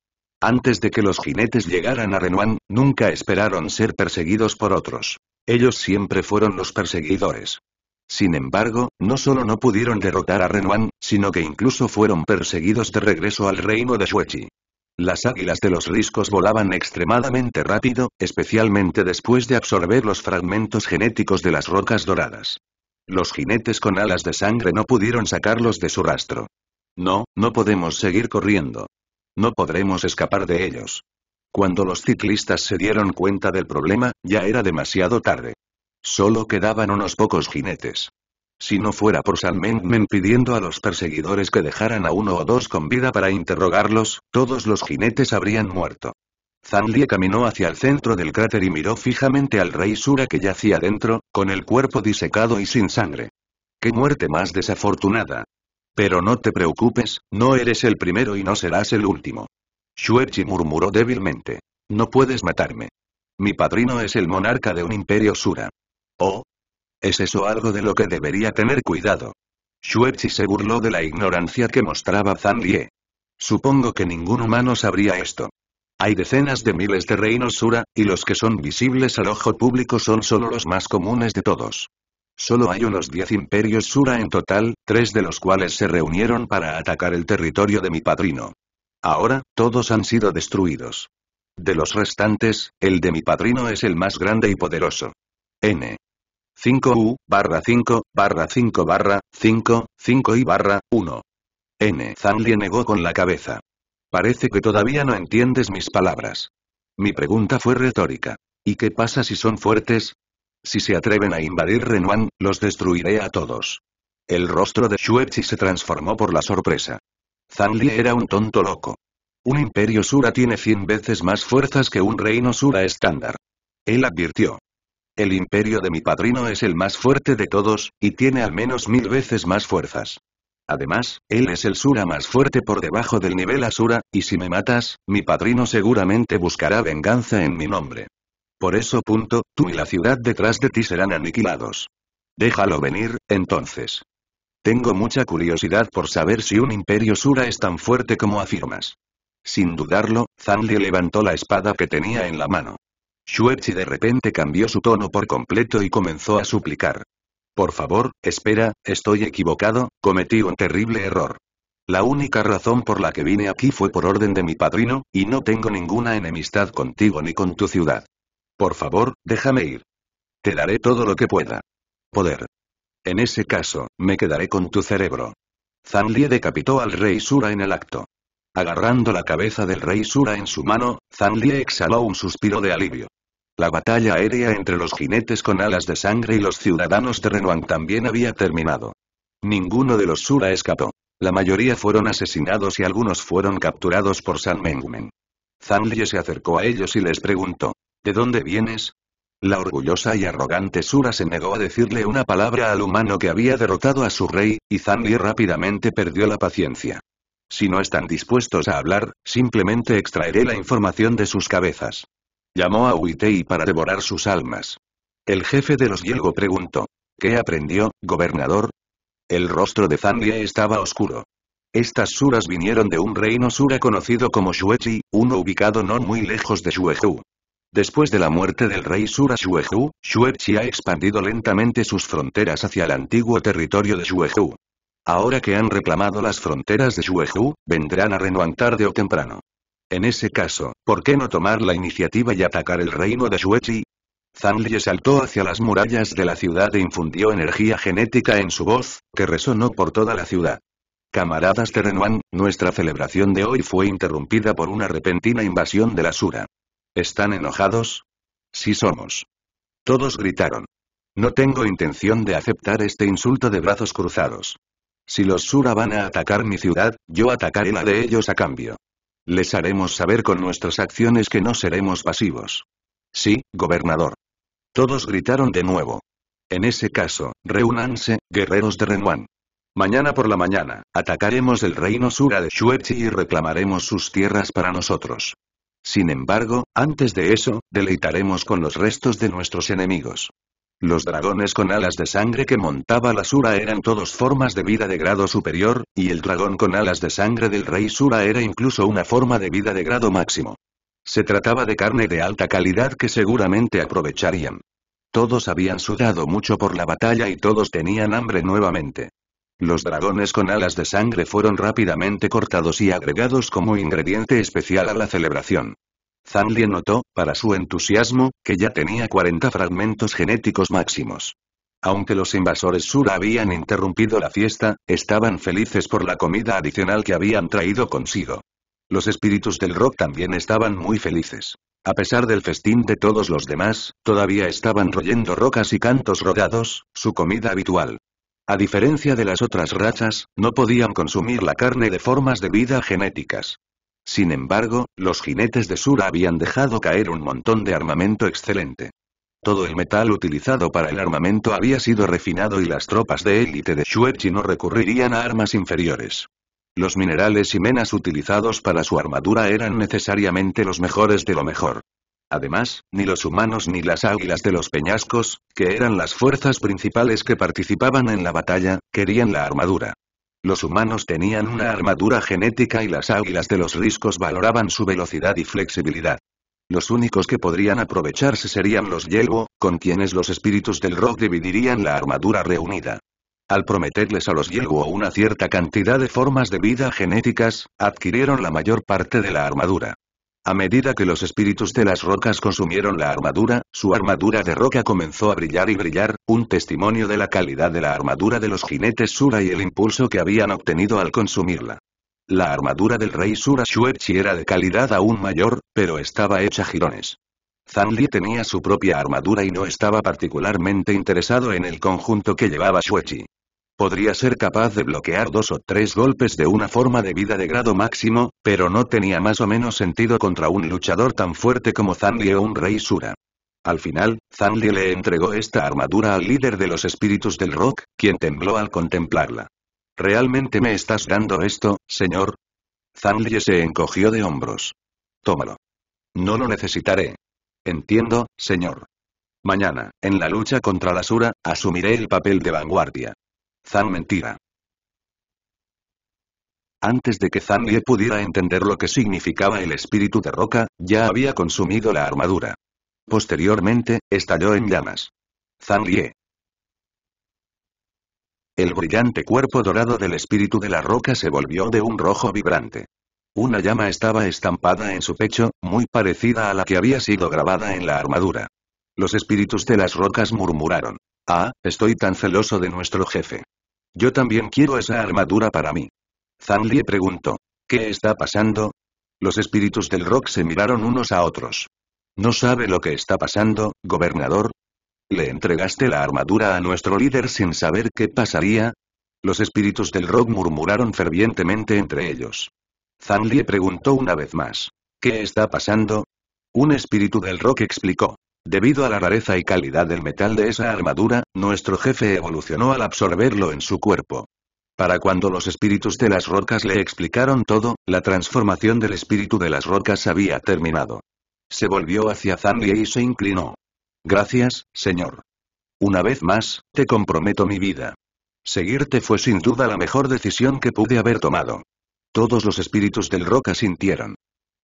Antes de que los jinetes llegaran a Renuan, nunca esperaron ser perseguidos por otros. Ellos siempre fueron los perseguidores. Sin embargo, no solo no pudieron derrotar a Renuan, sino que incluso fueron perseguidos de regreso al reino de Shuechi. Las águilas de los riscos volaban extremadamente rápido, especialmente después de absorber los fragmentos genéticos de las rocas doradas. Los jinetes con alas de sangre no pudieron sacarlos de su rastro. No, no podemos seguir corriendo. No podremos escapar de ellos. Cuando los ciclistas se dieron cuenta del problema, ya era demasiado tarde. Solo quedaban unos pocos jinetes. Si no fuera por Salmenmen pidiendo a los perseguidores que dejaran a uno o dos con vida para interrogarlos, todos los jinetes habrían muerto. Zanlie caminó hacia el centro del cráter y miró fijamente al rey Sura que yacía dentro, con el cuerpo disecado y sin sangre. ¡Qué muerte más desafortunada! Pero no te preocupes, no eres el primero y no serás el último. Shuechi murmuró débilmente. No puedes matarme. Mi padrino es el monarca de un imperio Sura. Oh. ¿Es eso algo de lo que debería tener cuidado? Shuechi se burló de la ignorancia que mostraba Zhang Supongo que ningún humano sabría esto. Hay decenas de miles de reinos Sura, y los que son visibles al ojo público son solo los más comunes de todos. Solo hay unos 10 imperios Sura en total, tres de los cuales se reunieron para atacar el territorio de mi padrino. Ahora, todos han sido destruidos. De los restantes, el de mi padrino es el más grande y poderoso. N. 5 U, barra 5, barra 5 barra, 5, 5 y barra, 1. N. Zanli negó con la cabeza. Parece que todavía no entiendes mis palabras. Mi pregunta fue retórica. ¿Y qué pasa si son fuertes? Si se atreven a invadir Renuan, los destruiré a todos. El rostro de Shuechi se transformó por la sorpresa. Zanli era un tonto loco. Un imperio sura tiene cien veces más fuerzas que un reino sura estándar. Él advirtió. El imperio de mi padrino es el más fuerte de todos, y tiene al menos mil veces más fuerzas. Además, él es el Sura más fuerte por debajo del nivel Asura, y si me matas, mi padrino seguramente buscará venganza en mi nombre. Por eso punto, tú y la ciudad detrás de ti serán aniquilados. Déjalo venir, entonces. Tengo mucha curiosidad por saber si un imperio Sura es tan fuerte como afirmas. Sin dudarlo, Zanli levantó la espada que tenía en la mano. Shuechi de repente cambió su tono por completo y comenzó a suplicar. Por favor, espera, estoy equivocado, cometí un terrible error. La única razón por la que vine aquí fue por orden de mi padrino, y no tengo ninguna enemistad contigo ni con tu ciudad. Por favor, déjame ir. Te daré todo lo que pueda. Poder. En ese caso, me quedaré con tu cerebro. Zanlie decapitó al rey Sura en el acto. Agarrando la cabeza del rey Sura en su mano, Zanlie exhaló un suspiro de alivio. La batalla aérea entre los jinetes con alas de sangre y los ciudadanos de también había terminado. Ninguno de los Sura escapó. La mayoría fueron asesinados y algunos fueron capturados por San Mengmen. Li se acercó a ellos y les preguntó, ¿de dónde vienes? La orgullosa y arrogante Sura se negó a decirle una palabra al humano que había derrotado a su rey, y Li rápidamente perdió la paciencia. Si no están dispuestos a hablar, simplemente extraeré la información de sus cabezas. Llamó a Uitei para devorar sus almas. El jefe de los Yelgo preguntó. ¿Qué aprendió, gobernador? El rostro de Zandia estaba oscuro. Estas suras vinieron de un reino sura conocido como Shuechi, uno ubicado no muy lejos de Shuehu. Después de la muerte del rey Sura Shuehu, Shuechi ha expandido lentamente sus fronteras hacia el antiguo territorio de Shuehu. Ahora que han reclamado las fronteras de Shuehu, vendrán a Renuan tarde o temprano. En ese caso, ¿por qué no tomar la iniciativa y atacar el reino de Shuechi? Zanlie saltó hacia las murallas de la ciudad e infundió energía genética en su voz, que resonó por toda la ciudad. Camaradas de Renuan, nuestra celebración de hoy fue interrumpida por una repentina invasión de la Sura. ¿Están enojados? Sí somos. Todos gritaron. No tengo intención de aceptar este insulto de brazos cruzados. Si los Sura van a atacar mi ciudad, yo atacaré la de ellos a cambio. Les haremos saber con nuestras acciones que no seremos pasivos. Sí, gobernador. Todos gritaron de nuevo. En ese caso, reúnanse, guerreros de Renwan. Mañana por la mañana, atacaremos el reino Sura de Shuechi y reclamaremos sus tierras para nosotros. Sin embargo, antes de eso, deleitaremos con los restos de nuestros enemigos. Los dragones con alas de sangre que montaba la Sura eran todos formas de vida de grado superior, y el dragón con alas de sangre del rey Sura era incluso una forma de vida de grado máximo. Se trataba de carne de alta calidad que seguramente aprovecharían. Todos habían sudado mucho por la batalla y todos tenían hambre nuevamente. Los dragones con alas de sangre fueron rápidamente cortados y agregados como ingrediente especial a la celebración. Zanli notó, para su entusiasmo, que ya tenía 40 fragmentos genéticos máximos. Aunque los invasores sur habían interrumpido la fiesta, estaban felices por la comida adicional que habían traído consigo. Los espíritus del rock también estaban muy felices. A pesar del festín de todos los demás, todavía estaban royendo rocas y cantos rodados, su comida habitual. A diferencia de las otras razas, no podían consumir la carne de formas de vida genéticas. Sin embargo, los jinetes de Sura habían dejado caer un montón de armamento excelente. Todo el metal utilizado para el armamento había sido refinado y las tropas de élite de Shuechi no recurrirían a armas inferiores. Los minerales y menas utilizados para su armadura eran necesariamente los mejores de lo mejor. Además, ni los humanos ni las águilas de los peñascos, que eran las fuerzas principales que participaban en la batalla, querían la armadura. Los humanos tenían una armadura genética y las águilas de los riscos valoraban su velocidad y flexibilidad. Los únicos que podrían aprovecharse serían los yelbo, con quienes los espíritus del rock dividirían la armadura reunida. Al prometerles a los yelbo una cierta cantidad de formas de vida genéticas, adquirieron la mayor parte de la armadura. A medida que los espíritus de las rocas consumieron la armadura, su armadura de roca comenzó a brillar y brillar, un testimonio de la calidad de la armadura de los jinetes Sura y el impulso que habían obtenido al consumirla. La armadura del rey Sura Shuechi era de calidad aún mayor, pero estaba hecha jirones. Zanli tenía su propia armadura y no estaba particularmente interesado en el conjunto que llevaba Shuechi. Podría ser capaz de bloquear dos o tres golpes de una forma de vida de grado máximo, pero no tenía más o menos sentido contra un luchador tan fuerte como Zanlie o un rey Sura. Al final, Zanlie le entregó esta armadura al líder de los espíritus del rock, quien tembló al contemplarla. ¿Realmente me estás dando esto, señor? Zanlie se encogió de hombros. Tómalo. No lo necesitaré. Entiendo, señor. Mañana, en la lucha contra la Sura, asumiré el papel de vanguardia. Zan mentira. Antes de que Zan Lie pudiera entender lo que significaba el espíritu de roca, ya había consumido la armadura. Posteriormente, estalló en llamas. Zan Lie. El brillante cuerpo dorado del espíritu de la roca se volvió de un rojo vibrante. Una llama estaba estampada en su pecho, muy parecida a la que había sido grabada en la armadura. Los espíritus de las rocas murmuraron. Ah, estoy tan celoso de nuestro jefe. Yo también quiero esa armadura para mí. Zhang preguntó. ¿Qué está pasando? Los espíritus del rock se miraron unos a otros. ¿No sabe lo que está pasando, gobernador? ¿Le entregaste la armadura a nuestro líder sin saber qué pasaría? Los espíritus del rock murmuraron fervientemente entre ellos. Zhang preguntó una vez más. ¿Qué está pasando? Un espíritu del rock explicó. Debido a la rareza y calidad del metal de esa armadura, nuestro jefe evolucionó al absorberlo en su cuerpo. Para cuando los espíritus de las rocas le explicaron todo, la transformación del espíritu de las rocas había terminado. Se volvió hacia Zanlie y se inclinó. Gracias, señor. Una vez más, te comprometo mi vida. Seguirte fue sin duda la mejor decisión que pude haber tomado. Todos los espíritus del roca sintieron.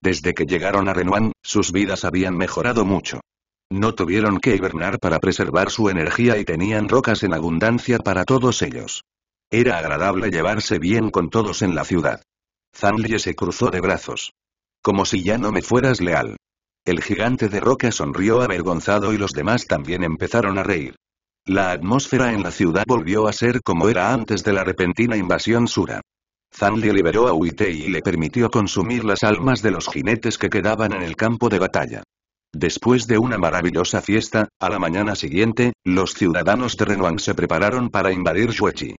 Desde que llegaron a Renuan, sus vidas habían mejorado mucho. No tuvieron que hibernar para preservar su energía y tenían rocas en abundancia para todos ellos. Era agradable llevarse bien con todos en la ciudad. Zanlie se cruzó de brazos. Como si ya no me fueras leal. El gigante de roca sonrió avergonzado y los demás también empezaron a reír. La atmósfera en la ciudad volvió a ser como era antes de la repentina invasión Sura. Zanlie liberó a Uitei y le permitió consumir las almas de los jinetes que quedaban en el campo de batalla. Después de una maravillosa fiesta, a la mañana siguiente, los ciudadanos de Renoan se prepararon para invadir Shuechi.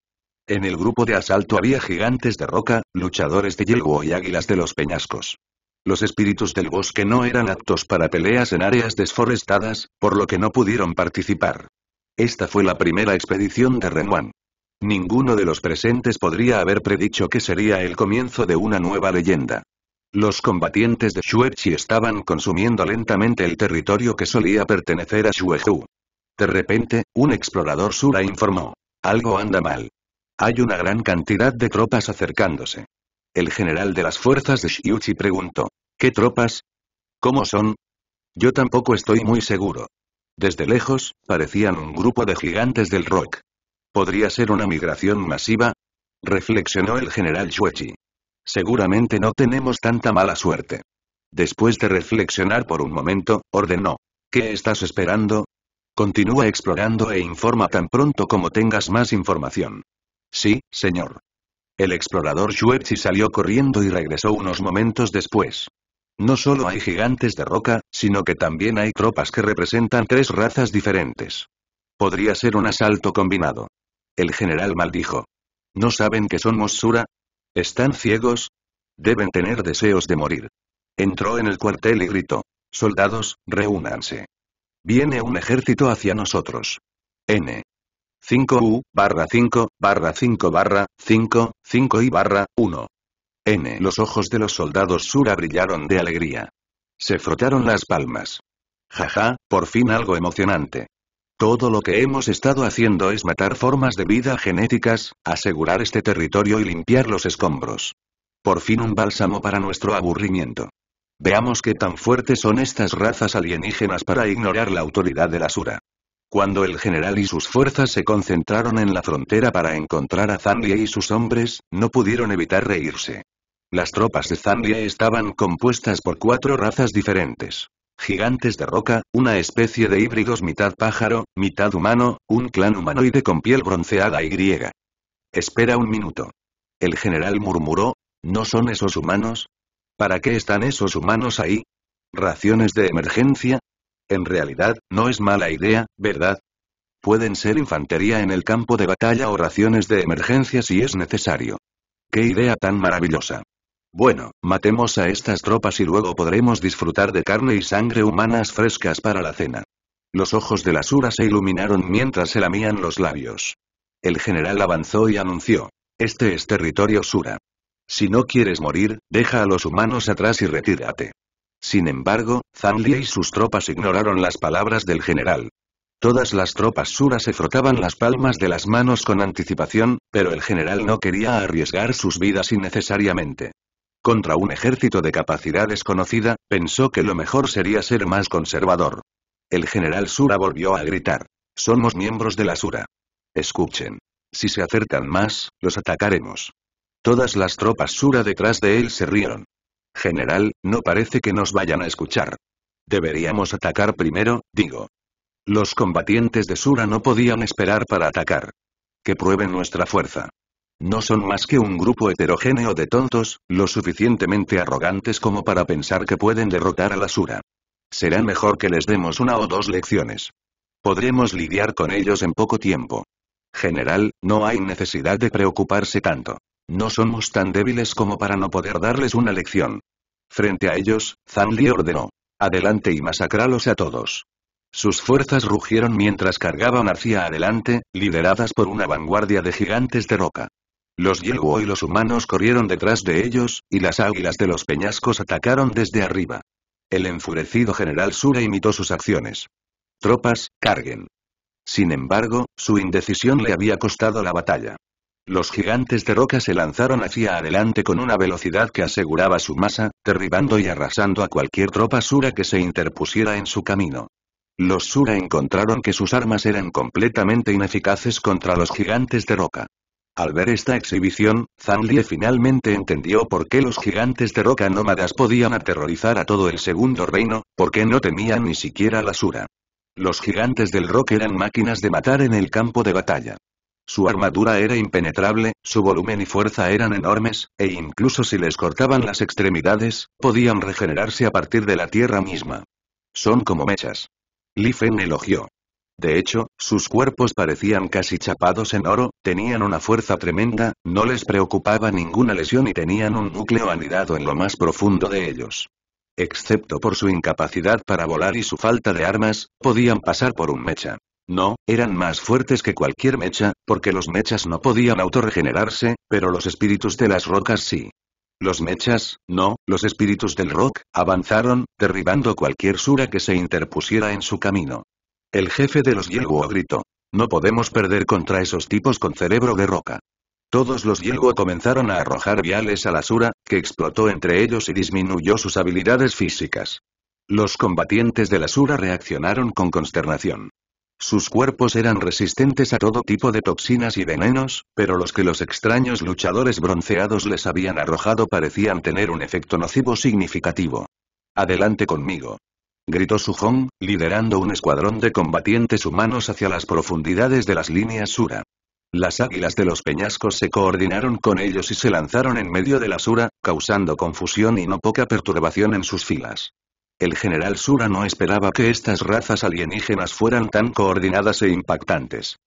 En el grupo de asalto había gigantes de roca, luchadores de yelguo y águilas de los peñascos. Los espíritus del bosque no eran aptos para peleas en áreas desforestadas, por lo que no pudieron participar. Esta fue la primera expedición de Renwan. Ninguno de los presentes podría haber predicho que sería el comienzo de una nueva leyenda. Los combatientes de Shuechi estaban consumiendo lentamente el territorio que solía pertenecer a Shuehu. De repente, un explorador Sura informó. Algo anda mal. Hay una gran cantidad de tropas acercándose. El general de las fuerzas de Xiuchi preguntó. ¿Qué tropas? ¿Cómo son? Yo tampoco estoy muy seguro. Desde lejos, parecían un grupo de gigantes del rock. ¿Podría ser una migración masiva? Reflexionó el general Xuechi. Seguramente no tenemos tanta mala suerte. Después de reflexionar por un momento, ordenó. ¿Qué estás esperando? Continúa explorando e informa tan pronto como tengas más información. Sí, señor. El explorador Shuepsi salió corriendo y regresó unos momentos después. No solo hay gigantes de roca, sino que también hay tropas que representan tres razas diferentes. Podría ser un asalto combinado. El general maldijo. ¿No saben que somos Mosura? ¿Están ciegos? Deben tener deseos de morir. Entró en el cuartel y gritó. Soldados, reúnanse. Viene un ejército hacia nosotros. N. 5U, barra 5, barra 5, barra 5, 5 y barra 1. N. Los ojos de los soldados Sura brillaron de alegría. Se frotaron las palmas. Jaja, por fin algo emocionante. Todo lo que hemos estado haciendo es matar formas de vida genéticas, asegurar este territorio y limpiar los escombros. Por fin un bálsamo para nuestro aburrimiento. Veamos qué tan fuertes son estas razas alienígenas para ignorar la autoridad de la Sura. Cuando el general y sus fuerzas se concentraron en la frontera para encontrar a Zambia y sus hombres, no pudieron evitar reírse. Las tropas de Zambia estaban compuestas por cuatro razas diferentes. Gigantes de roca, una especie de híbridos mitad pájaro, mitad humano, un clan humanoide con piel bronceada y griega. Espera un minuto. El general murmuró, ¿no son esos humanos? ¿Para qué están esos humanos ahí? ¿Raciones de emergencia? En realidad, no es mala idea, ¿verdad? Pueden ser infantería en el campo de batalla o raciones de emergencia si es necesario. ¡Qué idea tan maravillosa! Bueno, matemos a estas tropas y luego podremos disfrutar de carne y sangre humanas frescas para la cena. Los ojos de la Sura se iluminaron mientras se lamían los labios. El general avanzó y anunció. Este es territorio Sura. Si no quieres morir, deja a los humanos atrás y retírate. Sin embargo, Zanli y sus tropas ignoraron las palabras del general. Todas las tropas Sura se frotaban las palmas de las manos con anticipación, pero el general no quería arriesgar sus vidas innecesariamente. Contra un ejército de capacidad desconocida, pensó que lo mejor sería ser más conservador. El general Sura volvió a gritar. Somos miembros de la Sura. Escuchen. Si se acercan más, los atacaremos. Todas las tropas Sura detrás de él se rieron. General, no parece que nos vayan a escuchar. Deberíamos atacar primero, digo. Los combatientes de Sura no podían esperar para atacar. Que prueben nuestra fuerza. No son más que un grupo heterogéneo de tontos, lo suficientemente arrogantes como para pensar que pueden derrotar a la Sura. Será mejor que les demos una o dos lecciones. Podremos lidiar con ellos en poco tiempo. General, no hay necesidad de preocuparse tanto. No somos tan débiles como para no poder darles una lección. Frente a ellos, Zanli ordenó. Adelante y masacralos a todos. Sus fuerzas rugieron mientras cargaban hacia adelante, lideradas por una vanguardia de gigantes de roca. Los Yeguo y los humanos corrieron detrás de ellos, y las águilas de los peñascos atacaron desde arriba. El enfurecido general Sura imitó sus acciones. Tropas, carguen. Sin embargo, su indecisión le había costado la batalla. Los gigantes de roca se lanzaron hacia adelante con una velocidad que aseguraba su masa, derribando y arrasando a cualquier tropa Sura que se interpusiera en su camino. Los Sura encontraron que sus armas eran completamente ineficaces contra los gigantes de roca. Al ver esta exhibición, Zanlie finalmente entendió por qué los gigantes de roca nómadas podían aterrorizar a todo el segundo reino, porque no temían ni siquiera la Sura. Los gigantes del rock eran máquinas de matar en el campo de batalla. Su armadura era impenetrable, su volumen y fuerza eran enormes, e incluso si les cortaban las extremidades, podían regenerarse a partir de la tierra misma. Son como mechas. Li Fen elogió. De hecho, sus cuerpos parecían casi chapados en oro, tenían una fuerza tremenda, no les preocupaba ninguna lesión y tenían un núcleo anidado en lo más profundo de ellos. Excepto por su incapacidad para volar y su falta de armas, podían pasar por un mecha. No, eran más fuertes que cualquier mecha, porque los mechas no podían autorregenerarse, pero los espíritus de las rocas sí. Los mechas, no, los espíritus del rock, avanzaron, derribando cualquier sura que se interpusiera en su camino. El jefe de los Yelgo gritó. No podemos perder contra esos tipos con cerebro de roca. Todos los Yelgo comenzaron a arrojar viales a la Sura, que explotó entre ellos y disminuyó sus habilidades físicas. Los combatientes de la Sura reaccionaron con consternación. Sus cuerpos eran resistentes a todo tipo de toxinas y venenos, pero los que los extraños luchadores bronceados les habían arrojado parecían tener un efecto nocivo significativo. Adelante conmigo gritó Sujong, liderando un escuadrón de combatientes humanos hacia las profundidades de las líneas Sura. Las águilas de los peñascos se coordinaron con ellos y se lanzaron en medio de la Sura, causando confusión y no poca perturbación en sus filas. El general Sura no esperaba que estas razas alienígenas fueran tan coordinadas e impactantes.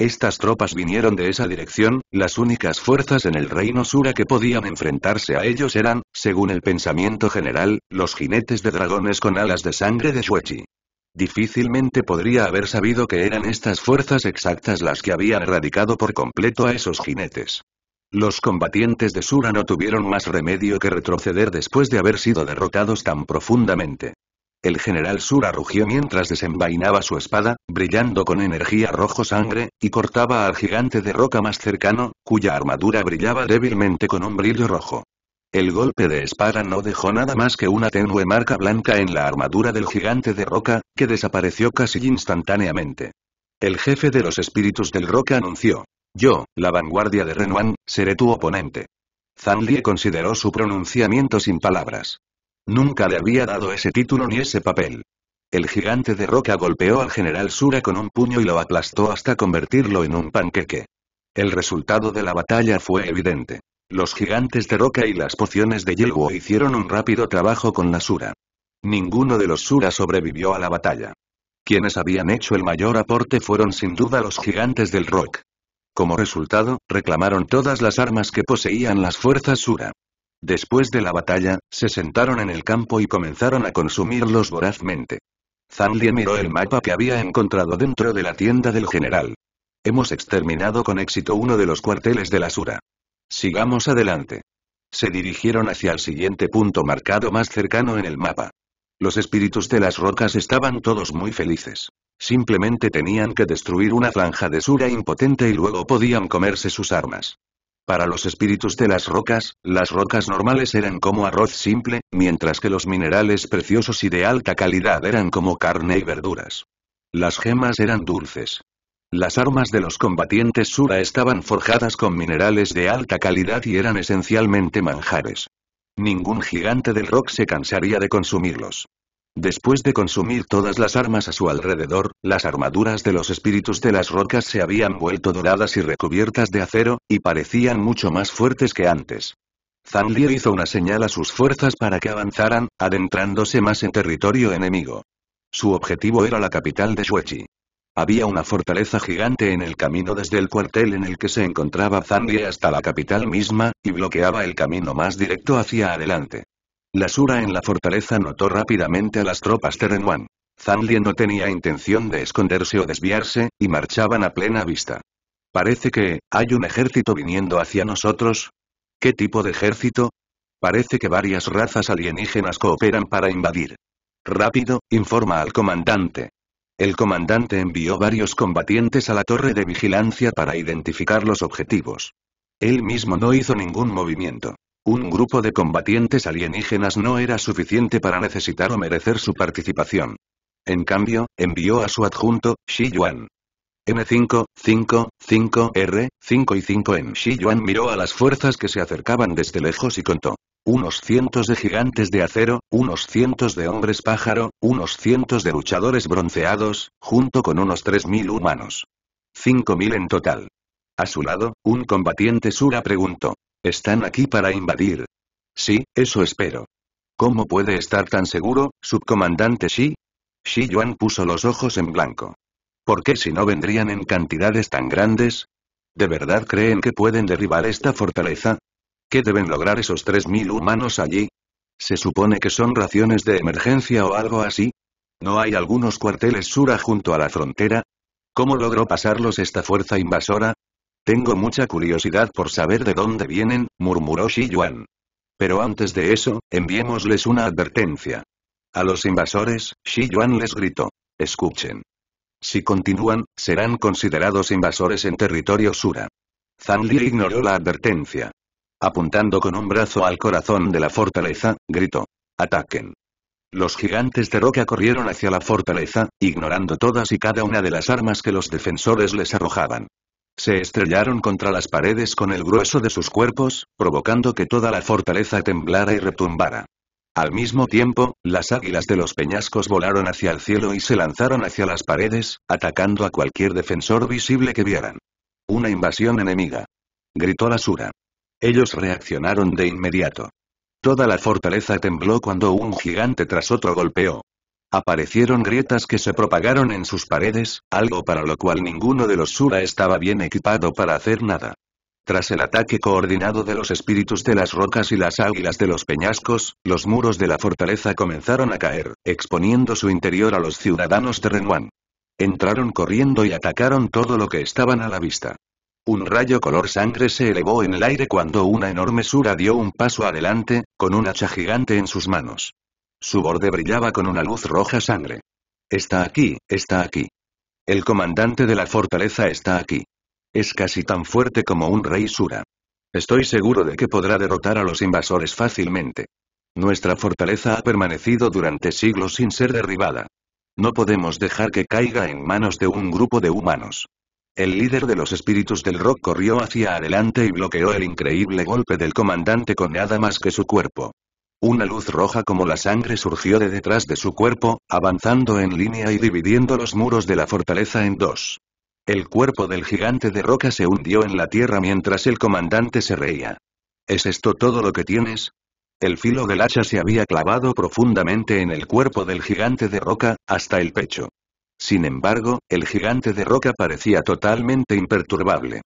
Estas tropas vinieron de esa dirección, las únicas fuerzas en el reino Sura que podían enfrentarse a ellos eran, según el pensamiento general, los jinetes de dragones con alas de sangre de Shuechi. Difícilmente podría haber sabido que eran estas fuerzas exactas las que habían erradicado por completo a esos jinetes. Los combatientes de Sura no tuvieron más remedio que retroceder después de haber sido derrotados tan profundamente. El general Sura rugió mientras desenvainaba su espada, brillando con energía rojo sangre, y cortaba al gigante de roca más cercano, cuya armadura brillaba débilmente con un brillo rojo. El golpe de espada no dejó nada más que una tenue marca blanca en la armadura del gigante de roca, que desapareció casi instantáneamente. El jefe de los espíritus del roca anunció. Yo, la vanguardia de Renuan, seré tu oponente. Zanlie consideró su pronunciamiento sin palabras. Nunca le había dado ese título ni ese papel. El gigante de roca golpeó al general Sura con un puño y lo aplastó hasta convertirlo en un panqueque. El resultado de la batalla fue evidente. Los gigantes de roca y las pociones de hielo hicieron un rápido trabajo con la Sura. Ninguno de los Sura sobrevivió a la batalla. Quienes habían hecho el mayor aporte fueron sin duda los gigantes del rock. Como resultado, reclamaron todas las armas que poseían las fuerzas Sura. Después de la batalla, se sentaron en el campo y comenzaron a consumirlos vorazmente. Zanlie miró el mapa que había encontrado dentro de la tienda del general. Hemos exterminado con éxito uno de los cuarteles de la Sura. Sigamos adelante. Se dirigieron hacia el siguiente punto marcado más cercano en el mapa. Los espíritus de las rocas estaban todos muy felices. Simplemente tenían que destruir una franja de Sura impotente y luego podían comerse sus armas. Para los espíritus de las rocas, las rocas normales eran como arroz simple, mientras que los minerales preciosos y de alta calidad eran como carne y verduras. Las gemas eran dulces. Las armas de los combatientes Sura estaban forjadas con minerales de alta calidad y eran esencialmente manjares. Ningún gigante del rock se cansaría de consumirlos. Después de consumir todas las armas a su alrededor, las armaduras de los espíritus de las rocas se habían vuelto doradas y recubiertas de acero, y parecían mucho más fuertes que antes. Li hizo una señal a sus fuerzas para que avanzaran, adentrándose más en territorio enemigo. Su objetivo era la capital de Shuechi. Había una fortaleza gigante en el camino desde el cuartel en el que se encontraba Zandier hasta la capital misma, y bloqueaba el camino más directo hacia adelante. La Sura en la fortaleza notó rápidamente a las tropas Terenuan. Zanlien no tenía intención de esconderse o desviarse, y marchaban a plena vista. Parece que, hay un ejército viniendo hacia nosotros. ¿Qué tipo de ejército? Parece que varias razas alienígenas cooperan para invadir. Rápido, informa al comandante. El comandante envió varios combatientes a la torre de vigilancia para identificar los objetivos. Él mismo no hizo ningún movimiento. Un grupo de combatientes alienígenas no era suficiente para necesitar o merecer su participación. En cambio, envió a su adjunto, Shi Yuan. M5, 5, 5, R, 5 y 5 en Shi Yuan miró a las fuerzas que se acercaban desde lejos y contó. Unos cientos de gigantes de acero, unos cientos de hombres pájaro, unos cientos de luchadores bronceados, junto con unos 3.000 humanos. 5.000 en total. A su lado, un combatiente Sura preguntó. ¿Están aquí para invadir? Sí, eso espero. ¿Cómo puede estar tan seguro, subcomandante Shi? Shi Yuan puso los ojos en blanco. ¿Por qué si no vendrían en cantidades tan grandes? ¿De verdad creen que pueden derribar esta fortaleza? ¿Qué deben lograr esos 3.000 humanos allí? ¿Se supone que son raciones de emergencia o algo así? ¿No hay algunos cuarteles Sura junto a la frontera? ¿Cómo logró pasarlos esta fuerza invasora? Tengo mucha curiosidad por saber de dónde vienen, murmuró Shi Yuan. Pero antes de eso, enviémosles una advertencia. A los invasores, Shi Yuan les gritó. Escuchen. Si continúan, serán considerados invasores en territorio Sura. Zhang Li ignoró la advertencia. Apuntando con un brazo al corazón de la fortaleza, gritó. Ataquen. Los gigantes de roca corrieron hacia la fortaleza, ignorando todas y cada una de las armas que los defensores les arrojaban. Se estrellaron contra las paredes con el grueso de sus cuerpos, provocando que toda la fortaleza temblara y retumbara. Al mismo tiempo, las águilas de los peñascos volaron hacia el cielo y se lanzaron hacia las paredes, atacando a cualquier defensor visible que vieran. Una invasión enemiga. Gritó la Sura. Ellos reaccionaron de inmediato. Toda la fortaleza tembló cuando un gigante tras otro golpeó, Aparecieron grietas que se propagaron en sus paredes, algo para lo cual ninguno de los Sura estaba bien equipado para hacer nada. Tras el ataque coordinado de los espíritus de las rocas y las águilas de los peñascos, los muros de la fortaleza comenzaron a caer, exponiendo su interior a los ciudadanos de Renuan. Entraron corriendo y atacaron todo lo que estaban a la vista. Un rayo color sangre se elevó en el aire cuando una enorme sura dio un paso adelante, con un hacha gigante en sus manos. Su borde brillaba con una luz roja sangre. Está aquí, está aquí. El comandante de la fortaleza está aquí. Es casi tan fuerte como un rey Sura. Estoy seguro de que podrá derrotar a los invasores fácilmente. Nuestra fortaleza ha permanecido durante siglos sin ser derribada. No podemos dejar que caiga en manos de un grupo de humanos. El líder de los espíritus del rock corrió hacia adelante y bloqueó el increíble golpe del comandante con nada más que su cuerpo. Una luz roja como la sangre surgió de detrás de su cuerpo, avanzando en línea y dividiendo los muros de la fortaleza en dos. El cuerpo del gigante de roca se hundió en la tierra mientras el comandante se reía. ¿Es esto todo lo que tienes? El filo del hacha se había clavado profundamente en el cuerpo del gigante de roca, hasta el pecho. Sin embargo, el gigante de roca parecía totalmente imperturbable.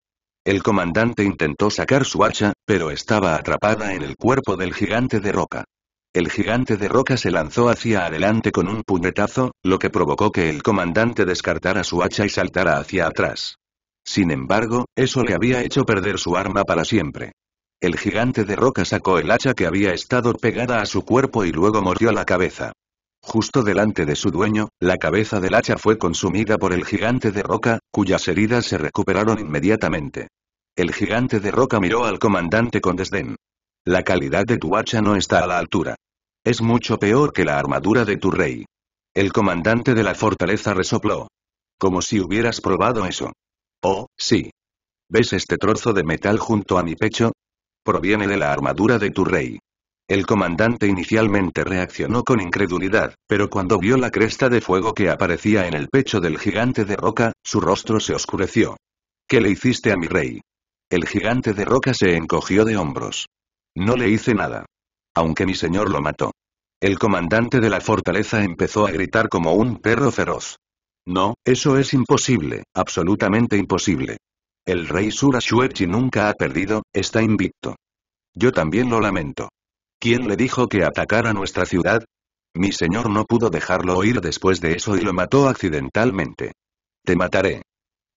El comandante intentó sacar su hacha, pero estaba atrapada en el cuerpo del gigante de roca. El gigante de roca se lanzó hacia adelante con un puñetazo, lo que provocó que el comandante descartara su hacha y saltara hacia atrás. Sin embargo, eso le había hecho perder su arma para siempre. El gigante de roca sacó el hacha que había estado pegada a su cuerpo y luego mordió la cabeza. Justo delante de su dueño, la cabeza del hacha fue consumida por el gigante de roca, cuyas heridas se recuperaron inmediatamente. El gigante de roca miró al comandante con desdén. La calidad de tu hacha no está a la altura. Es mucho peor que la armadura de tu rey. El comandante de la fortaleza resopló. Como si hubieras probado eso. Oh, sí. ¿Ves este trozo de metal junto a mi pecho? Proviene de la armadura de tu rey. El comandante inicialmente reaccionó con incredulidad, pero cuando vio la cresta de fuego que aparecía en el pecho del gigante de roca, su rostro se oscureció. ¿Qué le hiciste a mi rey? El gigante de roca se encogió de hombros. No le hice nada. Aunque mi señor lo mató. El comandante de la fortaleza empezó a gritar como un perro feroz. No, eso es imposible, absolutamente imposible. El rey Surashuechi nunca ha perdido, está invicto. Yo también lo lamento. ¿Quién le dijo que atacara nuestra ciudad? Mi señor no pudo dejarlo oír después de eso y lo mató accidentalmente. Te mataré.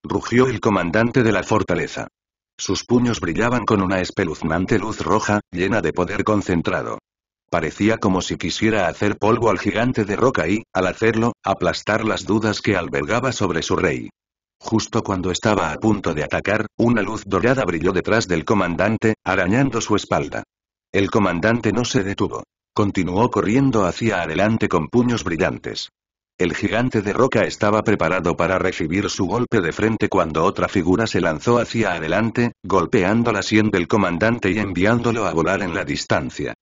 Rugió el comandante de la fortaleza. Sus puños brillaban con una espeluznante luz roja, llena de poder concentrado. Parecía como si quisiera hacer polvo al gigante de roca y, al hacerlo, aplastar las dudas que albergaba sobre su rey. Justo cuando estaba a punto de atacar, una luz dorada brilló detrás del comandante, arañando su espalda. El comandante no se detuvo. Continuó corriendo hacia adelante con puños brillantes. El gigante de roca estaba preparado para recibir su golpe de frente cuando otra figura se lanzó hacia adelante, golpeando la sien del comandante y enviándolo a volar en la distancia.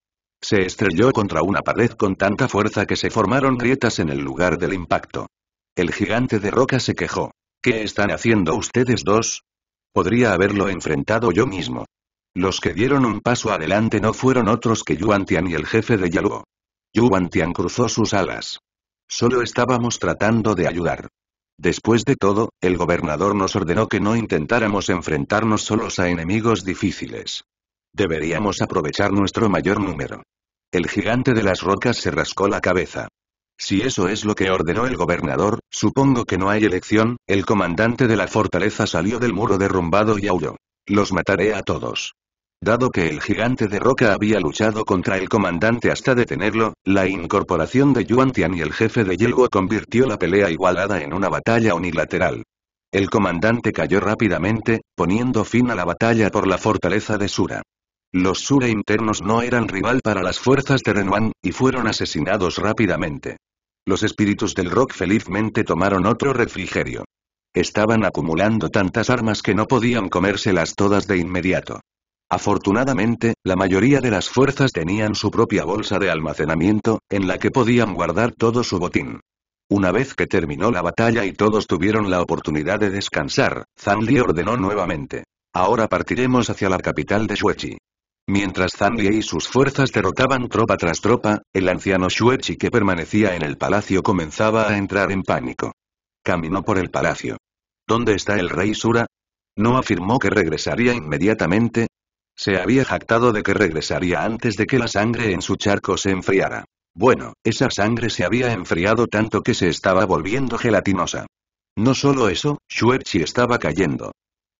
Se estrelló contra una pared con tanta fuerza que se formaron grietas en el lugar del impacto. El gigante de roca se quejó. ¿Qué están haciendo ustedes dos? Podría haberlo enfrentado yo mismo. Los que dieron un paso adelante no fueron otros que Yuan Tian y el jefe de Yaluo. Yuan Tian cruzó sus alas. Solo estábamos tratando de ayudar. Después de todo, el gobernador nos ordenó que no intentáramos enfrentarnos solos a enemigos difíciles. Deberíamos aprovechar nuestro mayor número. El gigante de las rocas se rascó la cabeza. Si eso es lo que ordenó el gobernador, supongo que no hay elección, el comandante de la fortaleza salió del muro derrumbado y aulló. Los mataré a todos. Dado que el gigante de roca había luchado contra el comandante hasta detenerlo, la incorporación de Yuan Tian y el jefe de Yelgo convirtió la pelea igualada en una batalla unilateral. El comandante cayó rápidamente, poniendo fin a la batalla por la fortaleza de Sura. Los Sura internos no eran rival para las fuerzas de Renuan, y fueron asesinados rápidamente. Los espíritus del rock felizmente tomaron otro refrigerio. Estaban acumulando tantas armas que no podían comérselas todas de inmediato. Afortunadamente, la mayoría de las fuerzas tenían su propia bolsa de almacenamiento, en la que podían guardar todo su botín. Una vez que terminó la batalla y todos tuvieron la oportunidad de descansar, Li ordenó nuevamente. Ahora partiremos hacia la capital de Shuechi. Mientras Li y sus fuerzas derrotaban tropa tras tropa, el anciano Shuechi que permanecía en el palacio comenzaba a entrar en pánico. Caminó por el palacio. ¿Dónde está el rey Sura? ¿No afirmó que regresaría inmediatamente? Se había jactado de que regresaría antes de que la sangre en su charco se enfriara. Bueno, esa sangre se había enfriado tanto que se estaba volviendo gelatinosa. No solo eso, Shuechi estaba cayendo.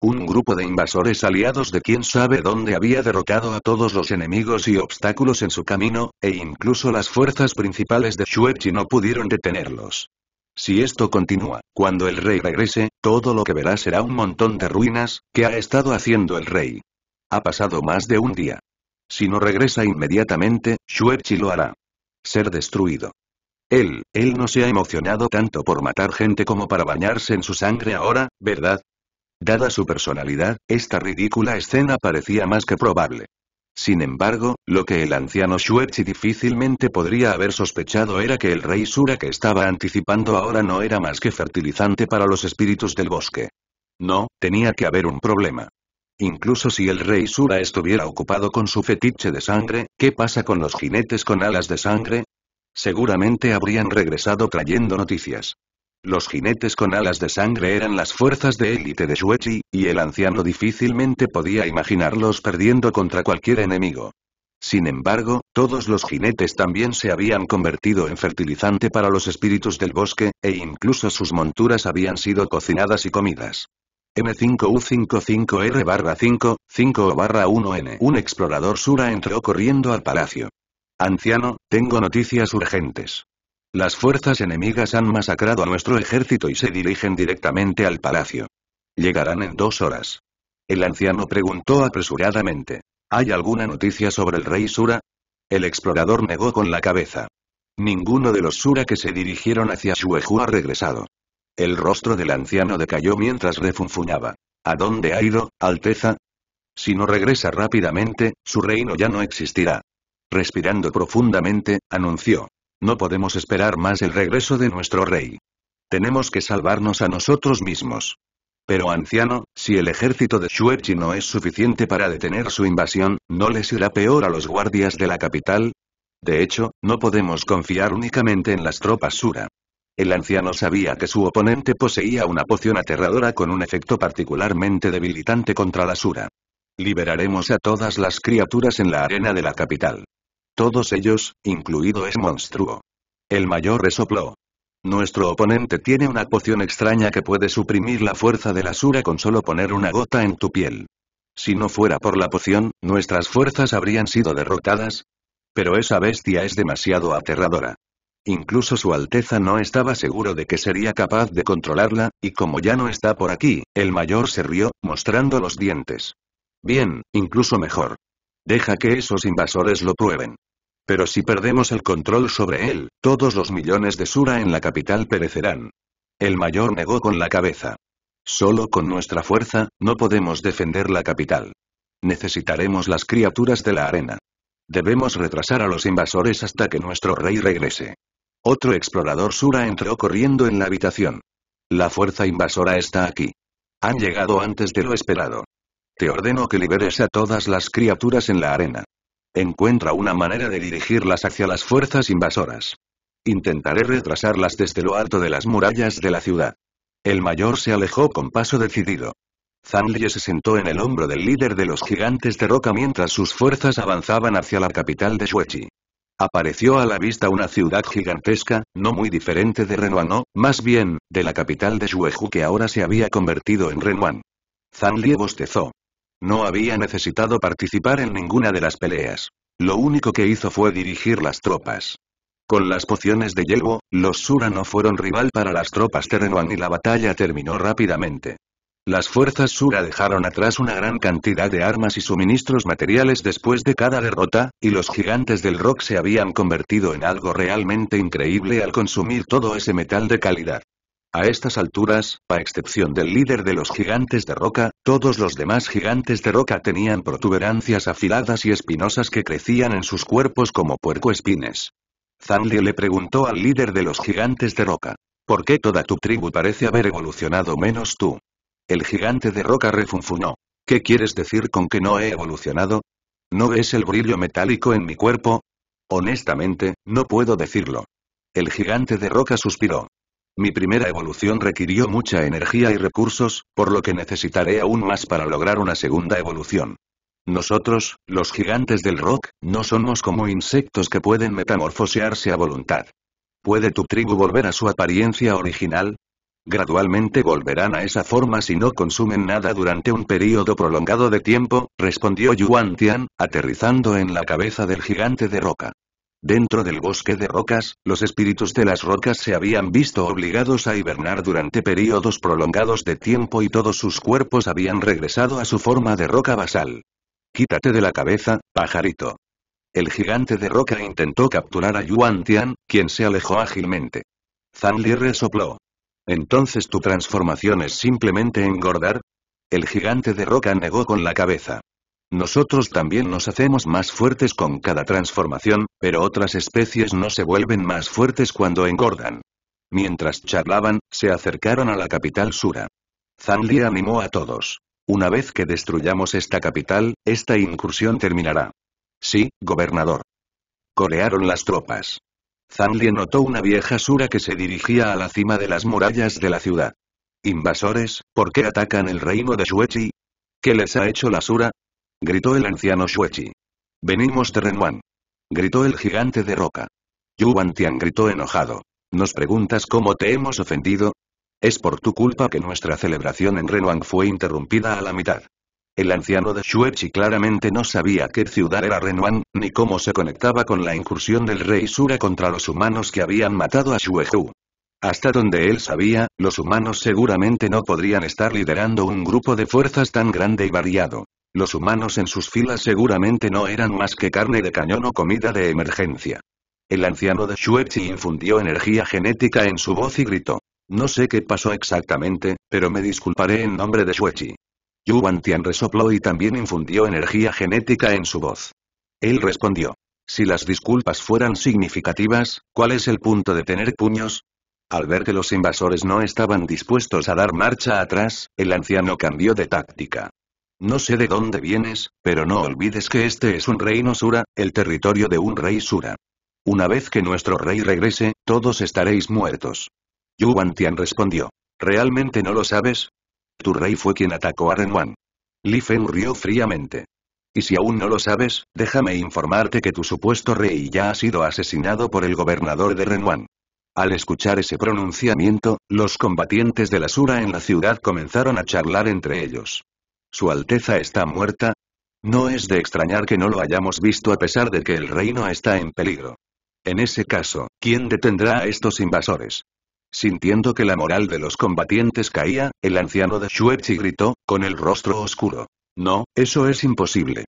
Un grupo de invasores aliados de quién sabe dónde había derrotado a todos los enemigos y obstáculos en su camino, e incluso las fuerzas principales de Shuechi no pudieron detenerlos. Si esto continúa, cuando el rey regrese, todo lo que verá será un montón de ruinas, ¿qué ha estado haciendo el rey? Ha pasado más de un día. Si no regresa inmediatamente, Shuechi lo hará. Ser destruido. Él, él no se ha emocionado tanto por matar gente como para bañarse en su sangre ahora, ¿verdad? Dada su personalidad, esta ridícula escena parecía más que probable. Sin embargo, lo que el anciano Shuechi difícilmente podría haber sospechado era que el rey Sura que estaba anticipando ahora no era más que fertilizante para los espíritus del bosque. No, tenía que haber un problema. Incluso si el rey Sura estuviera ocupado con su fetiche de sangre, ¿qué pasa con los jinetes con alas de sangre? Seguramente habrían regresado trayendo noticias. Los jinetes con alas de sangre eran las fuerzas de élite de Shuechi, y el anciano difícilmente podía imaginarlos perdiendo contra cualquier enemigo. Sin embargo, todos los jinetes también se habían convertido en fertilizante para los espíritus del bosque, e incluso sus monturas habían sido cocinadas y comidas. M5U55R barra 5, 5 o barra 1N. Un explorador Sura entró corriendo al palacio. Anciano, tengo noticias urgentes. Las fuerzas enemigas han masacrado a nuestro ejército y se dirigen directamente al palacio. Llegarán en dos horas. El anciano preguntó apresuradamente. ¿Hay alguna noticia sobre el rey Sura? El explorador negó con la cabeza. Ninguno de los Sura que se dirigieron hacia Shuehu ha regresado. El rostro del anciano decayó mientras refunfuñaba. ¿A dónde ha ido, Alteza? Si no regresa rápidamente, su reino ya no existirá. Respirando profundamente, anunció. No podemos esperar más el regreso de nuestro rey. Tenemos que salvarnos a nosotros mismos. Pero anciano, si el ejército de Shuechi no es suficiente para detener su invasión, ¿no les irá peor a los guardias de la capital? De hecho, no podemos confiar únicamente en las tropas Sura. El anciano sabía que su oponente poseía una poción aterradora con un efecto particularmente debilitante contra la Sura. Liberaremos a todas las criaturas en la arena de la capital. Todos ellos, incluido ese monstruo. El mayor resopló. Nuestro oponente tiene una poción extraña que puede suprimir la fuerza de la Sura con solo poner una gota en tu piel. Si no fuera por la poción, nuestras fuerzas habrían sido derrotadas. Pero esa bestia es demasiado aterradora. Incluso su Alteza no estaba seguro de que sería capaz de controlarla, y como ya no está por aquí, el mayor se rió, mostrando los dientes. Bien, incluso mejor. Deja que esos invasores lo prueben. Pero si perdemos el control sobre él, todos los millones de Sura en la capital perecerán. El mayor negó con la cabeza. Solo con nuestra fuerza, no podemos defender la capital. Necesitaremos las criaturas de la arena. Debemos retrasar a los invasores hasta que nuestro rey regrese. Otro explorador Sura entró corriendo en la habitación. La fuerza invasora está aquí. Han llegado antes de lo esperado. Te ordeno que liberes a todas las criaturas en la arena. Encuentra una manera de dirigirlas hacia las fuerzas invasoras. Intentaré retrasarlas desde lo alto de las murallas de la ciudad. El mayor se alejó con paso decidido. Zanlie se sentó en el hombro del líder de los gigantes de roca mientras sus fuerzas avanzaban hacia la capital de Shuechi. Apareció a la vista una ciudad gigantesca, no muy diferente de Renuano, más bien, de la capital de Shueju que ahora se había convertido en Renuan. Zanlie bostezó. No había necesitado participar en ninguna de las peleas. Lo único que hizo fue dirigir las tropas. Con las pociones de Yelvo, los Sura no fueron rival para las tropas de Renuan y la batalla terminó rápidamente. Las fuerzas Sura dejaron atrás una gran cantidad de armas y suministros materiales después de cada derrota, y los gigantes del rock se habían convertido en algo realmente increíble al consumir todo ese metal de calidad. A estas alturas, a excepción del líder de los gigantes de roca, todos los demás gigantes de roca tenían protuberancias afiladas y espinosas que crecían en sus cuerpos como puercoespines. Zanli le preguntó al líder de los gigantes de roca. ¿Por qué toda tu tribu parece haber evolucionado menos tú? El gigante de roca refunfunó. ¿Qué quieres decir con que no he evolucionado? ¿No ves el brillo metálico en mi cuerpo? Honestamente, no puedo decirlo. El gigante de roca suspiró. Mi primera evolución requirió mucha energía y recursos, por lo que necesitaré aún más para lograr una segunda evolución. Nosotros, los gigantes del rock, no somos como insectos que pueden metamorfosearse a voluntad. ¿Puede tu tribu volver a su apariencia original? Gradualmente volverán a esa forma si no consumen nada durante un período prolongado de tiempo, respondió Yuan Tian, aterrizando en la cabeza del gigante de roca. Dentro del bosque de rocas, los espíritus de las rocas se habían visto obligados a hibernar durante períodos prolongados de tiempo y todos sus cuerpos habían regresado a su forma de roca basal. Quítate de la cabeza, pajarito. El gigante de roca intentó capturar a Yuan Tian, quien se alejó ágilmente. Zhang Li resopló. ¿Entonces tu transformación es simplemente engordar? El gigante de roca negó con la cabeza. Nosotros también nos hacemos más fuertes con cada transformación, pero otras especies no se vuelven más fuertes cuando engordan. Mientras charlaban, se acercaron a la capital Sura. Zanli animó a todos. Una vez que destruyamos esta capital, esta incursión terminará. Sí, gobernador. Corearon las tropas. Zanli notó una vieja sura que se dirigía a la cima de las murallas de la ciudad. Invasores, ¿por qué atacan el reino de Shuechi? ¿Qué les ha hecho la sura? Gritó el anciano Shuechi. Venimos de Renwan. Gritó el gigante de roca. Yu tian!" gritó enojado. ¿Nos preguntas cómo te hemos ofendido? Es por tu culpa que nuestra celebración en Renwan fue interrumpida a la mitad. El anciano de Shuechi claramente no sabía qué ciudad era Renuan, ni cómo se conectaba con la incursión del rey Sura contra los humanos que habían matado a Shuehu. Hasta donde él sabía, los humanos seguramente no podrían estar liderando un grupo de fuerzas tan grande y variado. Los humanos en sus filas seguramente no eran más que carne de cañón o comida de emergencia. El anciano de Shuechi infundió energía genética en su voz y gritó. No sé qué pasó exactamente, pero me disculparé en nombre de Shuechi. Yu Wantian resopló y también infundió energía genética en su voz. Él respondió. Si las disculpas fueran significativas, ¿cuál es el punto de tener puños? Al ver que los invasores no estaban dispuestos a dar marcha atrás, el anciano cambió de táctica. No sé de dónde vienes, pero no olvides que este es un reino Sura, el territorio de un rey Sura. Una vez que nuestro rey regrese, todos estaréis muertos. Yu Wantian respondió. ¿Realmente no lo sabes? Tu rey fue quien atacó a Renwan. Li rió fríamente. Y si aún no lo sabes, déjame informarte que tu supuesto rey ya ha sido asesinado por el gobernador de Renwan. Al escuchar ese pronunciamiento, los combatientes de la Sura en la ciudad comenzaron a charlar entre ellos. ¿Su Alteza está muerta? No es de extrañar que no lo hayamos visto a pesar de que el reino está en peligro. En ese caso, ¿quién detendrá a estos invasores? Sintiendo que la moral de los combatientes caía, el anciano de Shuechi gritó, con el rostro oscuro. No, eso es imposible.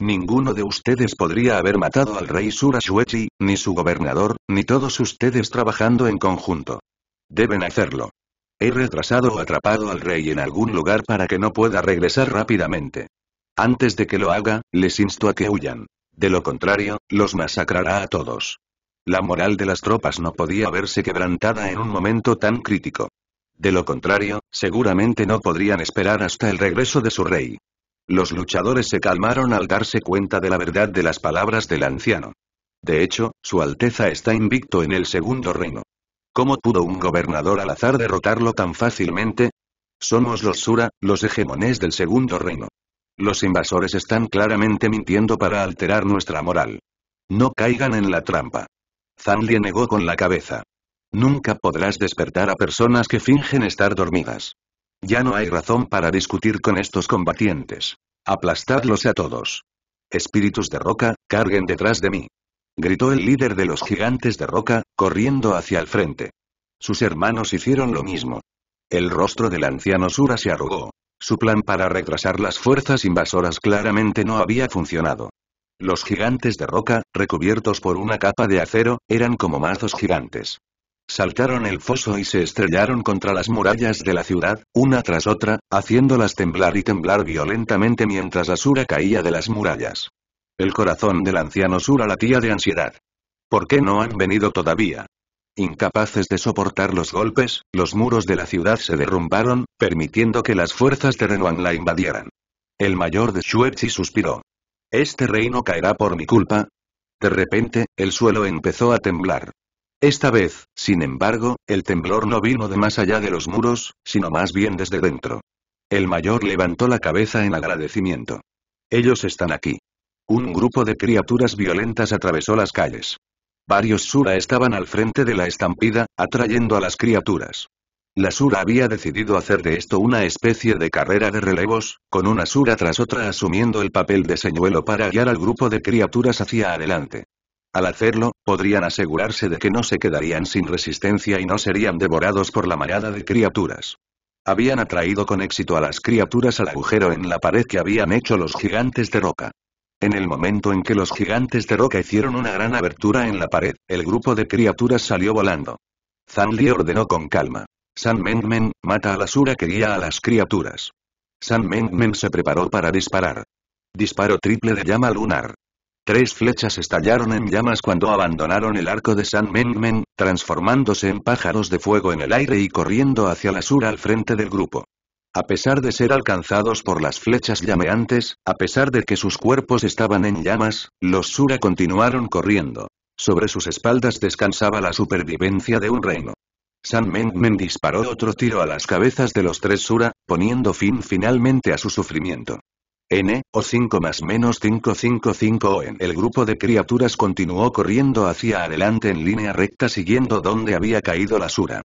Ninguno de ustedes podría haber matado al rey Sura Shuechi, ni su gobernador, ni todos ustedes trabajando en conjunto. Deben hacerlo. He retrasado o atrapado al rey en algún lugar para que no pueda regresar rápidamente. Antes de que lo haga, les insto a que huyan. De lo contrario, los masacrará a todos. La moral de las tropas no podía verse quebrantada en un momento tan crítico. De lo contrario, seguramente no podrían esperar hasta el regreso de su rey. Los luchadores se calmaron al darse cuenta de la verdad de las palabras del anciano. De hecho, Su Alteza está invicto en el segundo reino. ¿Cómo pudo un gobernador al azar derrotarlo tan fácilmente? Somos los Sura, los hegemones del segundo reino. Los invasores están claramente mintiendo para alterar nuestra moral. No caigan en la trampa. Zanlie negó con la cabeza. Nunca podrás despertar a personas que fingen estar dormidas. Ya no hay razón para discutir con estos combatientes. Aplastadlos a todos. Espíritus de roca, carguen detrás de mí. Gritó el líder de los gigantes de roca, corriendo hacia el frente. Sus hermanos hicieron lo mismo. El rostro del anciano Sura se arrugó. Su plan para retrasar las fuerzas invasoras claramente no había funcionado. Los gigantes de roca, recubiertos por una capa de acero, eran como mazos gigantes. Saltaron el foso y se estrellaron contra las murallas de la ciudad, una tras otra, haciéndolas temblar y temblar violentamente mientras Asura caía de las murallas. El corazón del anciano Sura latía de ansiedad. ¿Por qué no han venido todavía? Incapaces de soportar los golpes, los muros de la ciudad se derrumbaron, permitiendo que las fuerzas de Renuan la invadieran. El mayor de Shuechi suspiró. Este reino caerá por mi culpa. De repente, el suelo empezó a temblar. Esta vez, sin embargo, el temblor no vino de más allá de los muros, sino más bien desde dentro. El mayor levantó la cabeza en agradecimiento. Ellos están aquí. Un grupo de criaturas violentas atravesó las calles. Varios Sura estaban al frente de la estampida, atrayendo a las criaturas. La Sura había decidido hacer de esto una especie de carrera de relevos, con una Sura tras otra asumiendo el papel de señuelo para guiar al grupo de criaturas hacia adelante. Al hacerlo, podrían asegurarse de que no se quedarían sin resistencia y no serían devorados por la manada de criaturas. Habían atraído con éxito a las criaturas al agujero en la pared que habían hecho los gigantes de roca. En el momento en que los gigantes de roca hicieron una gran abertura en la pared, el grupo de criaturas salió volando. Zanli ordenó con calma. San Mengmen, mata a la Sura que guía a las criaturas. San Mengmen se preparó para disparar. Disparo triple de llama lunar. Tres flechas estallaron en llamas cuando abandonaron el arco de San Mengmen, transformándose en pájaros de fuego en el aire y corriendo hacia la Sura al frente del grupo. A pesar de ser alcanzados por las flechas llameantes, a pesar de que sus cuerpos estaban en llamas, los Sura continuaron corriendo. Sobre sus espaldas descansaba la supervivencia de un reino. San Mengmen disparó otro tiro a las cabezas de los tres Sura, poniendo fin finalmente a su sufrimiento. N, o 5 más menos 555 en el grupo de criaturas continuó corriendo hacia adelante en línea recta siguiendo donde había caído la Sura.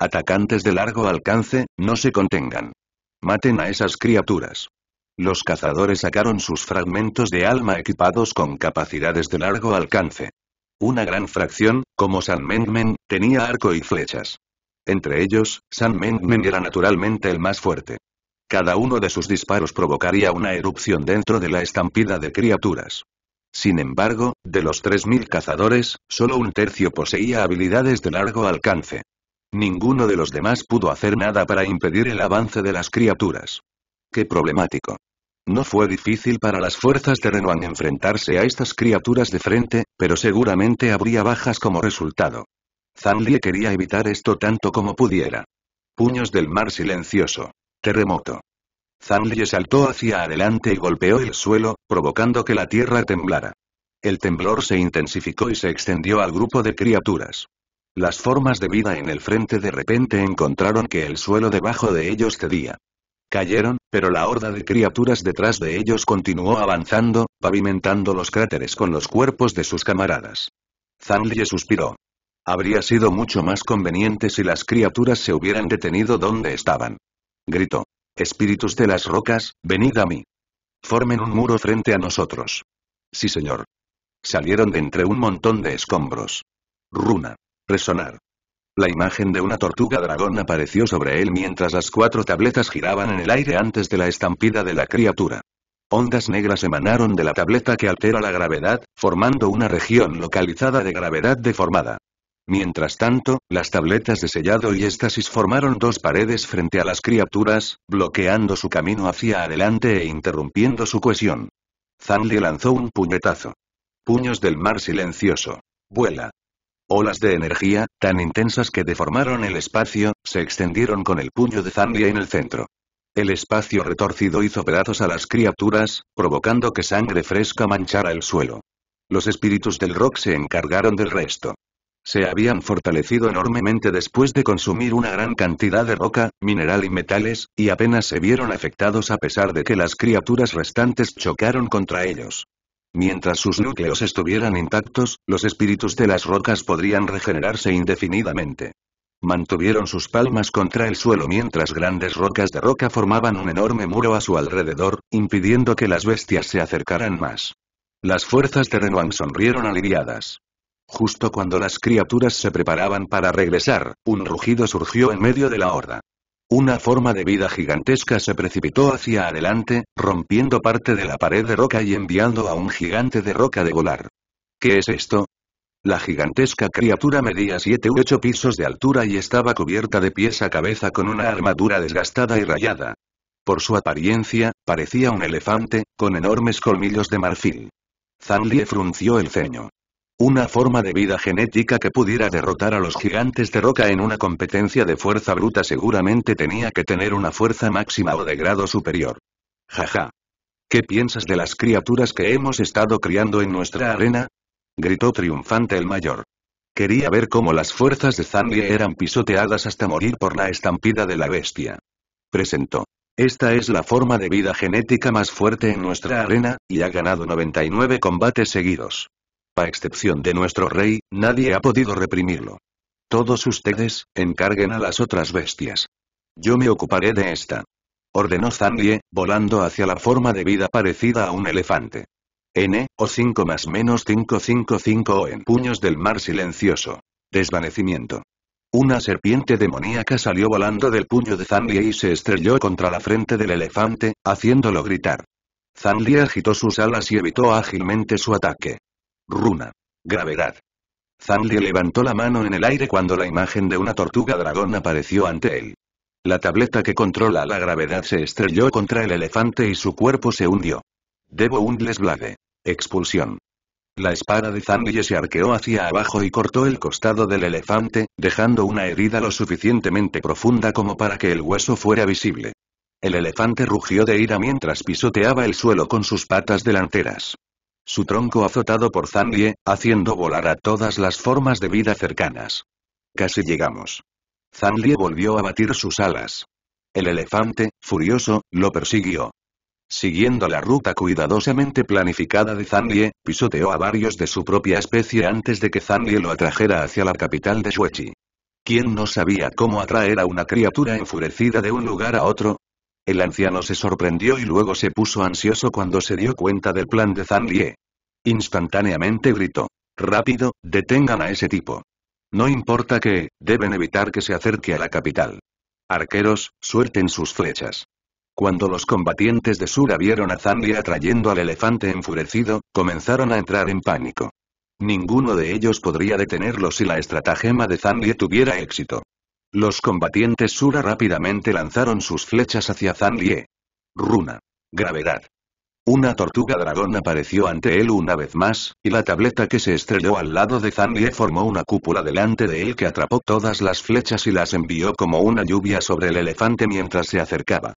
Atacantes de largo alcance, no se contengan. Maten a esas criaturas. Los cazadores sacaron sus fragmentos de alma equipados con capacidades de largo alcance. Una gran fracción, como San Mengmen, tenía arco y flechas. Entre ellos, San Men era naturalmente el más fuerte. Cada uno de sus disparos provocaría una erupción dentro de la estampida de criaturas. Sin embargo, de los 3.000 cazadores, solo un tercio poseía habilidades de largo alcance. Ninguno de los demás pudo hacer nada para impedir el avance de las criaturas. ¡Qué problemático! No fue difícil para las fuerzas de Renoir enfrentarse a estas criaturas de frente, pero seguramente habría bajas como resultado. Zanlie quería evitar esto tanto como pudiera. Puños del mar silencioso. Terremoto. Zanlie saltó hacia adelante y golpeó el suelo, provocando que la tierra temblara. El temblor se intensificó y se extendió al grupo de criaturas. Las formas de vida en el frente de repente encontraron que el suelo debajo de ellos cedía. Cayeron, pero la horda de criaturas detrás de ellos continuó avanzando, pavimentando los cráteres con los cuerpos de sus camaradas. Zanlie suspiró. Habría sido mucho más conveniente si las criaturas se hubieran detenido donde estaban. Gritó. Espíritus de las rocas, venid a mí. Formen un muro frente a nosotros. Sí señor. Salieron de entre un montón de escombros. Runa. Resonar. La imagen de una tortuga dragón apareció sobre él mientras las cuatro tabletas giraban en el aire antes de la estampida de la criatura. Ondas negras emanaron de la tableta que altera la gravedad, formando una región localizada de gravedad deformada. Mientras tanto, las tabletas de sellado y estasis formaron dos paredes frente a las criaturas, bloqueando su camino hacia adelante e interrumpiendo su cohesión. zandia lanzó un puñetazo. Puños del mar silencioso. Vuela. Olas de energía, tan intensas que deformaron el espacio, se extendieron con el puño de Zanli en el centro. El espacio retorcido hizo pedazos a las criaturas, provocando que sangre fresca manchara el suelo. Los espíritus del rock se encargaron del resto se habían fortalecido enormemente después de consumir una gran cantidad de roca, mineral y metales, y apenas se vieron afectados a pesar de que las criaturas restantes chocaron contra ellos. Mientras sus núcleos estuvieran intactos, los espíritus de las rocas podrían regenerarse indefinidamente. Mantuvieron sus palmas contra el suelo mientras grandes rocas de roca formaban un enorme muro a su alrededor, impidiendo que las bestias se acercaran más. Las fuerzas de Renoir sonrieron aliviadas. Justo cuando las criaturas se preparaban para regresar, un rugido surgió en medio de la horda. Una forma de vida gigantesca se precipitó hacia adelante, rompiendo parte de la pared de roca y enviando a un gigante de roca de volar. ¿Qué es esto? La gigantesca criatura medía 7 u 8 pisos de altura y estaba cubierta de pies a cabeza con una armadura desgastada y rayada. Por su apariencia, parecía un elefante, con enormes colmillos de marfil. Zanlie frunció el ceño. Una forma de vida genética que pudiera derrotar a los gigantes de roca en una competencia de fuerza bruta seguramente tenía que tener una fuerza máxima o de grado superior. Jaja. ¿Qué piensas de las criaturas que hemos estado criando en nuestra arena? gritó triunfante el mayor. Quería ver cómo las fuerzas de Zanlie eran pisoteadas hasta morir por la estampida de la bestia. Presentó. Esta es la forma de vida genética más fuerte en nuestra arena, y ha ganado 99 combates seguidos. A excepción de nuestro rey, nadie ha podido reprimirlo. Todos ustedes, encarguen a las otras bestias. Yo me ocuparé de esta. Ordenó Zanlie, volando hacia la forma de vida parecida a un elefante. N, o 5 más menos 555 o en puños del mar silencioso. Desvanecimiento. Una serpiente demoníaca salió volando del puño de Zanlie y se estrelló contra la frente del elefante, haciéndolo gritar. Zanlie agitó sus alas y evitó ágilmente su ataque. Runa. Gravedad. Zanlie levantó la mano en el aire cuando la imagen de una tortuga dragón apareció ante él. La tableta que controla la gravedad se estrelló contra el elefante y su cuerpo se hundió. Debo un Blade. Expulsión. La espada de Zanlie se arqueó hacia abajo y cortó el costado del elefante, dejando una herida lo suficientemente profunda como para que el hueso fuera visible. El elefante rugió de ira mientras pisoteaba el suelo con sus patas delanteras. Su tronco azotado por Zandie, haciendo volar a todas las formas de vida cercanas. Casi llegamos. Zandie volvió a batir sus alas. El elefante, furioso, lo persiguió. Siguiendo la ruta cuidadosamente planificada de Zandie, pisoteó a varios de su propia especie antes de que Zandie lo atrajera hacia la capital de Shuechi. ¿Quién no sabía cómo atraer a una criatura enfurecida de un lugar a otro? El anciano se sorprendió y luego se puso ansioso cuando se dio cuenta del plan de Zan Instantáneamente gritó. Rápido, detengan a ese tipo. No importa qué, deben evitar que se acerque a la capital. Arqueros, suelten sus flechas. Cuando los combatientes de Sura vieron a Zanlie atrayendo al elefante enfurecido, comenzaron a entrar en pánico. Ninguno de ellos podría detenerlo si la estratagema de Zanlie tuviera éxito. Los combatientes Sura rápidamente lanzaron sus flechas hacia Zanlie. Runa. Gravedad. Una tortuga dragón apareció ante él una vez más, y la tableta que se estrelló al lado de Zanlie formó una cúpula delante de él que atrapó todas las flechas y las envió como una lluvia sobre el elefante mientras se acercaba.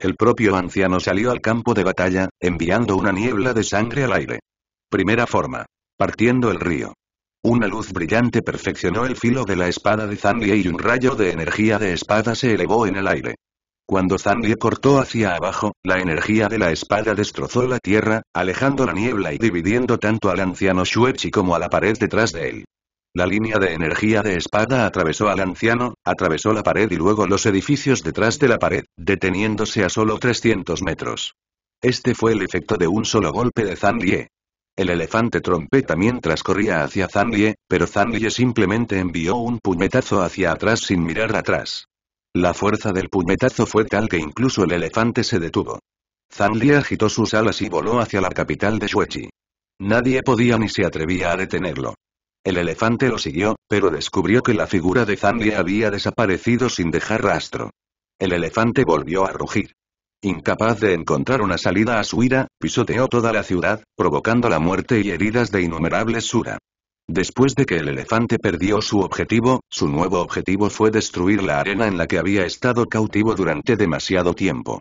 El propio anciano salió al campo de batalla, enviando una niebla de sangre al aire. Primera forma. Partiendo el río. Una luz brillante perfeccionó el filo de la espada de Zanlie y un rayo de energía de espada se elevó en el aire. Cuando Zanlie cortó hacia abajo, la energía de la espada destrozó la tierra, alejando la niebla y dividiendo tanto al anciano Shuechi como a la pared detrás de él. La línea de energía de espada atravesó al anciano, atravesó la pared y luego los edificios detrás de la pared, deteniéndose a solo 300 metros. Este fue el efecto de un solo golpe de Zandie el elefante trompeta mientras corría hacia Zanlie, pero Zanlie simplemente envió un puñetazo hacia atrás sin mirar atrás. La fuerza del puñetazo fue tal que incluso el elefante se detuvo. Zanlie agitó sus alas y voló hacia la capital de Shuechi. Nadie podía ni se atrevía a detenerlo. El elefante lo siguió, pero descubrió que la figura de Zanlie había desaparecido sin dejar rastro. El elefante volvió a rugir. Incapaz de encontrar una salida a su ira, pisoteó toda la ciudad, provocando la muerte y heridas de innumerables Sura. Después de que el elefante perdió su objetivo, su nuevo objetivo fue destruir la arena en la que había estado cautivo durante demasiado tiempo.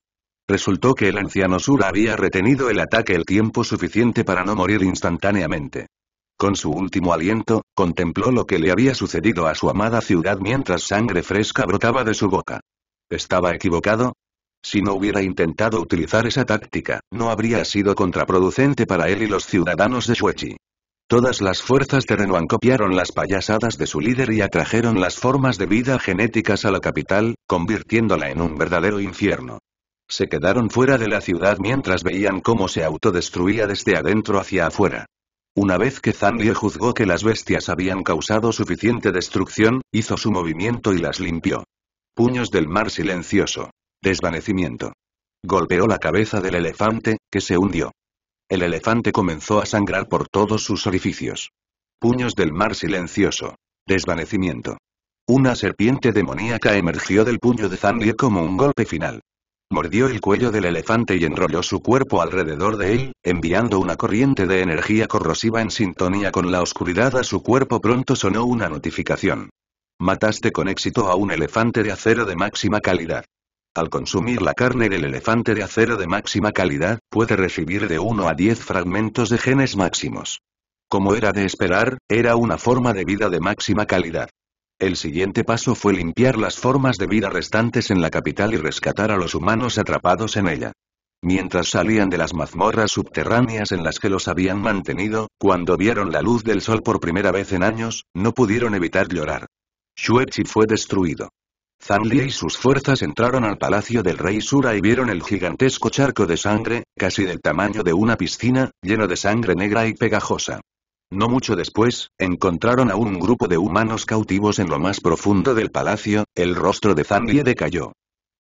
Resultó que el anciano Sura había retenido el ataque el tiempo suficiente para no morir instantáneamente. Con su último aliento, contempló lo que le había sucedido a su amada ciudad mientras sangre fresca brotaba de su boca. Estaba equivocado, si no hubiera intentado utilizar esa táctica, no habría sido contraproducente para él y los ciudadanos de Shuechi. Todas las fuerzas de Renuan copiaron las payasadas de su líder y atrajeron las formas de vida genéticas a la capital, convirtiéndola en un verdadero infierno. Se quedaron fuera de la ciudad mientras veían cómo se autodestruía desde adentro hacia afuera. Una vez que Zanlie juzgó que las bestias habían causado suficiente destrucción, hizo su movimiento y las limpió. Puños del mar silencioso. Desvanecimiento. Golpeó la cabeza del elefante, que se hundió. El elefante comenzó a sangrar por todos sus orificios. Puños del mar silencioso. Desvanecimiento. Una serpiente demoníaca emergió del puño de Zanlie como un golpe final. Mordió el cuello del elefante y enrolló su cuerpo alrededor de él, enviando una corriente de energía corrosiva en sintonía con la oscuridad a su cuerpo. Pronto sonó una notificación. Mataste con éxito a un elefante de acero de máxima calidad. Al consumir la carne del elefante de acero de máxima calidad, puede recibir de 1 a 10 fragmentos de genes máximos. Como era de esperar, era una forma de vida de máxima calidad. El siguiente paso fue limpiar las formas de vida restantes en la capital y rescatar a los humanos atrapados en ella. Mientras salían de las mazmorras subterráneas en las que los habían mantenido, cuando vieron la luz del sol por primera vez en años, no pudieron evitar llorar. Shuechi fue destruido. Zandie y sus fuerzas entraron al palacio del rey Sura y vieron el gigantesco charco de sangre, casi del tamaño de una piscina, lleno de sangre negra y pegajosa. No mucho después, encontraron a un grupo de humanos cautivos en lo más profundo del palacio, el rostro de Zandie decayó.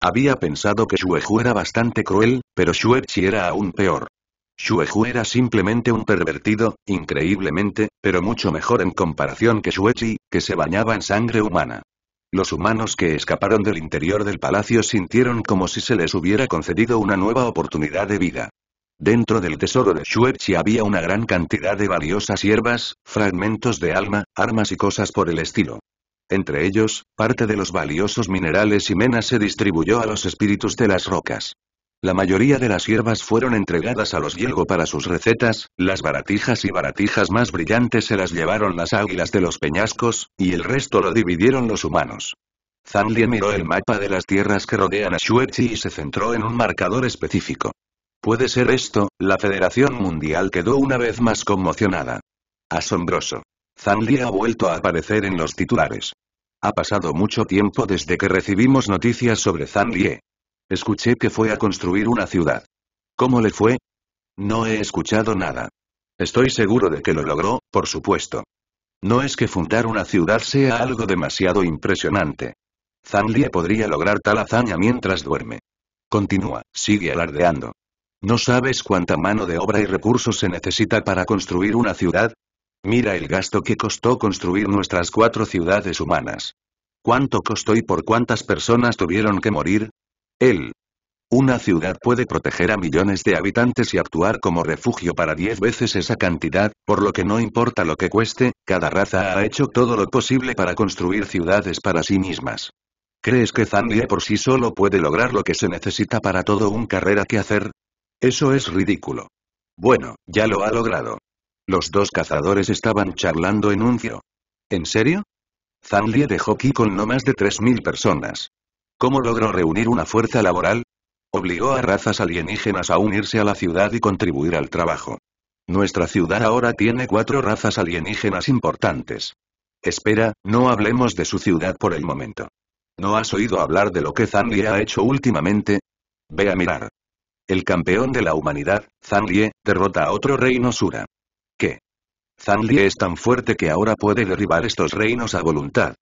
Había pensado que Shuehu era bastante cruel, pero Shuechi era aún peor. Shuehu era simplemente un pervertido, increíblemente, pero mucho mejor en comparación que Shuechi, que se bañaba en sangre humana. Los humanos que escaparon del interior del palacio sintieron como si se les hubiera concedido una nueva oportunidad de vida. Dentro del tesoro de Shuechi había una gran cantidad de valiosas hierbas, fragmentos de alma, armas y cosas por el estilo. Entre ellos, parte de los valiosos minerales y menas se distribuyó a los espíritus de las rocas. La mayoría de las hierbas fueron entregadas a los Diego para sus recetas, las baratijas y baratijas más brillantes se las llevaron las águilas de los peñascos, y el resto lo dividieron los humanos. Zanlie miró el mapa de las tierras que rodean a Shuechi y se centró en un marcador específico. Puede ser esto, la Federación Mundial quedó una vez más conmocionada. Asombroso. Zanlie ha vuelto a aparecer en los titulares. Ha pasado mucho tiempo desde que recibimos noticias sobre Zanlie. Escuché que fue a construir una ciudad. ¿Cómo le fue? No he escuchado nada. Estoy seguro de que lo logró, por supuesto. No es que fundar una ciudad sea algo demasiado impresionante. Zanlie podría lograr tal hazaña mientras duerme. Continúa, sigue alardeando. ¿No sabes cuánta mano de obra y recursos se necesita para construir una ciudad? Mira el gasto que costó construir nuestras cuatro ciudades humanas. ¿Cuánto costó y por cuántas personas tuvieron que morir? Él. Una ciudad puede proteger a millones de habitantes y actuar como refugio para diez veces esa cantidad, por lo que no importa lo que cueste, cada raza ha hecho todo lo posible para construir ciudades para sí mismas. ¿Crees que Zandia por sí solo puede lograr lo que se necesita para todo un carrera que hacer? Eso es ridículo. Bueno, ya lo ha logrado. Los dos cazadores estaban charlando en un ¿En serio? Zanlie dejó aquí con no más de 3.000 personas. ¿Cómo logró reunir una fuerza laboral? Obligó a razas alienígenas a unirse a la ciudad y contribuir al trabajo. Nuestra ciudad ahora tiene cuatro razas alienígenas importantes. Espera, no hablemos de su ciudad por el momento. ¿No has oído hablar de lo que Zanlie ha hecho últimamente? Ve a mirar. El campeón de la humanidad, Zanlie, derrota a otro reino Sura. ¿Qué? Zanlie es tan fuerte que ahora puede derribar estos reinos a voluntad.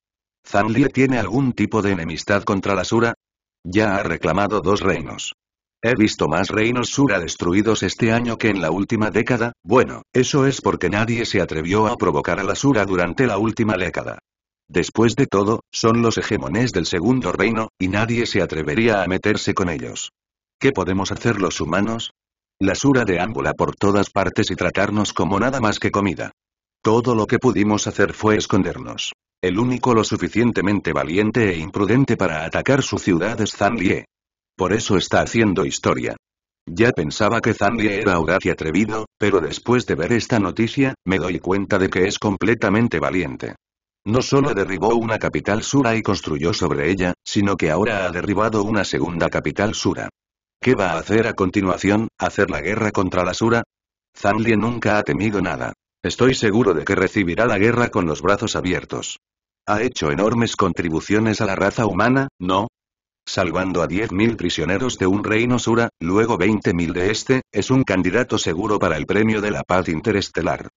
¿Zanlie tiene algún tipo de enemistad contra la Sura? Ya ha reclamado dos reinos. He visto más reinos Sura destruidos este año que en la última década, bueno, eso es porque nadie se atrevió a provocar a la Sura durante la última década. Después de todo, son los hegemones del segundo reino, y nadie se atrevería a meterse con ellos. ¿Qué podemos hacer los humanos? La Sura deambula por todas partes y tratarnos como nada más que comida. Todo lo que pudimos hacer fue escondernos. El único lo suficientemente valiente e imprudente para atacar su ciudad es Zanlie. Por eso está haciendo historia. Ya pensaba que Zanlie era audaz y atrevido, pero después de ver esta noticia, me doy cuenta de que es completamente valiente. No solo derribó una capital sura y construyó sobre ella, sino que ahora ha derribado una segunda capital sura. ¿Qué va a hacer a continuación, hacer la guerra contra la sura? Zanlie nunca ha temido nada. Estoy seguro de que recibirá la guerra con los brazos abiertos. Ha hecho enormes contribuciones a la raza humana, ¿no? Salvando a 10.000 prisioneros de un reino Sura, luego 20.000 de este, es un candidato seguro para el premio de la paz interestelar.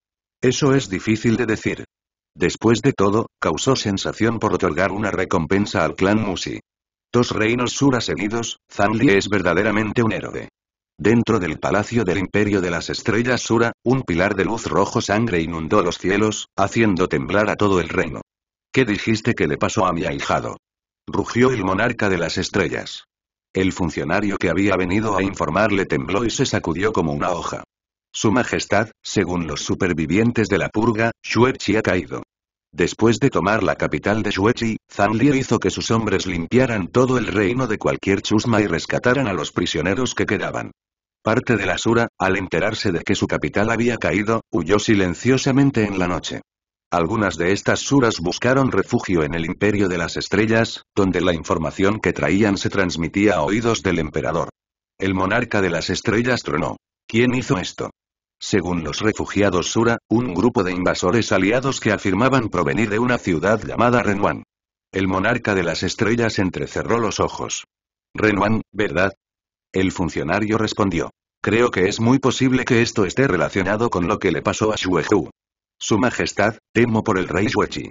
Eso es difícil de decir. Después de todo, causó sensación por otorgar una recompensa al clan Musi. Dos reinos Sura seguidos, Zanli es verdaderamente un héroe. Dentro del palacio del Imperio de las Estrellas Sura, un pilar de luz rojo sangre inundó los cielos, haciendo temblar a todo el reino. ¿Qué dijiste que le pasó a mi ahijado? Rugió el monarca de las estrellas. El funcionario que había venido a informarle tembló y se sacudió como una hoja. Su Majestad, según los supervivientes de la purga, Shuechi ha caído. Después de tomar la capital de Shuechi, Zanli hizo que sus hombres limpiaran todo el reino de cualquier chusma y rescataran a los prisioneros que quedaban. Parte de la Sura, al enterarse de que su capital había caído, huyó silenciosamente en la noche. Algunas de estas suras buscaron refugio en el Imperio de las Estrellas, donde la información que traían se transmitía a oídos del emperador. El monarca de las estrellas tronó. ¿Quién hizo esto? Según los refugiados Sura, un grupo de invasores aliados que afirmaban provenir de una ciudad llamada Renuan. El monarca de las estrellas entrecerró los ojos. Renuan, ¿verdad? El funcionario respondió. Creo que es muy posible que esto esté relacionado con lo que le pasó a Shuehu. Su Majestad, temo por el rey Shuechi.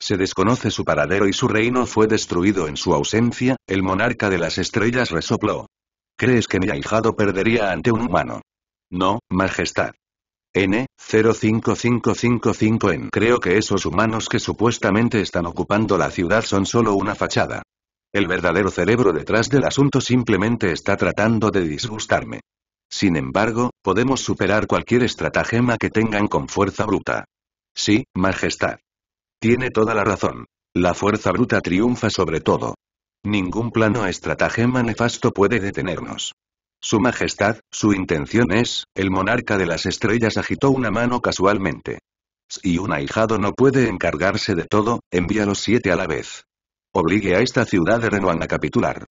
Se desconoce su paradero y su reino fue destruido en su ausencia, el monarca de las estrellas resopló. ¿Crees que mi ahijado perdería ante un humano? No, Majestad. N, 05555 n Creo que esos humanos que supuestamente están ocupando la ciudad son solo una fachada. El verdadero cerebro detrás del asunto simplemente está tratando de disgustarme. Sin embargo, podemos superar cualquier estratagema que tengan con fuerza bruta. Sí, Majestad. Tiene toda la razón. La fuerza bruta triunfa sobre todo. Ningún plano estratagema nefasto puede detenernos. Su Majestad, su intención es, el monarca de las estrellas agitó una mano casualmente. Si un ahijado no puede encargarse de todo, envía los siete a la vez obligue a esta ciudad de Renuan a capitular.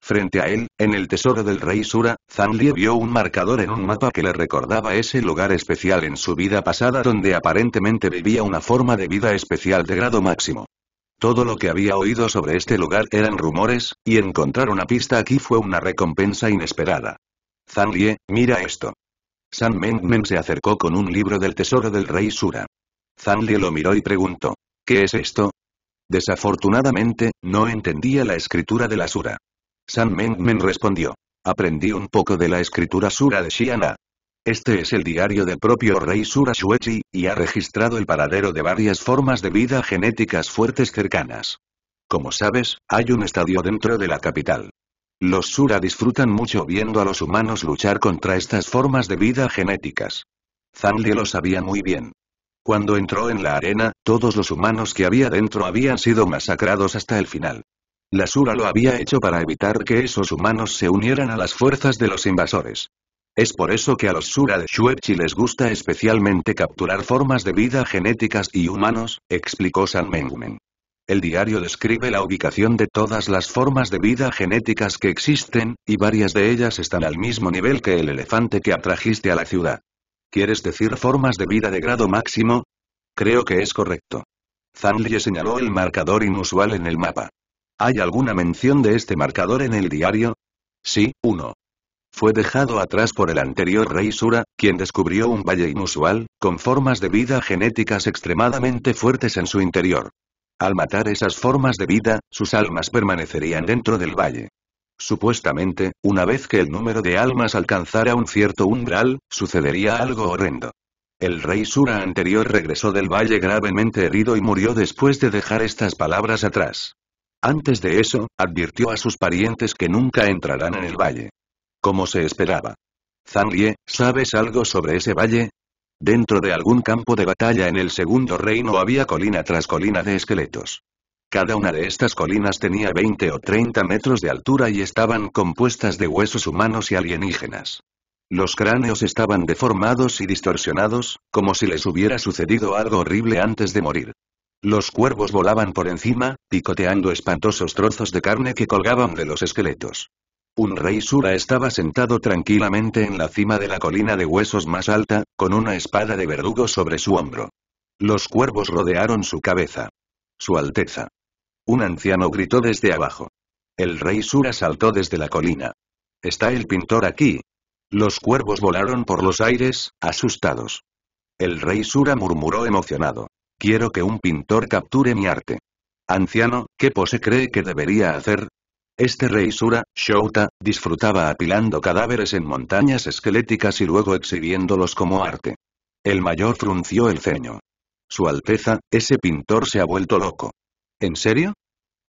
Frente a él, en el tesoro del rey Sura, Zanlie vio un marcador en un mapa que le recordaba ese lugar especial en su vida pasada donde aparentemente vivía una forma de vida especial de grado máximo. Todo lo que había oído sobre este lugar eran rumores, y encontrar una pista aquí fue una recompensa inesperada. Zanlie, mira esto. San Mengmen se acercó con un libro del tesoro del rey Sura. Zanlie lo miró y preguntó, ¿qué es esto? Desafortunadamente, no entendía la escritura de la sura. San Mengmen respondió. Aprendí un poco de la escritura sura de Xiana. Este es el diario del propio rey Sura Shuechi, y ha registrado el paradero de varias formas de vida genéticas fuertes cercanas. Como sabes, hay un estadio dentro de la capital. Los Sura disfrutan mucho viendo a los humanos luchar contra estas formas de vida genéticas. Zanli lo sabía muy bien. Cuando entró en la arena, todos los humanos que había dentro habían sido masacrados hasta el final. La Sura lo había hecho para evitar que esos humanos se unieran a las fuerzas de los invasores. Es por eso que a los Sura de les gusta especialmente capturar formas de vida genéticas y humanos, explicó San Mengumen. El diario describe la ubicación de todas las formas de vida genéticas que existen, y varias de ellas están al mismo nivel que el elefante que atrajiste a la ciudad. ¿Quieres decir formas de vida de grado máximo? Creo que es correcto. Zanlie señaló el marcador inusual en el mapa. ¿Hay alguna mención de este marcador en el diario? Sí, uno. Fue dejado atrás por el anterior rey Sura, quien descubrió un valle inusual, con formas de vida genéticas extremadamente fuertes en su interior. Al matar esas formas de vida, sus almas permanecerían dentro del valle. Supuestamente, una vez que el número de almas alcanzara un cierto umbral, sucedería algo horrendo. El rey Sura anterior regresó del valle gravemente herido y murió después de dejar estas palabras atrás. Antes de eso, advirtió a sus parientes que nunca entrarán en el valle. Como se esperaba. Lie, ¿sabes algo sobre ese valle? Dentro de algún campo de batalla en el segundo reino había colina tras colina de esqueletos. Cada una de estas colinas tenía 20 o 30 metros de altura y estaban compuestas de huesos humanos y alienígenas. Los cráneos estaban deformados y distorsionados, como si les hubiera sucedido algo horrible antes de morir. Los cuervos volaban por encima, picoteando espantosos trozos de carne que colgaban de los esqueletos. Un rey Sura estaba sentado tranquilamente en la cima de la colina de huesos más alta, con una espada de verdugo sobre su hombro. Los cuervos rodearon su cabeza. Su Alteza. Un anciano gritó desde abajo. El rey Sura saltó desde la colina. ¿Está el pintor aquí? Los cuervos volaron por los aires, asustados. El rey Sura murmuró emocionado. Quiero que un pintor capture mi arte. Anciano, ¿qué pose cree que debería hacer? Este rey Sura, Shouta, disfrutaba apilando cadáveres en montañas esqueléticas y luego exhibiéndolos como arte. El mayor frunció el ceño. Su Alteza, ese pintor se ha vuelto loco. ¿En serio?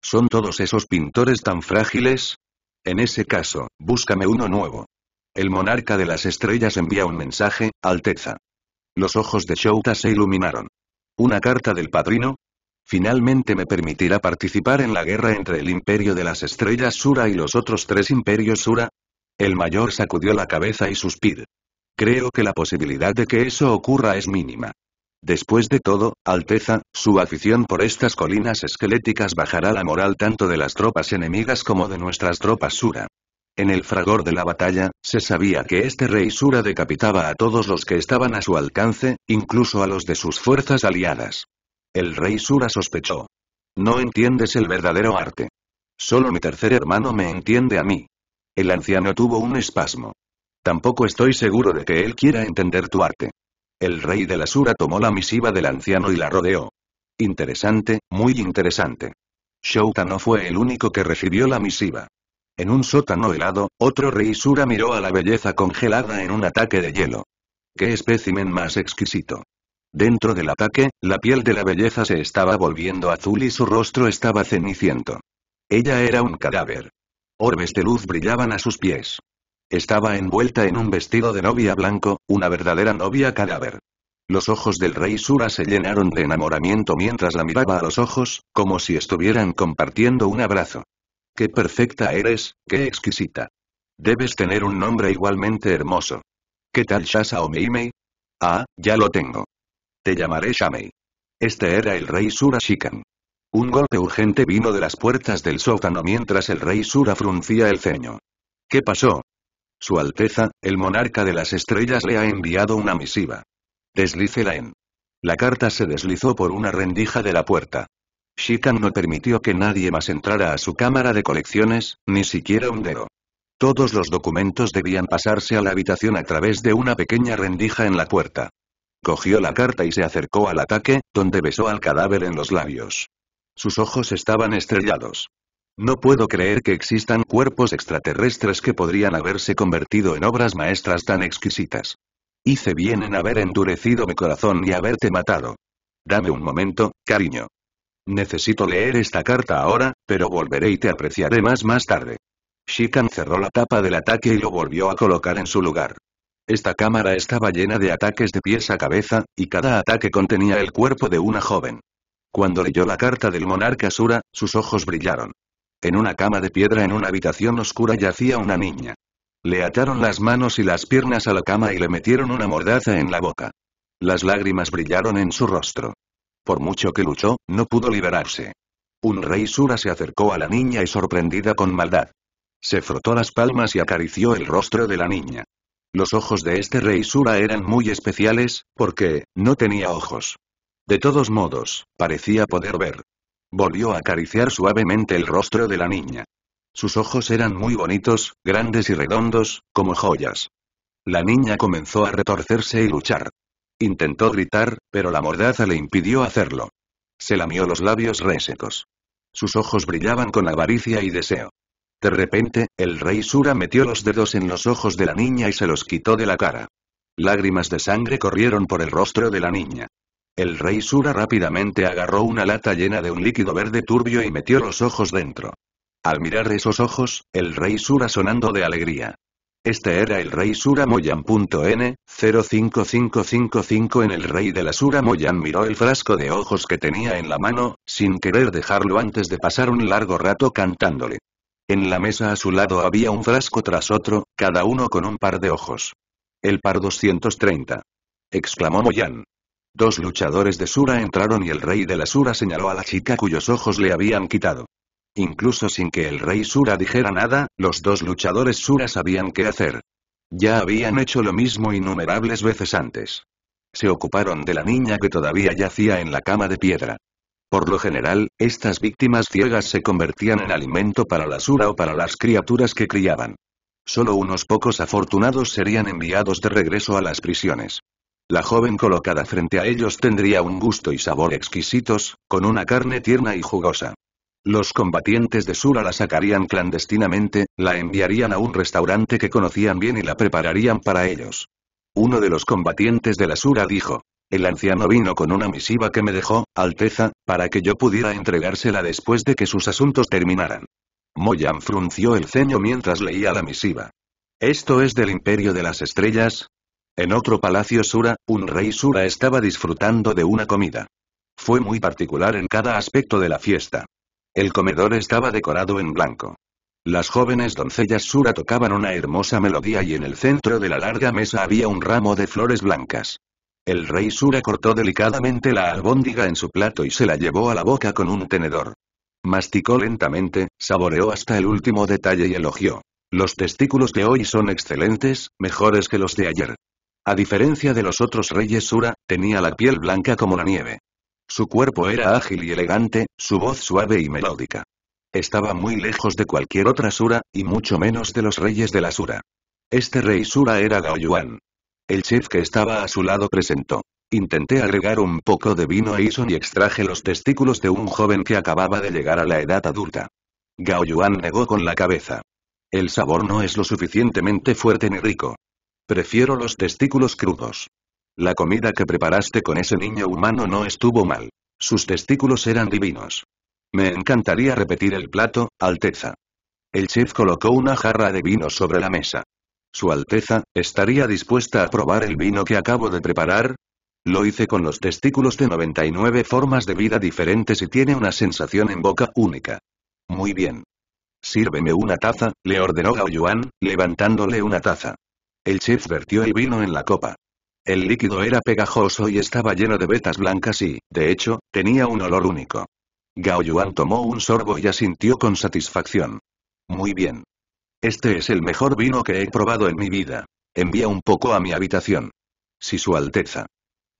¿Son todos esos pintores tan frágiles? En ese caso, búscame uno nuevo. El monarca de las estrellas envía un mensaje, Alteza. Los ojos de Shouta se iluminaron. ¿Una carta del padrino? Finalmente me permitirá participar en la guerra entre el imperio de las estrellas Sura y los otros tres imperios Sura. El mayor sacudió la cabeza y suspiró. Creo que la posibilidad de que eso ocurra es mínima. Después de todo, Alteza, su afición por estas colinas esqueléticas bajará la moral tanto de las tropas enemigas como de nuestras tropas Sura. En el fragor de la batalla, se sabía que este rey Sura decapitaba a todos los que estaban a su alcance, incluso a los de sus fuerzas aliadas. El rey Sura sospechó. No entiendes el verdadero arte. Solo mi tercer hermano me entiende a mí. El anciano tuvo un espasmo. Tampoco estoy seguro de que él quiera entender tu arte. El rey de la Sura tomó la misiva del anciano y la rodeó. Interesante, muy interesante. Shouta no fue el único que recibió la misiva. En un sótano helado, otro rey Sura miró a la belleza congelada en un ataque de hielo. ¡Qué espécimen más exquisito! Dentro del ataque, la piel de la belleza se estaba volviendo azul y su rostro estaba ceniciento. Ella era un cadáver. Orbes de luz brillaban a sus pies. Estaba envuelta en un vestido de novia blanco, una verdadera novia cadáver. Los ojos del rey Sura se llenaron de enamoramiento mientras la miraba a los ojos, como si estuvieran compartiendo un abrazo. ¡Qué perfecta eres, qué exquisita! Debes tener un nombre igualmente hermoso. ¿Qué tal Shasa o Meimei? Ah, ya lo tengo. Te llamaré Shamei. Este era el rey Sura Shikan. Un golpe urgente vino de las puertas del sótano mientras el rey Sura fruncía el ceño. ¿Qué pasó? Su Alteza, el monarca de las estrellas le ha enviado una misiva. Deslícela en. La carta se deslizó por una rendija de la puerta. Shikan no permitió que nadie más entrara a su cámara de colecciones, ni siquiera un dedo. Todos los documentos debían pasarse a la habitación a través de una pequeña rendija en la puerta. Cogió la carta y se acercó al ataque, donde besó al cadáver en los labios. Sus ojos estaban estrellados. No puedo creer que existan cuerpos extraterrestres que podrían haberse convertido en obras maestras tan exquisitas. Hice bien en haber endurecido mi corazón y haberte matado. Dame un momento, cariño. Necesito leer esta carta ahora, pero volveré y te apreciaré más más tarde. Shikan cerró la tapa del ataque y lo volvió a colocar en su lugar. Esta cámara estaba llena de ataques de pies a cabeza, y cada ataque contenía el cuerpo de una joven. Cuando leyó la carta del monarca Sura, sus ojos brillaron. En una cama de piedra en una habitación oscura yacía una niña. Le ataron las manos y las piernas a la cama y le metieron una mordaza en la boca. Las lágrimas brillaron en su rostro. Por mucho que luchó, no pudo liberarse. Un rey Sura se acercó a la niña y sorprendida con maldad. Se frotó las palmas y acarició el rostro de la niña. Los ojos de este rey Sura eran muy especiales, porque, no tenía ojos. De todos modos, parecía poder ver. Volvió a acariciar suavemente el rostro de la niña. Sus ojos eran muy bonitos, grandes y redondos, como joyas. La niña comenzó a retorcerse y luchar. Intentó gritar, pero la mordaza le impidió hacerlo. Se lamió los labios resecos. Sus ojos brillaban con avaricia y deseo. De repente, el rey Sura metió los dedos en los ojos de la niña y se los quitó de la cara. Lágrimas de sangre corrieron por el rostro de la niña. El rey Sura rápidamente agarró una lata llena de un líquido verde turbio y metió los ojos dentro. Al mirar esos ojos, el rey Sura sonando de alegría. Este era el rey Sura n 05555 en el rey de la Sura Moyan miró el frasco de ojos que tenía en la mano, sin querer dejarlo antes de pasar un largo rato cantándole. En la mesa a su lado había un frasco tras otro, cada uno con un par de ojos. El par 230. exclamó Moyan. Dos luchadores de Sura entraron y el rey de la Sura señaló a la chica cuyos ojos le habían quitado. Incluso sin que el rey Sura dijera nada, los dos luchadores Sura sabían qué hacer. Ya habían hecho lo mismo innumerables veces antes. Se ocuparon de la niña que todavía yacía en la cama de piedra. Por lo general, estas víctimas ciegas se convertían en alimento para la Sura o para las criaturas que criaban. Solo unos pocos afortunados serían enviados de regreso a las prisiones. La joven colocada frente a ellos tendría un gusto y sabor exquisitos, con una carne tierna y jugosa. Los combatientes de Sura la sacarían clandestinamente, la enviarían a un restaurante que conocían bien y la prepararían para ellos. Uno de los combatientes de la Sura dijo, el anciano vino con una misiva que me dejó, Alteza, para que yo pudiera entregársela después de que sus asuntos terminaran. Moyan frunció el ceño mientras leía la misiva. Esto es del Imperio de las Estrellas, en otro palacio Sura, un rey Sura estaba disfrutando de una comida. Fue muy particular en cada aspecto de la fiesta. El comedor estaba decorado en blanco. Las jóvenes doncellas Sura tocaban una hermosa melodía y en el centro de la larga mesa había un ramo de flores blancas. El rey Sura cortó delicadamente la albóndiga en su plato y se la llevó a la boca con un tenedor. Masticó lentamente, saboreó hasta el último detalle y elogió. Los testículos de hoy son excelentes, mejores que los de ayer. A diferencia de los otros reyes Sura, tenía la piel blanca como la nieve. Su cuerpo era ágil y elegante, su voz suave y melódica. Estaba muy lejos de cualquier otra Sura, y mucho menos de los reyes de la Sura. Este rey Sura era Gao Yuan. El chef que estaba a su lado presentó. Intenté agregar un poco de vino a e Ison y extraje los testículos de un joven que acababa de llegar a la edad adulta. Gao Yuan negó con la cabeza. El sabor no es lo suficientemente fuerte ni rico. Prefiero los testículos crudos. La comida que preparaste con ese niño humano no estuvo mal. Sus testículos eran divinos. Me encantaría repetir el plato, Alteza. El chef colocó una jarra de vino sobre la mesa. Su Alteza, ¿estaría dispuesta a probar el vino que acabo de preparar? Lo hice con los testículos de 99 formas de vida diferentes y tiene una sensación en boca única. Muy bien. Sírveme una taza, le ordenó Gao Yuan, levantándole una taza. El chef vertió el vino en la copa. El líquido era pegajoso y estaba lleno de vetas blancas y, de hecho, tenía un olor único. Gao Yuan tomó un sorbo y asintió con satisfacción. Muy bien. Este es el mejor vino que he probado en mi vida. Envía un poco a mi habitación. Si su alteza.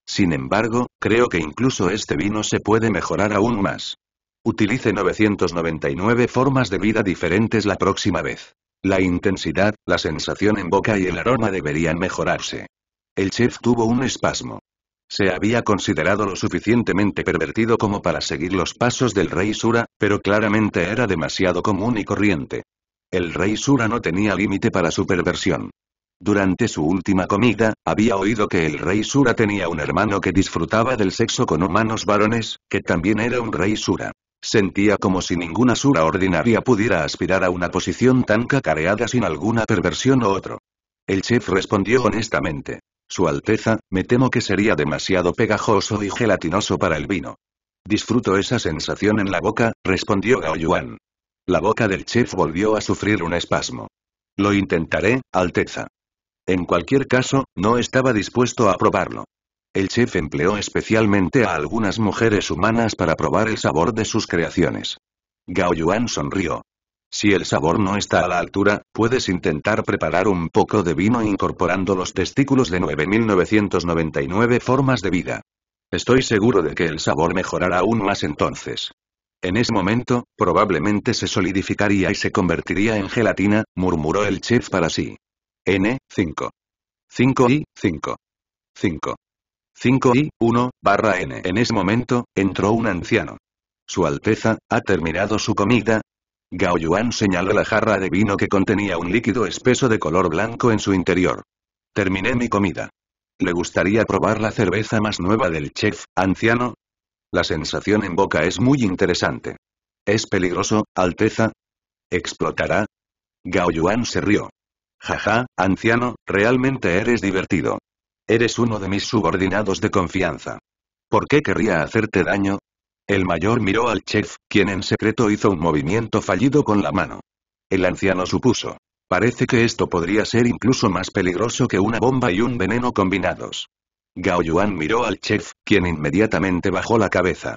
Sin embargo, creo que incluso este vino se puede mejorar aún más. Utilice 999 formas de vida diferentes la próxima vez. La intensidad, la sensación en boca y el aroma deberían mejorarse. El chef tuvo un espasmo. Se había considerado lo suficientemente pervertido como para seguir los pasos del rey Sura, pero claramente era demasiado común y corriente. El rey Sura no tenía límite para su perversión. Durante su última comida, había oído que el rey Sura tenía un hermano que disfrutaba del sexo con humanos varones, que también era un rey Sura. Sentía como si ninguna sura ordinaria pudiera aspirar a una posición tan cacareada sin alguna perversión o otro. El chef respondió honestamente. Su Alteza, me temo que sería demasiado pegajoso y gelatinoso para el vino. Disfruto esa sensación en la boca, respondió Gao Yuan. La boca del chef volvió a sufrir un espasmo. Lo intentaré, Alteza. En cualquier caso, no estaba dispuesto a probarlo. El chef empleó especialmente a algunas mujeres humanas para probar el sabor de sus creaciones. Gao Yuan sonrió. Si el sabor no está a la altura, puedes intentar preparar un poco de vino incorporando los testículos de 9999 formas de vida. Estoy seguro de que el sabor mejorará aún más entonces. En ese momento, probablemente se solidificaría y se convertiría en gelatina, murmuró el chef para sí. N, 5. 5 y 5. 5. 5 y 1, barra N. En ese momento, entró un anciano. Su Alteza, ¿ha terminado su comida? Gao Yuan señaló la jarra de vino que contenía un líquido espeso de color blanco en su interior. Terminé mi comida. ¿Le gustaría probar la cerveza más nueva del chef, anciano? La sensación en boca es muy interesante. ¿Es peligroso, Alteza? ¿Explotará? Gao Yuan se rió. Jaja, anciano, realmente eres divertido. Eres uno de mis subordinados de confianza. ¿Por qué querría hacerte daño? El mayor miró al chef, quien en secreto hizo un movimiento fallido con la mano. El anciano supuso. Parece que esto podría ser incluso más peligroso que una bomba y un veneno combinados. Gao Yuan miró al chef, quien inmediatamente bajó la cabeza.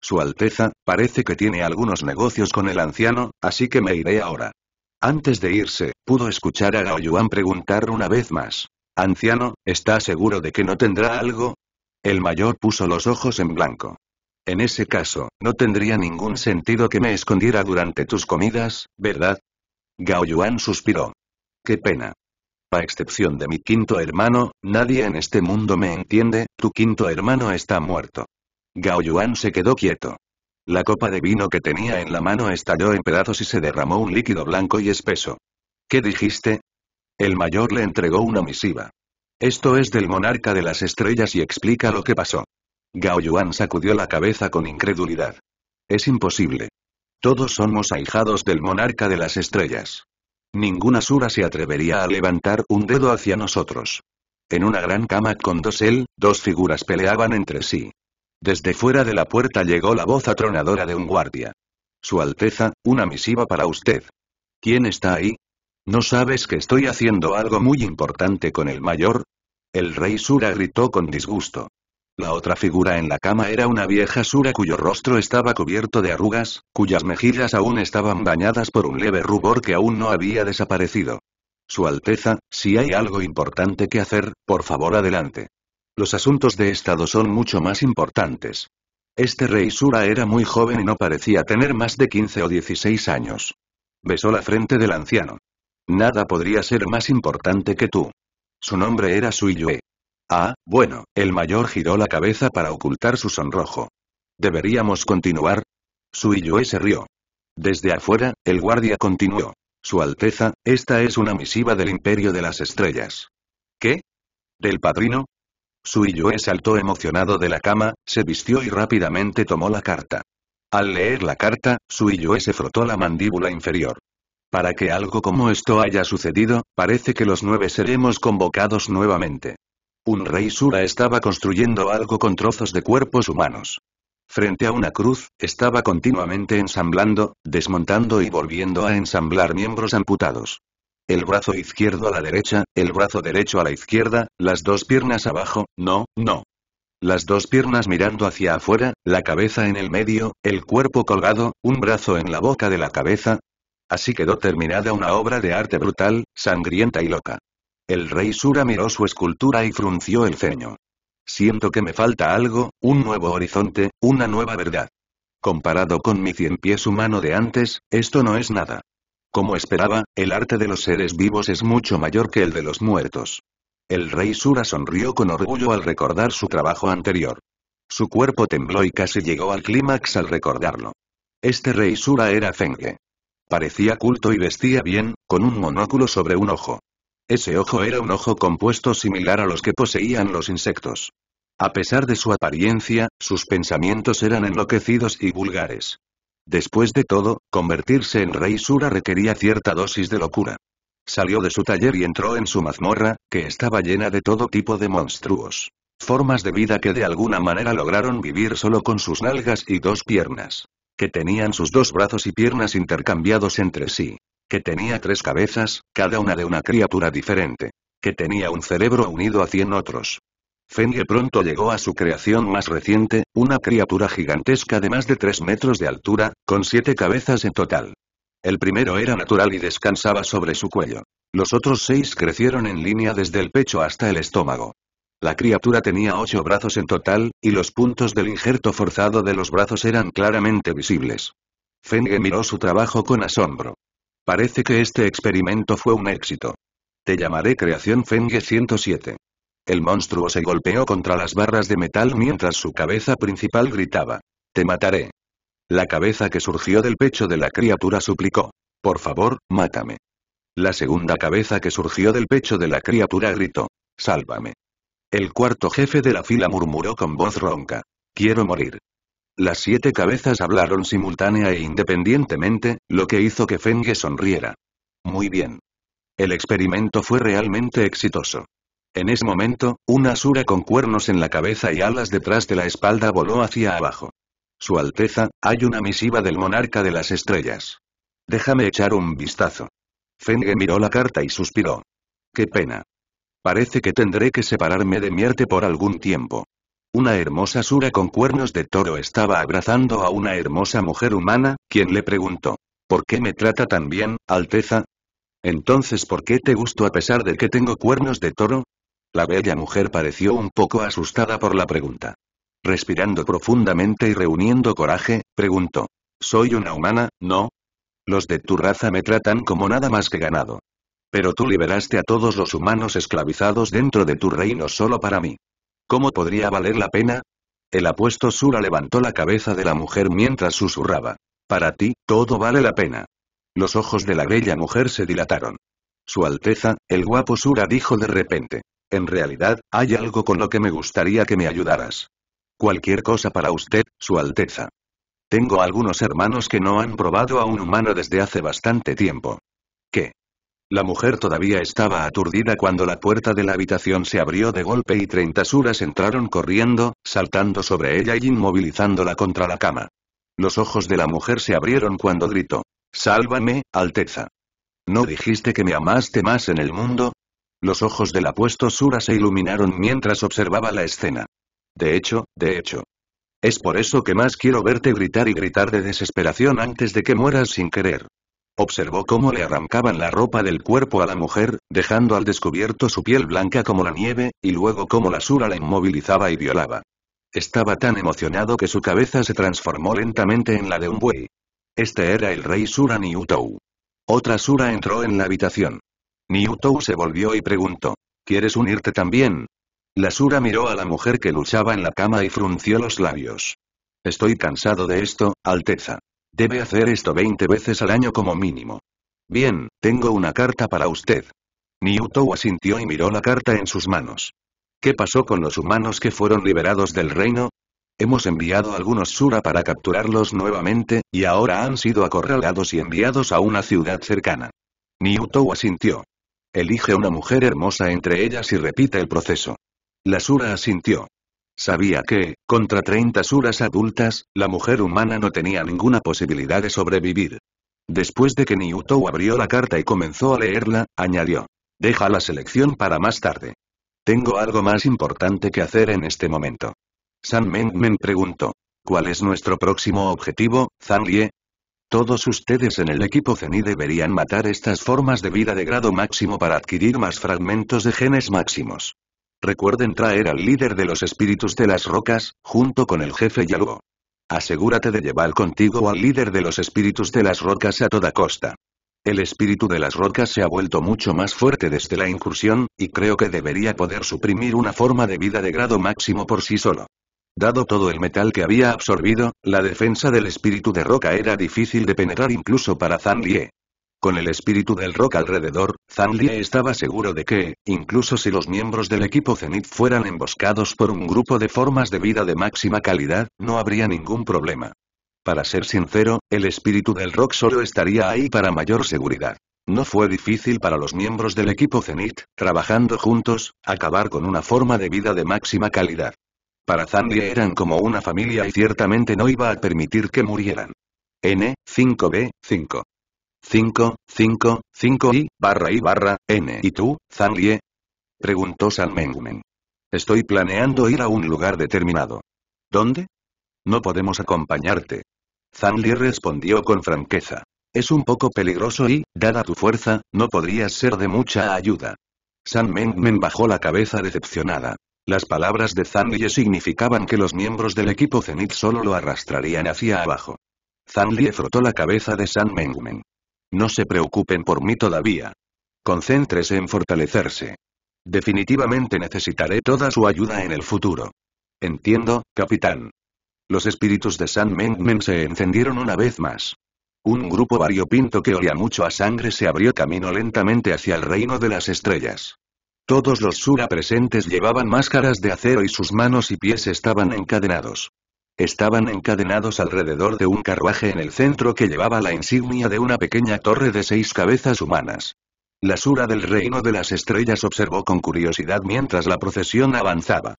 Su Alteza, parece que tiene algunos negocios con el anciano, así que me iré ahora. Antes de irse, pudo escuchar a Gao Yuan preguntar una vez más. Anciano, ¿está seguro de que no tendrá algo? El mayor puso los ojos en blanco. En ese caso, no tendría ningún sentido que me escondiera durante tus comidas, ¿verdad? Gao Yuan suspiró. Qué pena. A excepción de mi quinto hermano, nadie en este mundo me entiende, tu quinto hermano está muerto. Gao Yuan se quedó quieto. La copa de vino que tenía en la mano estalló en pedazos y se derramó un líquido blanco y espeso. ¿Qué dijiste? El mayor le entregó una misiva. Esto es del monarca de las estrellas y explica lo que pasó. Gao Yuan sacudió la cabeza con incredulidad. Es imposible. Todos somos ahijados del monarca de las estrellas. Ninguna sura se atrevería a levantar un dedo hacia nosotros. En una gran cama con dos él, dos figuras peleaban entre sí. Desde fuera de la puerta llegó la voz atronadora de un guardia. Su Alteza, una misiva para usted. ¿Quién está ahí? ¿No sabes que estoy haciendo algo muy importante con el mayor? El rey Sura gritó con disgusto. La otra figura en la cama era una vieja Sura cuyo rostro estaba cubierto de arrugas, cuyas mejillas aún estaban bañadas por un leve rubor que aún no había desaparecido. Su Alteza, si hay algo importante que hacer, por favor adelante. Los asuntos de Estado son mucho más importantes. Este rey Sura era muy joven y no parecía tener más de 15 o 16 años. Besó la frente del anciano. Nada podría ser más importante que tú. Su nombre era Suiyue. Ah, bueno, el mayor giró la cabeza para ocultar su sonrojo. ¿Deberíamos continuar? Suiyue se rió. Desde afuera, el guardia continuó. Su Alteza, esta es una misiva del Imperio de las Estrellas. ¿Qué? ¿Del padrino? Suiyue saltó emocionado de la cama, se vistió y rápidamente tomó la carta. Al leer la carta, Suiyue se frotó la mandíbula inferior. Para que algo como esto haya sucedido, parece que los nueve seremos convocados nuevamente. Un rey Sura estaba construyendo algo con trozos de cuerpos humanos. Frente a una cruz, estaba continuamente ensamblando, desmontando y volviendo a ensamblar miembros amputados. El brazo izquierdo a la derecha, el brazo derecho a la izquierda, las dos piernas abajo, no, no. Las dos piernas mirando hacia afuera, la cabeza en el medio, el cuerpo colgado, un brazo en la boca de la cabeza, Así quedó terminada una obra de arte brutal, sangrienta y loca. El rey Sura miró su escultura y frunció el ceño. Siento que me falta algo, un nuevo horizonte, una nueva verdad. Comparado con mi cien pies humano de antes, esto no es nada. Como esperaba, el arte de los seres vivos es mucho mayor que el de los muertos. El rey Sura sonrió con orgullo al recordar su trabajo anterior. Su cuerpo tembló y casi llegó al clímax al recordarlo. Este rey Sura era Zenke. Parecía culto y vestía bien, con un monóculo sobre un ojo. Ese ojo era un ojo compuesto similar a los que poseían los insectos. A pesar de su apariencia, sus pensamientos eran enloquecidos y vulgares. Después de todo, convertirse en rey Sura requería cierta dosis de locura. Salió de su taller y entró en su mazmorra, que estaba llena de todo tipo de monstruos. Formas de vida que de alguna manera lograron vivir solo con sus nalgas y dos piernas que tenían sus dos brazos y piernas intercambiados entre sí, que tenía tres cabezas, cada una de una criatura diferente, que tenía un cerebro unido a cien otros. Fenge pronto llegó a su creación más reciente, una criatura gigantesca de más de tres metros de altura, con siete cabezas en total. El primero era natural y descansaba sobre su cuello. Los otros seis crecieron en línea desde el pecho hasta el estómago. La criatura tenía ocho brazos en total, y los puntos del injerto forzado de los brazos eran claramente visibles. Fenge miró su trabajo con asombro. Parece que este experimento fue un éxito. Te llamaré Creación Fenge 107. El monstruo se golpeó contra las barras de metal mientras su cabeza principal gritaba. Te mataré. La cabeza que surgió del pecho de la criatura suplicó. Por favor, mátame. La segunda cabeza que surgió del pecho de la criatura gritó. Sálvame. El cuarto jefe de la fila murmuró con voz ronca. Quiero morir. Las siete cabezas hablaron simultánea e independientemente, lo que hizo que Fenge sonriera. Muy bien. El experimento fue realmente exitoso. En ese momento, una sura con cuernos en la cabeza y alas detrás de la espalda voló hacia abajo. Su Alteza, hay una misiva del monarca de las estrellas. Déjame echar un vistazo. Fenge miró la carta y suspiró. Qué pena. Parece que tendré que separarme de Mierte por algún tiempo. Una hermosa sura con cuernos de toro estaba abrazando a una hermosa mujer humana, quien le preguntó. ¿Por qué me trata tan bien, Alteza? Entonces, ¿por qué te gusto a pesar de que tengo cuernos de toro? La bella mujer pareció un poco asustada por la pregunta. Respirando profundamente y reuniendo coraje, preguntó. ¿Soy una humana, no? Los de tu raza me tratan como nada más que ganado. Pero tú liberaste a todos los humanos esclavizados dentro de tu reino solo para mí. ¿Cómo podría valer la pena? El apuesto Sura levantó la cabeza de la mujer mientras susurraba. Para ti, todo vale la pena. Los ojos de la bella mujer se dilataron. Su Alteza, el guapo Sura dijo de repente. En realidad, hay algo con lo que me gustaría que me ayudaras. Cualquier cosa para usted, Su Alteza. Tengo algunos hermanos que no han probado a un humano desde hace bastante tiempo. La mujer todavía estaba aturdida cuando la puerta de la habitación se abrió de golpe y treinta suras entraron corriendo, saltando sobre ella y inmovilizándola contra la cama. Los ojos de la mujer se abrieron cuando gritó. Sálvame, Alteza. ¿No dijiste que me amaste más en el mundo? Los ojos del apuesto Sura se iluminaron mientras observaba la escena. De hecho, de hecho. Es por eso que más quiero verte gritar y gritar de desesperación antes de que mueras sin querer. Observó cómo le arrancaban la ropa del cuerpo a la mujer, dejando al descubierto su piel blanca como la nieve, y luego cómo la sura la inmovilizaba y violaba. Estaba tan emocionado que su cabeza se transformó lentamente en la de un buey. Este era el rey Sura Niutou. Otra Sura entró en la habitación. Niutou se volvió y preguntó. ¿Quieres unirte también? La Sura miró a la mujer que luchaba en la cama y frunció los labios. Estoy cansado de esto, Alteza. Debe hacer esto 20 veces al año como mínimo. Bien, tengo una carta para usted. Niutou asintió y miró la carta en sus manos. ¿Qué pasó con los humanos que fueron liberados del reino? Hemos enviado algunos Sura para capturarlos nuevamente, y ahora han sido acorralados y enviados a una ciudad cercana. Niutou asintió. Elige una mujer hermosa entre ellas y repite el proceso. La Sura asintió. Sabía que, contra 30 suras adultas, la mujer humana no tenía ninguna posibilidad de sobrevivir. Después de que Niutou abrió la carta y comenzó a leerla, añadió. Deja la selección para más tarde. Tengo algo más importante que hacer en este momento. San Mengmen preguntó. ¿Cuál es nuestro próximo objetivo, Zhang Lie? Todos ustedes en el equipo CENI deberían matar estas formas de vida de grado máximo para adquirir más fragmentos de genes máximos. Recuerden traer al líder de los espíritus de las rocas, junto con el jefe Yaluo. Asegúrate de llevar contigo al líder de los espíritus de las rocas a toda costa. El espíritu de las rocas se ha vuelto mucho más fuerte desde la incursión, y creo que debería poder suprimir una forma de vida de grado máximo por sí solo. Dado todo el metal que había absorbido, la defensa del espíritu de roca era difícil de penetrar incluso para Zan Lie. Con el espíritu del rock alrededor, zandia estaba seguro de que, incluso si los miembros del equipo Zenith fueran emboscados por un grupo de formas de vida de máxima calidad, no habría ningún problema. Para ser sincero, el espíritu del rock solo estaría ahí para mayor seguridad. No fue difícil para los miembros del equipo Zenith, trabajando juntos, acabar con una forma de vida de máxima calidad. Para zandia eran como una familia y ciertamente no iba a permitir que murieran. N, 5B, 5. 5, 5, 5 y, barra y barra, n. ¿Y tú, Zanlie? Preguntó San Mengmen. Estoy planeando ir a un lugar determinado. ¿Dónde? No podemos acompañarte. Zanlie respondió con franqueza. Es un poco peligroso y, dada tu fuerza, no podrías ser de mucha ayuda. San Mengmen bajó la cabeza decepcionada. Las palabras de Zanlie significaban que los miembros del equipo Zenith solo lo arrastrarían hacia abajo. Zanlie frotó la cabeza de San Mengmen. No se preocupen por mí todavía. Concéntrese en fortalecerse. Definitivamente necesitaré toda su ayuda en el futuro. Entiendo, capitán. Los espíritus de San Mengmen se encendieron una vez más. Un grupo variopinto que olía mucho a sangre se abrió camino lentamente hacia el reino de las estrellas. Todos los Sura presentes llevaban máscaras de acero y sus manos y pies estaban encadenados. Estaban encadenados alrededor de un carruaje en el centro que llevaba la insignia de una pequeña torre de seis cabezas humanas. La Sura del Reino de las Estrellas observó con curiosidad mientras la procesión avanzaba.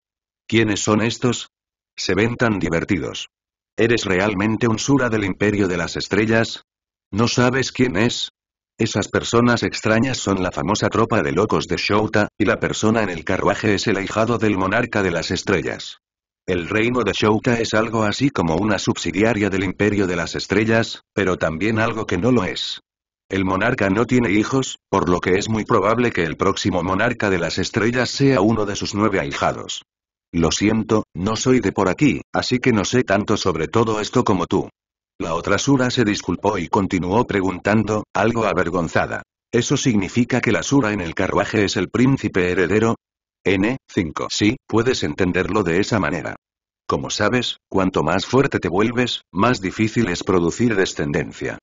¿Quiénes son estos? Se ven tan divertidos. ¿Eres realmente un Sura del Imperio de las Estrellas? ¿No sabes quién es? Esas personas extrañas son la famosa tropa de locos de Shouta, y la persona en el carruaje es el ahijado del monarca de las estrellas. El reino de Shouka es algo así como una subsidiaria del Imperio de las Estrellas, pero también algo que no lo es. El monarca no tiene hijos, por lo que es muy probable que el próximo monarca de las estrellas sea uno de sus nueve ahijados. Lo siento, no soy de por aquí, así que no sé tanto sobre todo esto como tú. La otra Sura se disculpó y continuó preguntando, algo avergonzada. ¿Eso significa que la Sura en el carruaje es el príncipe heredero? N5. Sí, puedes entenderlo de esa manera. Como sabes, cuanto más fuerte te vuelves, más difícil es producir descendencia.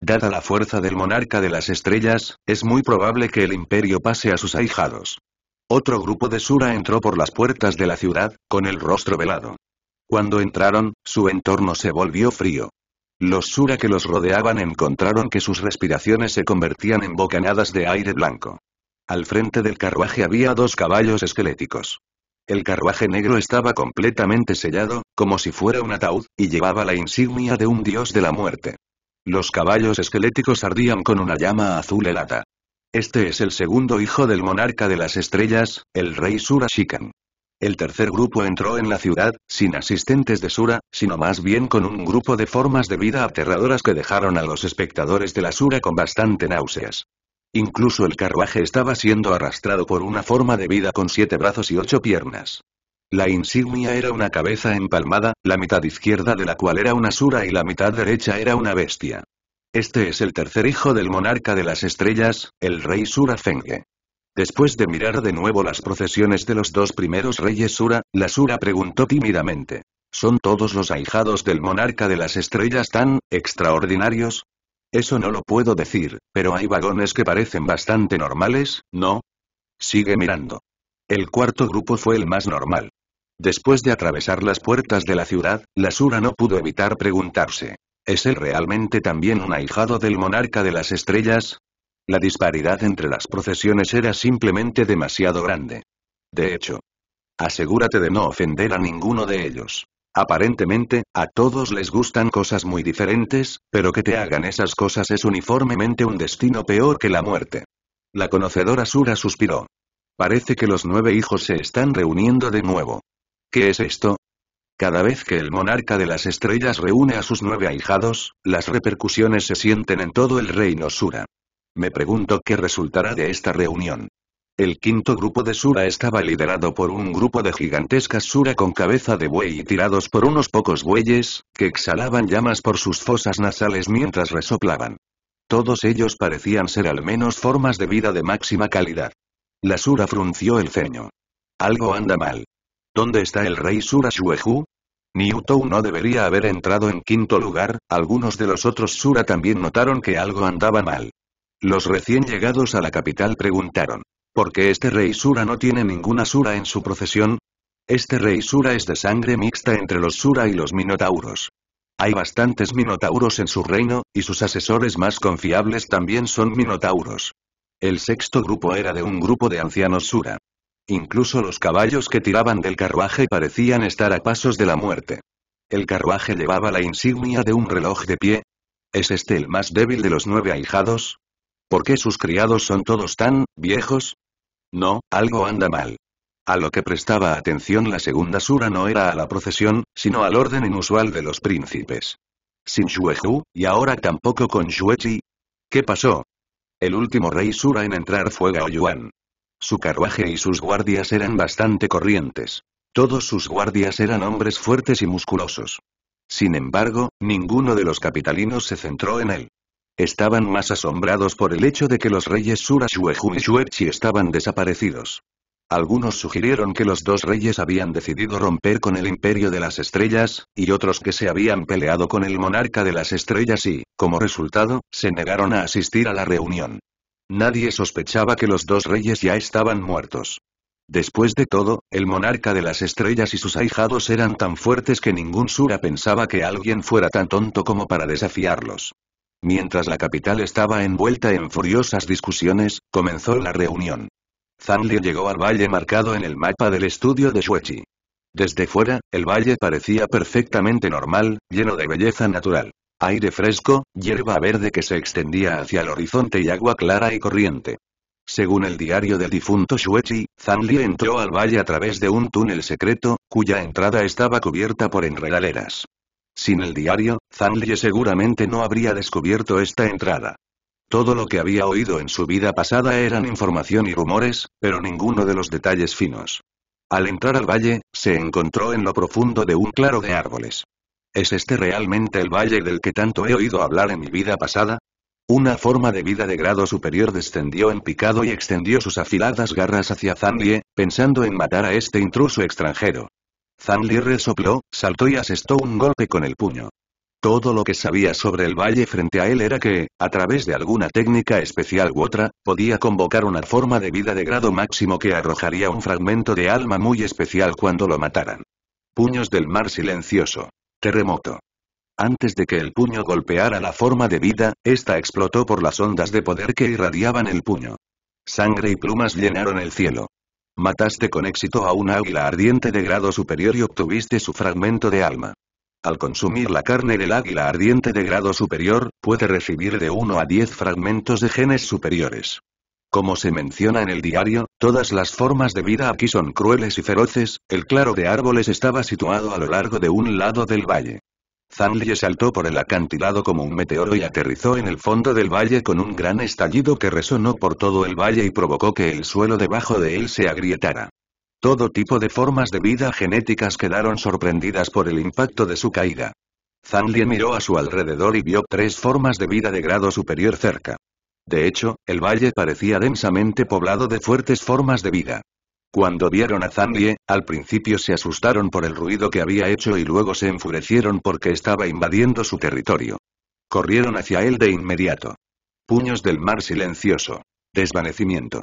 Dada la fuerza del monarca de las estrellas, es muy probable que el imperio pase a sus ahijados. Otro grupo de Sura entró por las puertas de la ciudad, con el rostro velado. Cuando entraron, su entorno se volvió frío. Los Sura que los rodeaban encontraron que sus respiraciones se convertían en bocanadas de aire blanco. Al frente del carruaje había dos caballos esqueléticos. El carruaje negro estaba completamente sellado, como si fuera un ataúd, y llevaba la insignia de un dios de la muerte. Los caballos esqueléticos ardían con una llama azul helada. Este es el segundo hijo del monarca de las estrellas, el rey Sura Shikan. El tercer grupo entró en la ciudad, sin asistentes de Sura, sino más bien con un grupo de formas de vida aterradoras que dejaron a los espectadores de la Sura con bastante náuseas. Incluso el carruaje estaba siendo arrastrado por una forma de vida con siete brazos y ocho piernas. La insignia era una cabeza empalmada, la mitad izquierda de la cual era una sura y la mitad derecha era una bestia. Este es el tercer hijo del monarca de las estrellas, el rey Sura Fenge. Después de mirar de nuevo las procesiones de los dos primeros reyes Sura, la Sura preguntó tímidamente. ¿Son todos los ahijados del monarca de las estrellas tan extraordinarios? Eso no lo puedo decir, pero hay vagones que parecen bastante normales, ¿no? Sigue mirando. El cuarto grupo fue el más normal. Después de atravesar las puertas de la ciudad, la Sura no pudo evitar preguntarse. ¿Es él realmente también un ahijado del monarca de las estrellas? La disparidad entre las procesiones era simplemente demasiado grande. De hecho, asegúrate de no ofender a ninguno de ellos. Aparentemente, a todos les gustan cosas muy diferentes, pero que te hagan esas cosas es uniformemente un destino peor que la muerte. La conocedora Sura suspiró. Parece que los nueve hijos se están reuniendo de nuevo. ¿Qué es esto? Cada vez que el monarca de las estrellas reúne a sus nueve ahijados, las repercusiones se sienten en todo el reino Sura. Me pregunto qué resultará de esta reunión. El quinto grupo de Sura estaba liderado por un grupo de gigantescas Sura con cabeza de buey y tirados por unos pocos bueyes, que exhalaban llamas por sus fosas nasales mientras resoplaban. Todos ellos parecían ser al menos formas de vida de máxima calidad. La Sura frunció el ceño. Algo anda mal. ¿Dónde está el rey Sura Shuehu? Niutou no debería haber entrado en quinto lugar, algunos de los otros Sura también notaron que algo andaba mal. Los recién llegados a la capital preguntaron. Porque este rey Sura no tiene ninguna Sura en su procesión. Este rey Sura es de sangre mixta entre los Sura y los Minotauros. Hay bastantes Minotauros en su reino, y sus asesores más confiables también son Minotauros. El sexto grupo era de un grupo de ancianos Sura. Incluso los caballos que tiraban del carruaje parecían estar a pasos de la muerte. El carruaje llevaba la insignia de un reloj de pie. ¿Es este el más débil de los nueve ahijados? ¿Por qué sus criados son todos tan viejos? No, algo anda mal. A lo que prestaba atención la segunda sura no era a la procesión, sino al orden inusual de los príncipes. Sin Shuehu, y ahora tampoco con Shuechi. ¿Qué pasó? El último rey sura en entrar fue Gao Yuan. Su carruaje y sus guardias eran bastante corrientes. Todos sus guardias eran hombres fuertes y musculosos. Sin embargo, ninguno de los capitalinos se centró en él. Estaban más asombrados por el hecho de que los reyes Shuehu y Shuechi estaban desaparecidos. Algunos sugirieron que los dos reyes habían decidido romper con el imperio de las estrellas, y otros que se habían peleado con el monarca de las estrellas y, como resultado, se negaron a asistir a la reunión. Nadie sospechaba que los dos reyes ya estaban muertos. Después de todo, el monarca de las estrellas y sus ahijados eran tan fuertes que ningún Sura pensaba que alguien fuera tan tonto como para desafiarlos. Mientras la capital estaba envuelta en furiosas discusiones, comenzó la reunión. Zanli llegó al valle marcado en el mapa del estudio de Shuechi. Desde fuera, el valle parecía perfectamente normal, lleno de belleza natural. Aire fresco, hierba verde que se extendía hacia el horizonte y agua clara y corriente. Según el diario del difunto Shuechi, Zanli entró al valle a través de un túnel secreto, cuya entrada estaba cubierta por enredaderas. Sin el diario, Zanlie seguramente no habría descubierto esta entrada. Todo lo que había oído en su vida pasada eran información y rumores, pero ninguno de los detalles finos. Al entrar al valle, se encontró en lo profundo de un claro de árboles. ¿Es este realmente el valle del que tanto he oído hablar en mi vida pasada? Una forma de vida de grado superior descendió en picado y extendió sus afiladas garras hacia Zanlie, pensando en matar a este intruso extranjero. Zanli resopló, saltó y asestó un golpe con el puño. Todo lo que sabía sobre el valle frente a él era que, a través de alguna técnica especial u otra, podía convocar una forma de vida de grado máximo que arrojaría un fragmento de alma muy especial cuando lo mataran. Puños del mar silencioso. Terremoto. Antes de que el puño golpeara la forma de vida, ésta explotó por las ondas de poder que irradiaban el puño. Sangre y plumas llenaron el cielo. Mataste con éxito a un águila ardiente de grado superior y obtuviste su fragmento de alma. Al consumir la carne del águila ardiente de grado superior, puede recibir de 1 a 10 fragmentos de genes superiores. Como se menciona en el diario, todas las formas de vida aquí son crueles y feroces, el claro de árboles estaba situado a lo largo de un lado del valle. Zanlie saltó por el acantilado como un meteoro y aterrizó en el fondo del valle con un gran estallido que resonó por todo el valle y provocó que el suelo debajo de él se agrietara. Todo tipo de formas de vida genéticas quedaron sorprendidas por el impacto de su caída. Zanlie miró a su alrededor y vio tres formas de vida de grado superior cerca. De hecho, el valle parecía densamente poblado de fuertes formas de vida. Cuando vieron a Zanlie, al principio se asustaron por el ruido que había hecho y luego se enfurecieron porque estaba invadiendo su territorio. Corrieron hacia él de inmediato. Puños del mar silencioso. Desvanecimiento.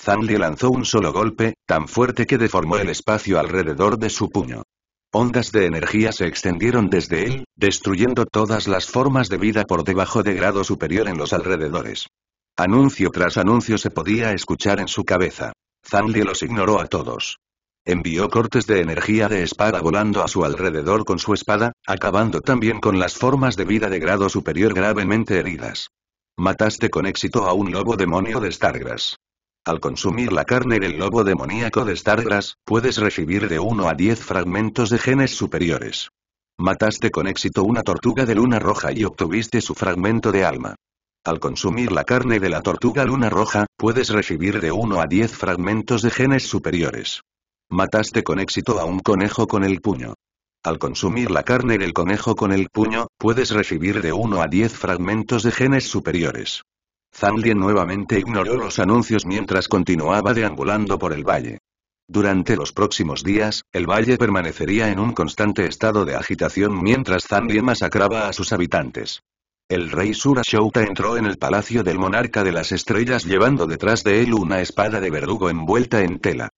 Zanlie lanzó un solo golpe, tan fuerte que deformó el espacio alrededor de su puño. Ondas de energía se extendieron desde él, destruyendo todas las formas de vida por debajo de grado superior en los alrededores. Anuncio tras anuncio se podía escuchar en su cabeza. Zandi los ignoró a todos. Envió cortes de energía de espada volando a su alrededor con su espada, acabando también con las formas de vida de grado superior gravemente heridas. Mataste con éxito a un lobo demonio de Stargrass. Al consumir la carne del lobo demoníaco de Stargrass, puedes recibir de 1 a 10 fragmentos de genes superiores. Mataste con éxito una tortuga de luna roja y obtuviste su fragmento de alma. Al consumir la carne de la tortuga luna roja, puedes recibir de 1 a 10 fragmentos de genes superiores. Mataste con éxito a un conejo con el puño. Al consumir la carne del conejo con el puño, puedes recibir de 1 a 10 fragmentos de genes superiores. Zanlien nuevamente ignoró los anuncios mientras continuaba deambulando por el valle. Durante los próximos días, el valle permanecería en un constante estado de agitación mientras Zanlien masacraba a sus habitantes. El rey Shouta entró en el palacio del monarca de las estrellas llevando detrás de él una espada de verdugo envuelta en tela.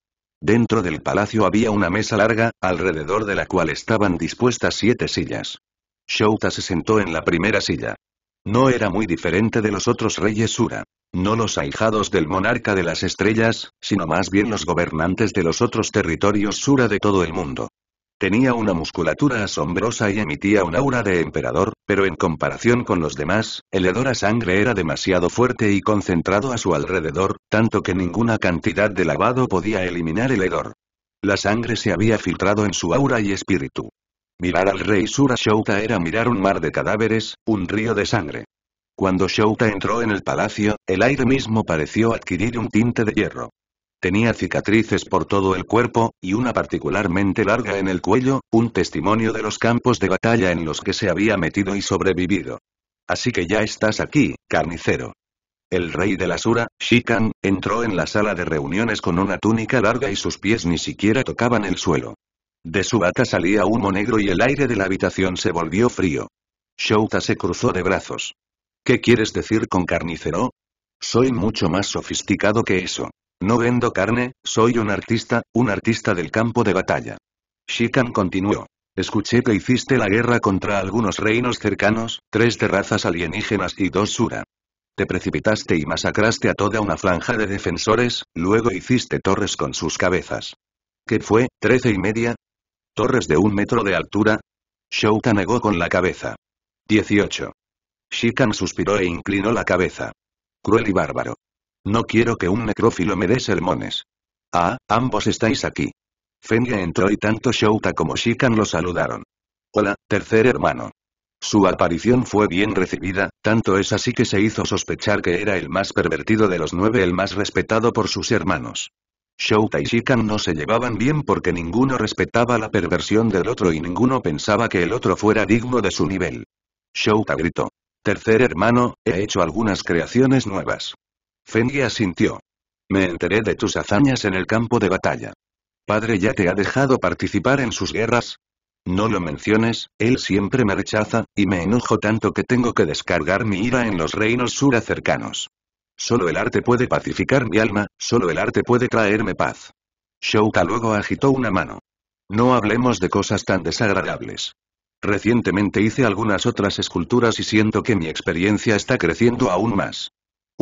Dentro del palacio había una mesa larga, alrededor de la cual estaban dispuestas siete sillas. Shouta se sentó en la primera silla. No era muy diferente de los otros reyes Sura. No los ahijados del monarca de las estrellas, sino más bien los gobernantes de los otros territorios Sura de todo el mundo. Tenía una musculatura asombrosa y emitía un aura de emperador, pero en comparación con los demás, el hedor a sangre era demasiado fuerte y concentrado a su alrededor, tanto que ninguna cantidad de lavado podía eliminar el hedor. La sangre se había filtrado en su aura y espíritu. Mirar al rey Sura Shouta era mirar un mar de cadáveres, un río de sangre. Cuando Shouta entró en el palacio, el aire mismo pareció adquirir un tinte de hierro. Tenía cicatrices por todo el cuerpo, y una particularmente larga en el cuello, un testimonio de los campos de batalla en los que se había metido y sobrevivido. Así que ya estás aquí, carnicero. El rey de la Sura, Shikan, entró en la sala de reuniones con una túnica larga y sus pies ni siquiera tocaban el suelo. De su bata salía humo negro y el aire de la habitación se volvió frío. Shouta se cruzó de brazos. ¿Qué quieres decir con carnicero? Soy mucho más sofisticado que eso. No vendo carne, soy un artista, un artista del campo de batalla. Shikan continuó. Escuché que hiciste la guerra contra algunos reinos cercanos, tres terrazas alienígenas y dos Sura. Te precipitaste y masacraste a toda una franja de defensores, luego hiciste torres con sus cabezas. ¿Qué fue, trece y media? ¿Torres de un metro de altura? Shouka negó con la cabeza. 18. Shikan suspiró e inclinó la cabeza. Cruel y bárbaro. No quiero que un necrófilo me dé sermones. Ah, ambos estáis aquí. Fenya entró y tanto Shouta como Shikan lo saludaron. Hola, tercer hermano. Su aparición fue bien recibida, tanto es así que se hizo sospechar que era el más pervertido de los nueve el más respetado por sus hermanos. Shouta y Shikan no se llevaban bien porque ninguno respetaba la perversión del otro y ninguno pensaba que el otro fuera digno de su nivel. Shouta gritó. Tercer hermano, he hecho algunas creaciones nuevas. Fengi asintió. Me enteré de tus hazañas en el campo de batalla. Padre ya te ha dejado participar en sus guerras, no lo menciones, él siempre me rechaza, y me enojo tanto que tengo que descargar mi ira en los reinos sur cercanos. Solo el arte puede pacificar mi alma, solo el arte puede traerme paz. Shouka luego agitó una mano. No hablemos de cosas tan desagradables. Recientemente hice algunas otras esculturas y siento que mi experiencia está creciendo aún más.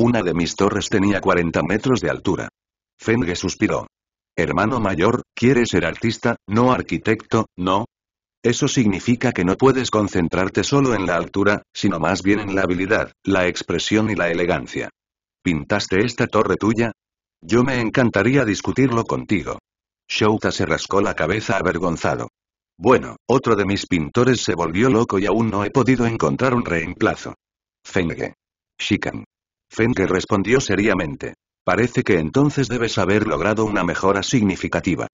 Una de mis torres tenía 40 metros de altura. Fenge suspiró. Hermano mayor, ¿quieres ser artista, no arquitecto, no? Eso significa que no puedes concentrarte solo en la altura, sino más bien en la habilidad, la expresión y la elegancia. ¿Pintaste esta torre tuya? Yo me encantaría discutirlo contigo. Shouta se rascó la cabeza avergonzado. Bueno, otro de mis pintores se volvió loco y aún no he podido encontrar un reemplazo. Fenge. Shikan. Fenke respondió seriamente. Parece que entonces debes haber logrado una mejora significativa.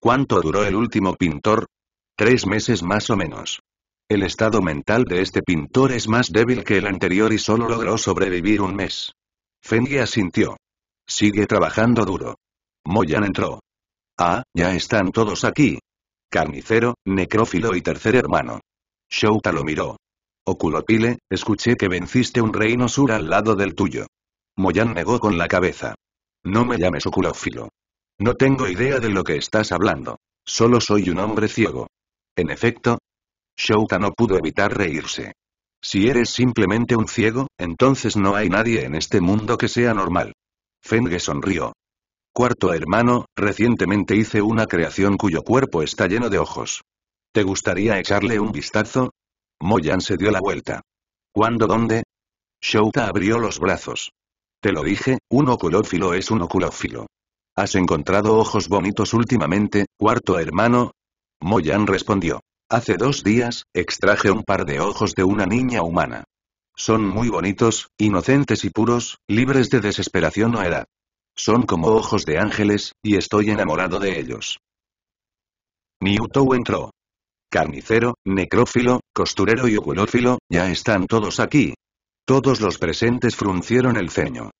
¿Cuánto duró el último pintor? Tres meses más o menos. El estado mental de este pintor es más débil que el anterior y solo logró sobrevivir un mes. Fenge asintió. Sigue trabajando duro. Moyan entró. Ah, ya están todos aquí. Carnicero, necrófilo y tercer hermano. Shouta lo miró. Oculopile, escuché que venciste un reino sur al lado del tuyo. Moyan negó con la cabeza. No me llames oculófilo. No tengo idea de lo que estás hablando. Solo soy un hombre ciego. En efecto, Shouta no pudo evitar reírse. Si eres simplemente un ciego, entonces no hay nadie en este mundo que sea normal. Fenge sonrió. Cuarto hermano, recientemente hice una creación cuyo cuerpo está lleno de ojos. ¿Te gustaría echarle un vistazo? Moyan se dio la vuelta. ¿Cuándo dónde? Shouta abrió los brazos. Te lo dije, un oculófilo es un oculófilo. ¿Has encontrado ojos bonitos últimamente, cuarto hermano? Moyan respondió. Hace dos días, extraje un par de ojos de una niña humana. Son muy bonitos, inocentes y puros, libres de desesperación o edad. Son como ojos de ángeles, y estoy enamorado de ellos. Newtow entró. Carnicero, necrófilo, Costurero y oculófilo, ya están todos aquí. Todos los presentes fruncieron el ceño.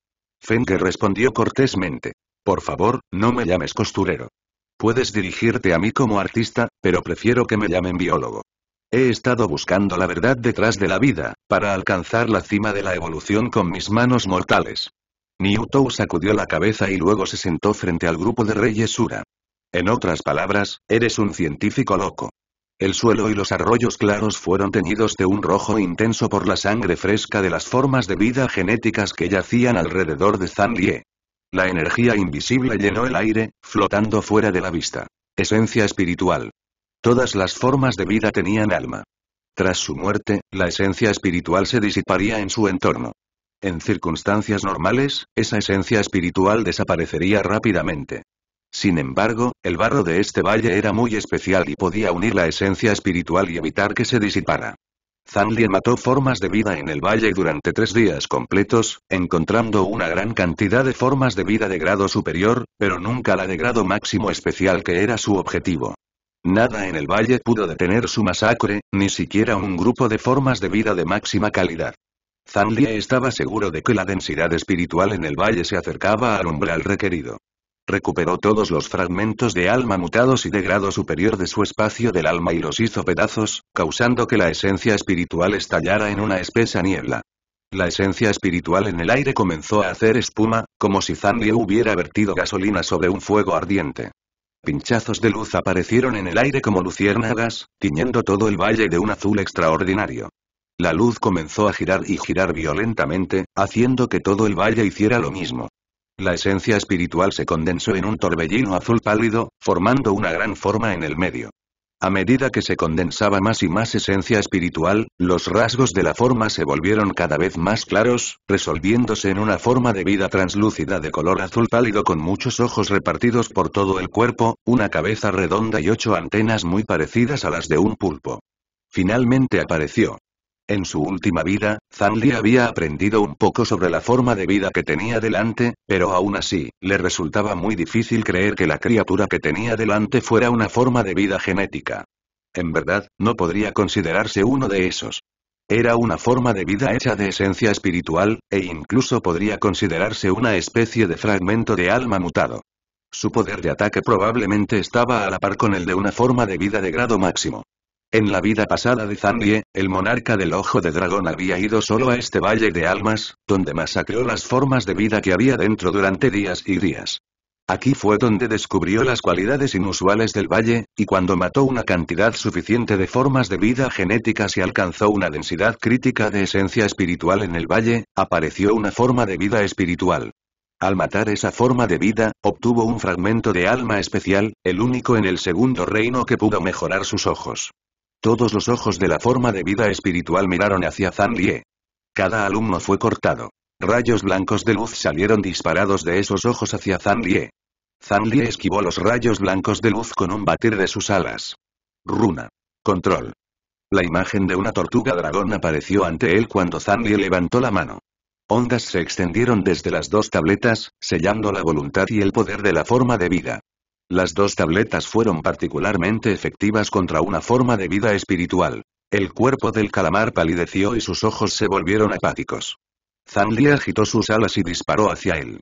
Fenke respondió cortésmente. Por favor, no me llames costurero. Puedes dirigirte a mí como artista, pero prefiero que me llamen biólogo. He estado buscando la verdad detrás de la vida, para alcanzar la cima de la evolución con mis manos mortales. Newton sacudió la cabeza y luego se sentó frente al grupo de Reyes En otras palabras, eres un científico loco. El suelo y los arroyos claros fueron teñidos de un rojo intenso por la sangre fresca de las formas de vida genéticas que yacían alrededor de Zhang Lie. La energía invisible llenó el aire, flotando fuera de la vista. Esencia espiritual. Todas las formas de vida tenían alma. Tras su muerte, la esencia espiritual se disiparía en su entorno. En circunstancias normales, esa esencia espiritual desaparecería rápidamente. Sin embargo, el barro de este valle era muy especial y podía unir la esencia espiritual y evitar que se disipara. Zanlie mató formas de vida en el valle durante tres días completos, encontrando una gran cantidad de formas de vida de grado superior, pero nunca la de grado máximo especial que era su objetivo. Nada en el valle pudo detener su masacre, ni siquiera un grupo de formas de vida de máxima calidad. Zanlie estaba seguro de que la densidad espiritual en el valle se acercaba al umbral requerido recuperó todos los fragmentos de alma mutados y de grado superior de su espacio del alma y los hizo pedazos, causando que la esencia espiritual estallara en una espesa niebla. La esencia espiritual en el aire comenzó a hacer espuma, como si Zanlio hubiera vertido gasolina sobre un fuego ardiente. Pinchazos de luz aparecieron en el aire como luciérnagas, tiñendo todo el valle de un azul extraordinario. La luz comenzó a girar y girar violentamente, haciendo que todo el valle hiciera lo mismo. La esencia espiritual se condensó en un torbellino azul pálido, formando una gran forma en el medio. A medida que se condensaba más y más esencia espiritual, los rasgos de la forma se volvieron cada vez más claros, resolviéndose en una forma de vida translúcida de color azul pálido con muchos ojos repartidos por todo el cuerpo, una cabeza redonda y ocho antenas muy parecidas a las de un pulpo. Finalmente apareció. En su última vida, Li había aprendido un poco sobre la forma de vida que tenía delante, pero aún así, le resultaba muy difícil creer que la criatura que tenía delante fuera una forma de vida genética. En verdad, no podría considerarse uno de esos. Era una forma de vida hecha de esencia espiritual, e incluso podría considerarse una especie de fragmento de alma mutado. Su poder de ataque probablemente estaba a la par con el de una forma de vida de grado máximo. En la vida pasada de Zandie, el monarca del Ojo de Dragón había ido solo a este Valle de Almas, donde masacró las formas de vida que había dentro durante días y días. Aquí fue donde descubrió las cualidades inusuales del valle, y cuando mató una cantidad suficiente de formas de vida genéticas y alcanzó una densidad crítica de esencia espiritual en el valle, apareció una forma de vida espiritual. Al matar esa forma de vida, obtuvo un fragmento de alma especial, el único en el segundo reino que pudo mejorar sus ojos. Todos los ojos de la forma de vida espiritual miraron hacia Zhang Lie. Cada alumno fue cortado. Rayos blancos de luz salieron disparados de esos ojos hacia Zhang Lie. esquivó los rayos blancos de luz con un batir de sus alas. Runa. Control. La imagen de una tortuga dragón apareció ante él cuando Zhang levantó la mano. Ondas se extendieron desde las dos tabletas, sellando la voluntad y el poder de la forma de vida. Las dos tabletas fueron particularmente efectivas contra una forma de vida espiritual. El cuerpo del calamar palideció y sus ojos se volvieron apáticos. Zanli agitó sus alas y disparó hacia él.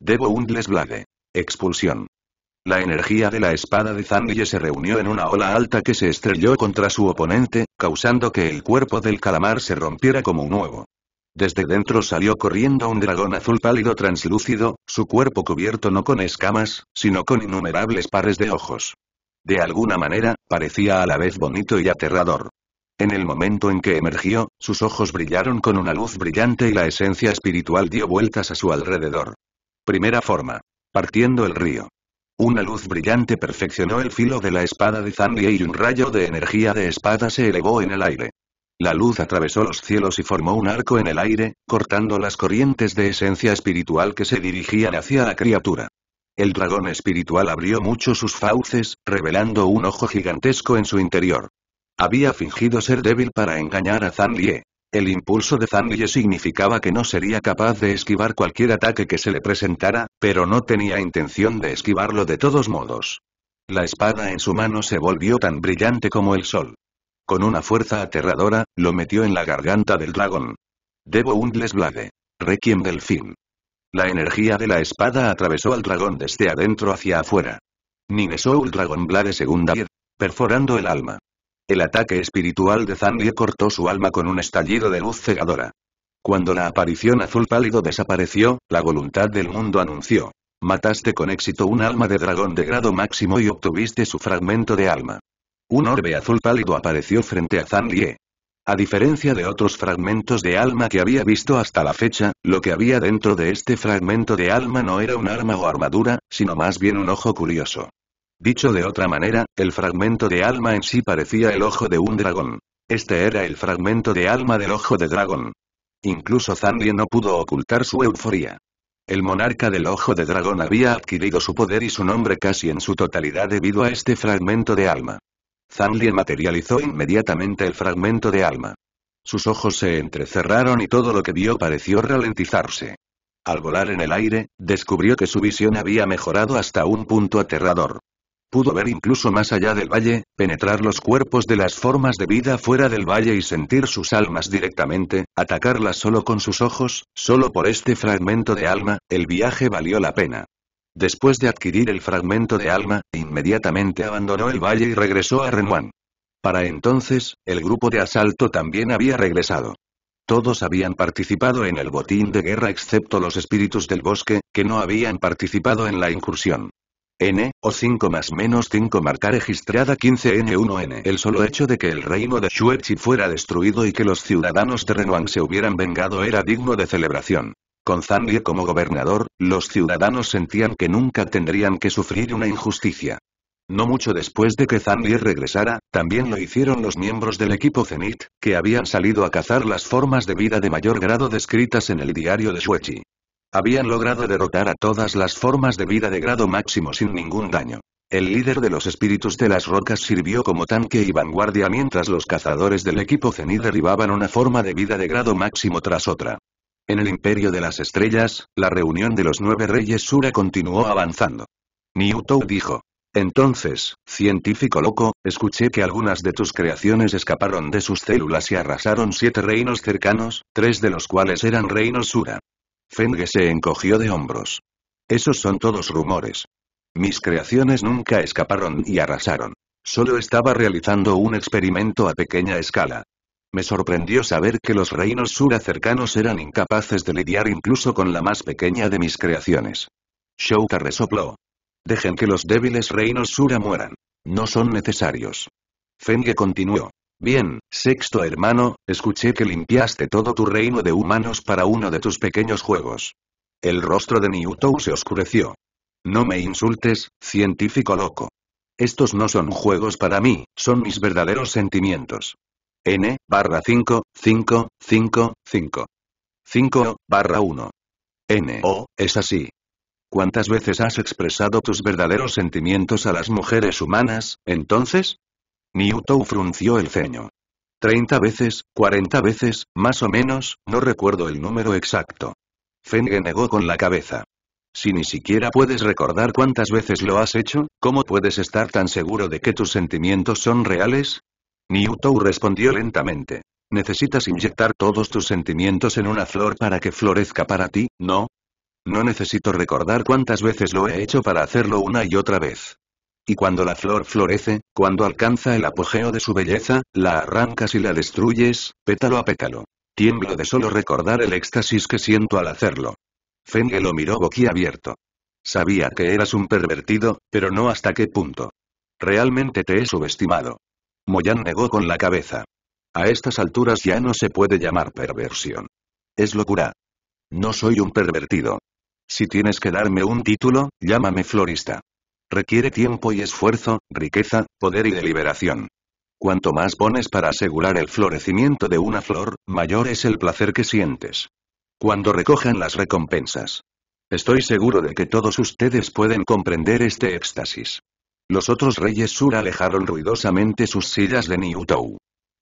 Debo un desblade. Expulsión. La energía de la espada de Zanli se reunió en una ola alta que se estrelló contra su oponente, causando que el cuerpo del calamar se rompiera como un huevo. Desde dentro salió corriendo un dragón azul pálido translúcido, su cuerpo cubierto no con escamas, sino con innumerables pares de ojos. De alguna manera, parecía a la vez bonito y aterrador. En el momento en que emergió, sus ojos brillaron con una luz brillante y la esencia espiritual dio vueltas a su alrededor. Primera forma. Partiendo el río. Una luz brillante perfeccionó el filo de la espada de Zanlie y un rayo de energía de espada se elevó en el aire. La luz atravesó los cielos y formó un arco en el aire, cortando las corrientes de esencia espiritual que se dirigían hacia la criatura. El dragón espiritual abrió mucho sus fauces, revelando un ojo gigantesco en su interior. Había fingido ser débil para engañar a Lie. El impulso de Lie significaba que no sería capaz de esquivar cualquier ataque que se le presentara, pero no tenía intención de esquivarlo de todos modos. La espada en su mano se volvió tan brillante como el sol. Con una fuerza aterradora, lo metió en la garganta del dragón. Debo Undles Blade. Requiem del fin. La energía de la espada atravesó al dragón desde adentro hacia afuera. Ninesoul dragón Blade segunda perforando el alma. El ataque espiritual de Zanlie cortó su alma con un estallido de luz cegadora. Cuando la aparición azul pálido desapareció, la voluntad del mundo anunció. Mataste con éxito un alma de dragón de grado máximo y obtuviste su fragmento de alma. Un orbe azul pálido apareció frente a Zhang A diferencia de otros fragmentos de alma que había visto hasta la fecha, lo que había dentro de este fragmento de alma no era un arma o armadura, sino más bien un ojo curioso. Dicho de otra manera, el fragmento de alma en sí parecía el ojo de un dragón. Este era el fragmento de alma del ojo de dragón. Incluso Zandie no pudo ocultar su euforia. El monarca del ojo de dragón había adquirido su poder y su nombre casi en su totalidad debido a este fragmento de alma. Zanli materializó inmediatamente el fragmento de alma. Sus ojos se entrecerraron y todo lo que vio pareció ralentizarse. Al volar en el aire, descubrió que su visión había mejorado hasta un punto aterrador. Pudo ver incluso más allá del valle, penetrar los cuerpos de las formas de vida fuera del valle y sentir sus almas directamente, atacarlas solo con sus ojos, solo por este fragmento de alma, el viaje valió la pena. Después de adquirir el fragmento de alma, inmediatamente abandonó el valle y regresó a Renuan. Para entonces, el grupo de asalto también había regresado. Todos habían participado en el botín de guerra excepto los espíritus del bosque, que no habían participado en la incursión. N, o 5 más menos 5 marca registrada 15N1N. El solo hecho de que el reino de Shuechi fuera destruido y que los ciudadanos de Renuan se hubieran vengado era digno de celebración. Con Zanlié como gobernador, los ciudadanos sentían que nunca tendrían que sufrir una injusticia. No mucho después de que Zanlié regresara, también lo hicieron los miembros del equipo Zenit, que habían salido a cazar las formas de vida de mayor grado descritas en el diario de Shuechi. Habían logrado derrotar a todas las formas de vida de grado máximo sin ningún daño. El líder de los espíritus de las rocas sirvió como tanque y vanguardia mientras los cazadores del equipo Zenit derribaban una forma de vida de grado máximo tras otra. En el Imperio de las Estrellas, la reunión de los nueve reyes Sura continuó avanzando. Newton dijo. Entonces, científico loco, escuché que algunas de tus creaciones escaparon de sus células y arrasaron siete reinos cercanos, tres de los cuales eran reinos Sura. Fenge se encogió de hombros. Esos son todos rumores. Mis creaciones nunca escaparon y arrasaron. Solo estaba realizando un experimento a pequeña escala. Me sorprendió saber que los reinos sura cercanos eran incapaces de lidiar incluso con la más pequeña de mis creaciones. Shouka resopló. Dejen que los débiles reinos sura mueran. No son necesarios. Fenge continuó. Bien, sexto hermano, escuché que limpiaste todo tu reino de humanos para uno de tus pequeños juegos. El rostro de Niutou se oscureció. No me insultes, científico loco. Estos no son juegos para mí, son mis verdaderos sentimientos. N, barra 5, 5, 5, 5. 5 barra 1. N, O, es así. ¿Cuántas veces has expresado tus verdaderos sentimientos a las mujeres humanas, entonces? Newton frunció el ceño. 30 veces, 40 veces, más o menos, no recuerdo el número exacto. Feng negó con la cabeza. Si ni siquiera puedes recordar cuántas veces lo has hecho, ¿cómo puedes estar tan seguro de que tus sentimientos son reales? Newtou respondió lentamente. Necesitas inyectar todos tus sentimientos en una flor para que florezca para ti, ¿no? No necesito recordar cuántas veces lo he hecho para hacerlo una y otra vez. Y cuando la flor florece, cuando alcanza el apogeo de su belleza, la arrancas y la destruyes, pétalo a pétalo. Tiemblo de solo recordar el éxtasis que siento al hacerlo. Fenge lo miró boquiabierto. Sabía que eras un pervertido, pero no hasta qué punto. Realmente te he subestimado. Moyan negó con la cabeza. A estas alturas ya no se puede llamar perversión. Es locura. No soy un pervertido. Si tienes que darme un título, llámame florista. Requiere tiempo y esfuerzo, riqueza, poder y deliberación. Cuanto más pones para asegurar el florecimiento de una flor, mayor es el placer que sientes. Cuando recojan las recompensas. Estoy seguro de que todos ustedes pueden comprender este éxtasis. Los otros reyes Sur alejaron ruidosamente sus sillas de Niutou.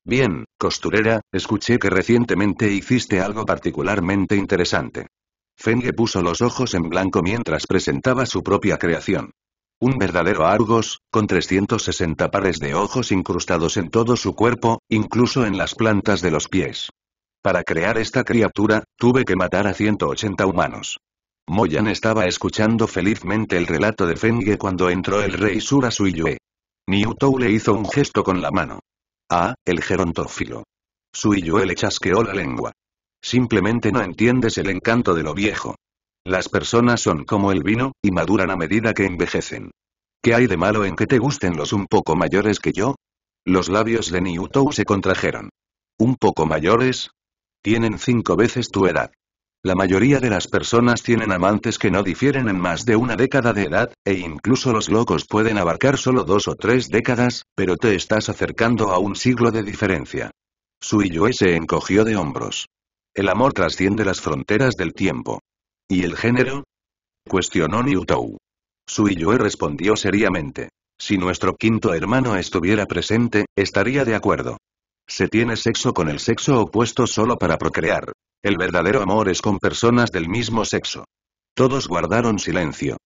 Bien, costurera, escuché que recientemente hiciste algo particularmente interesante. Fenge puso los ojos en blanco mientras presentaba su propia creación. Un verdadero Argos, con 360 pares de ojos incrustados en todo su cuerpo, incluso en las plantas de los pies. Para crear esta criatura, tuve que matar a 180 humanos. Moyan estaba escuchando felizmente el relato de Fenge cuando entró el rey Sura Suiyue. Niutou le hizo un gesto con la mano. Ah, el gerontófilo. Suiyue le chasqueó la lengua. Simplemente no entiendes el encanto de lo viejo. Las personas son como el vino, y maduran a medida que envejecen. ¿Qué hay de malo en que te gusten los un poco mayores que yo? Los labios de Niutou se contrajeron. ¿Un poco mayores? Tienen cinco veces tu edad. La mayoría de las personas tienen amantes que no difieren en más de una década de edad, e incluso los locos pueden abarcar solo dos o tres décadas, pero te estás acercando a un siglo de diferencia. Suiyue se encogió de hombros. El amor trasciende las fronteras del tiempo. ¿Y el género? Cuestionó Niu Tou. respondió seriamente. Si nuestro quinto hermano estuviera presente, estaría de acuerdo. Se tiene sexo con el sexo opuesto solo para procrear. El verdadero amor es con personas del mismo sexo. Todos guardaron silencio.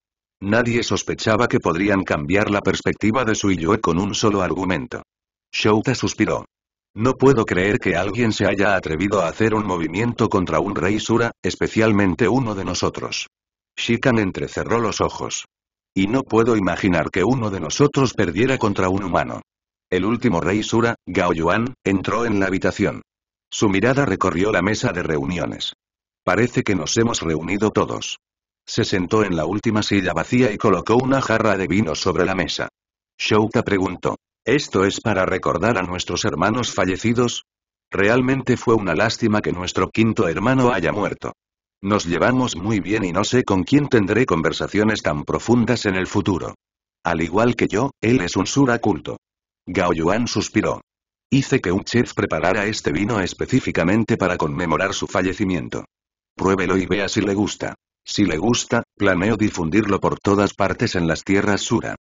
Nadie sospechaba que podrían cambiar la perspectiva de su Yue con un solo argumento. Shouta suspiró. No puedo creer que alguien se haya atrevido a hacer un movimiento contra un rey Sura, especialmente uno de nosotros. Shikan entrecerró los ojos. Y no puedo imaginar que uno de nosotros perdiera contra un humano el último rey Sura, Gao Yuan, entró en la habitación. Su mirada recorrió la mesa de reuniones. Parece que nos hemos reunido todos. Se sentó en la última silla vacía y colocó una jarra de vino sobre la mesa. Shouka preguntó, ¿esto es para recordar a nuestros hermanos fallecidos? Realmente fue una lástima que nuestro quinto hermano haya muerto. Nos llevamos muy bien y no sé con quién tendré conversaciones tan profundas en el futuro. Al igual que yo, él es un sura culto. Gao Yuan suspiró. Hice que un chef preparara este vino específicamente para conmemorar su fallecimiento. Pruébelo y vea si le gusta. Si le gusta, planeo difundirlo por todas partes en las tierras Sura.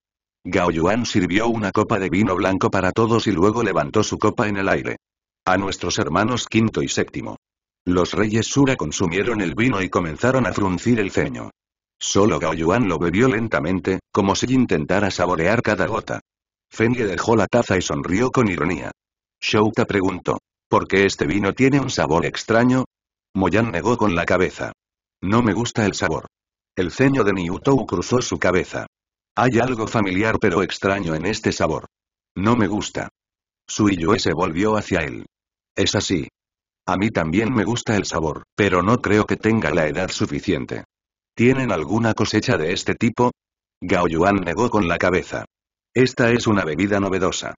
Gao Yuan sirvió una copa de vino blanco para todos y luego levantó su copa en el aire. A nuestros hermanos quinto y séptimo. Los reyes Sura consumieron el vino y comenzaron a fruncir el ceño. Solo Gao Yuan lo bebió lentamente, como si intentara saborear cada gota. Fenge dejó la taza y sonrió con ironía. Shouta preguntó. ¿Por qué este vino tiene un sabor extraño? Moyan negó con la cabeza. No me gusta el sabor. El ceño de Niutou cruzó su cabeza. Hay algo familiar pero extraño en este sabor. No me gusta. Suiyue se volvió hacia él. Es así. A mí también me gusta el sabor, pero no creo que tenga la edad suficiente. ¿Tienen alguna cosecha de este tipo? Gao Yuan negó con la cabeza. Esta es una bebida novedosa.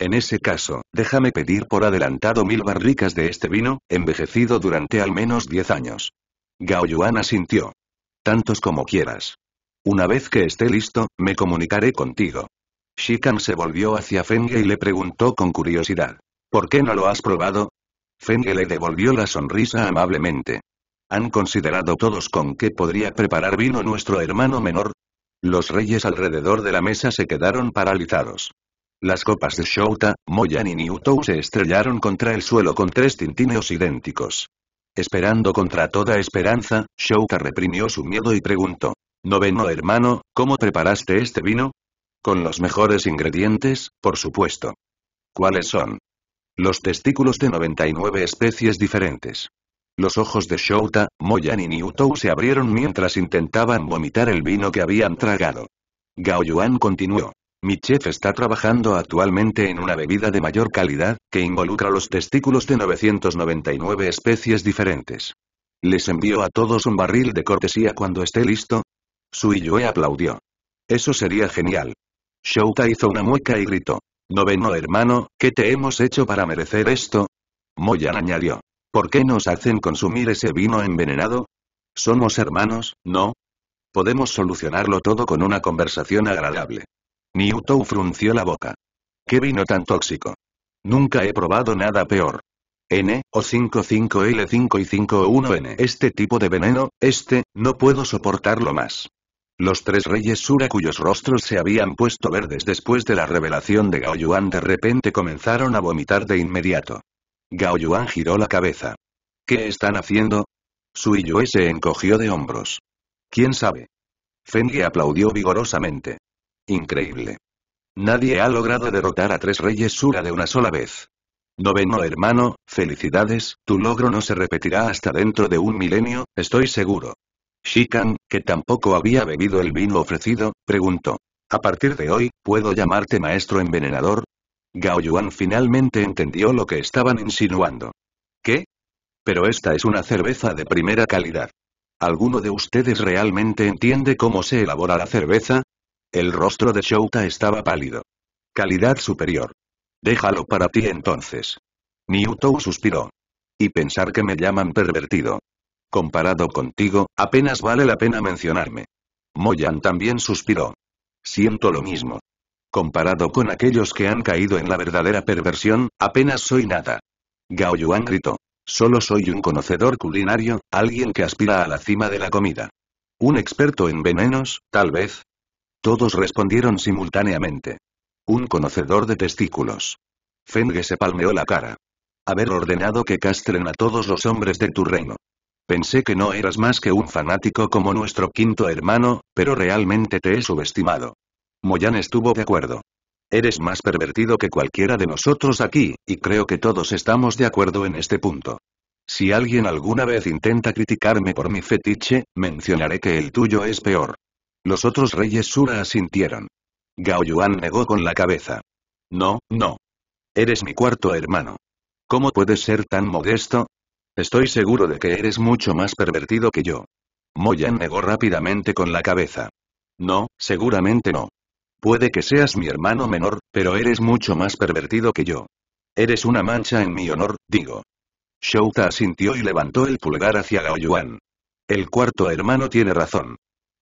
En ese caso, déjame pedir por adelantado mil barricas de este vino, envejecido durante al menos diez años. Gao Yuan asintió. Tantos como quieras. Una vez que esté listo, me comunicaré contigo. Shikan se volvió hacia Fenge y le preguntó con curiosidad. ¿Por qué no lo has probado? Fenge le devolvió la sonrisa amablemente. ¿Han considerado todos con qué podría preparar vino nuestro hermano menor? Los reyes alrededor de la mesa se quedaron paralizados. Las copas de Shouta, Moyan y Niutou se estrellaron contra el suelo con tres tintineos idénticos. Esperando contra toda esperanza, Shouta reprimió su miedo y preguntó. Noveno hermano, ¿cómo preparaste este vino? Con los mejores ingredientes, por supuesto. ¿Cuáles son? Los testículos de 99 especies diferentes. Los ojos de Shouta, Moyan y Niutou se abrieron mientras intentaban vomitar el vino que habían tragado. Gao Yuan continuó. Mi chef está trabajando actualmente en una bebida de mayor calidad, que involucra los testículos de 999 especies diferentes. Les envío a todos un barril de cortesía cuando esté listo. Sui Yue aplaudió. Eso sería genial. Shouta hizo una mueca y gritó. Noveno hermano, ¿qué te hemos hecho para merecer esto? Moyan añadió. ¿Por qué nos hacen consumir ese vino envenenado? Somos hermanos, ¿no? Podemos solucionarlo todo con una conversación agradable. Newton frunció la boca. ¿Qué vino tan tóxico? Nunca he probado nada peor. N, o 55L5 y 51N. Este tipo de veneno, este, no puedo soportarlo más. Los tres reyes Sura cuyos rostros se habían puesto verdes después de la revelación de Gao Yuan de repente comenzaron a vomitar de inmediato. Gao Yuan giró la cabeza. ¿Qué están haciendo? Su Yue se encogió de hombros. ¿Quién sabe? ye aplaudió vigorosamente. Increíble. Nadie ha logrado derrotar a tres reyes Sura de una sola vez. Noveno hermano, felicidades, tu logro no se repetirá hasta dentro de un milenio, estoy seguro. Shikan, que tampoco había bebido el vino ofrecido, preguntó. A partir de hoy, ¿puedo llamarte maestro envenenador? Gao Yuan finalmente entendió lo que estaban insinuando. ¿Qué? Pero esta es una cerveza de primera calidad. ¿Alguno de ustedes realmente entiende cómo se elabora la cerveza? El rostro de Shouta estaba pálido. Calidad superior. Déjalo para ti entonces. Niutou suspiró. Y pensar que me llaman pervertido. Comparado contigo, apenas vale la pena mencionarme. Moyan también suspiró. Siento lo mismo comparado con aquellos que han caído en la verdadera perversión, apenas soy nada. Gao Yuan gritó. Solo soy un conocedor culinario, alguien que aspira a la cima de la comida. ¿Un experto en venenos, tal vez? Todos respondieron simultáneamente. Un conocedor de testículos. Feng se palmeó la cara. Haber ordenado que castren a todos los hombres de tu reino. Pensé que no eras más que un fanático como nuestro quinto hermano, pero realmente te he subestimado. Moyan estuvo de acuerdo. Eres más pervertido que cualquiera de nosotros aquí, y creo que todos estamos de acuerdo en este punto. Si alguien alguna vez intenta criticarme por mi fetiche, mencionaré que el tuyo es peor. Los otros reyes Sura asintieron. Gao Yuan negó con la cabeza. No, no. Eres mi cuarto hermano. ¿Cómo puedes ser tan modesto? Estoy seguro de que eres mucho más pervertido que yo. Moyan negó rápidamente con la cabeza. No, seguramente no. Puede que seas mi hermano menor, pero eres mucho más pervertido que yo. Eres una mancha en mi honor, digo. Shouta asintió y levantó el pulgar hacia Gao Yuan. El cuarto hermano tiene razón.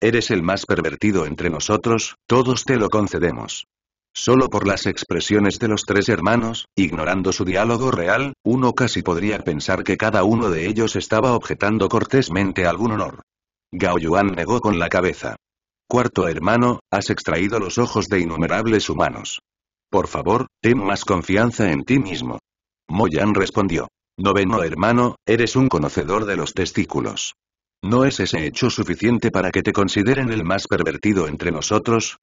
Eres el más pervertido entre nosotros, todos te lo concedemos. Solo por las expresiones de los tres hermanos, ignorando su diálogo real, uno casi podría pensar que cada uno de ellos estaba objetando cortésmente algún honor. Gao Yuan negó con la cabeza. Cuarto hermano, has extraído los ojos de innumerables humanos. Por favor, ten más confianza en ti mismo. Moyan respondió. Noveno hermano, eres un conocedor de los testículos. ¿No es ese hecho suficiente para que te consideren el más pervertido entre nosotros?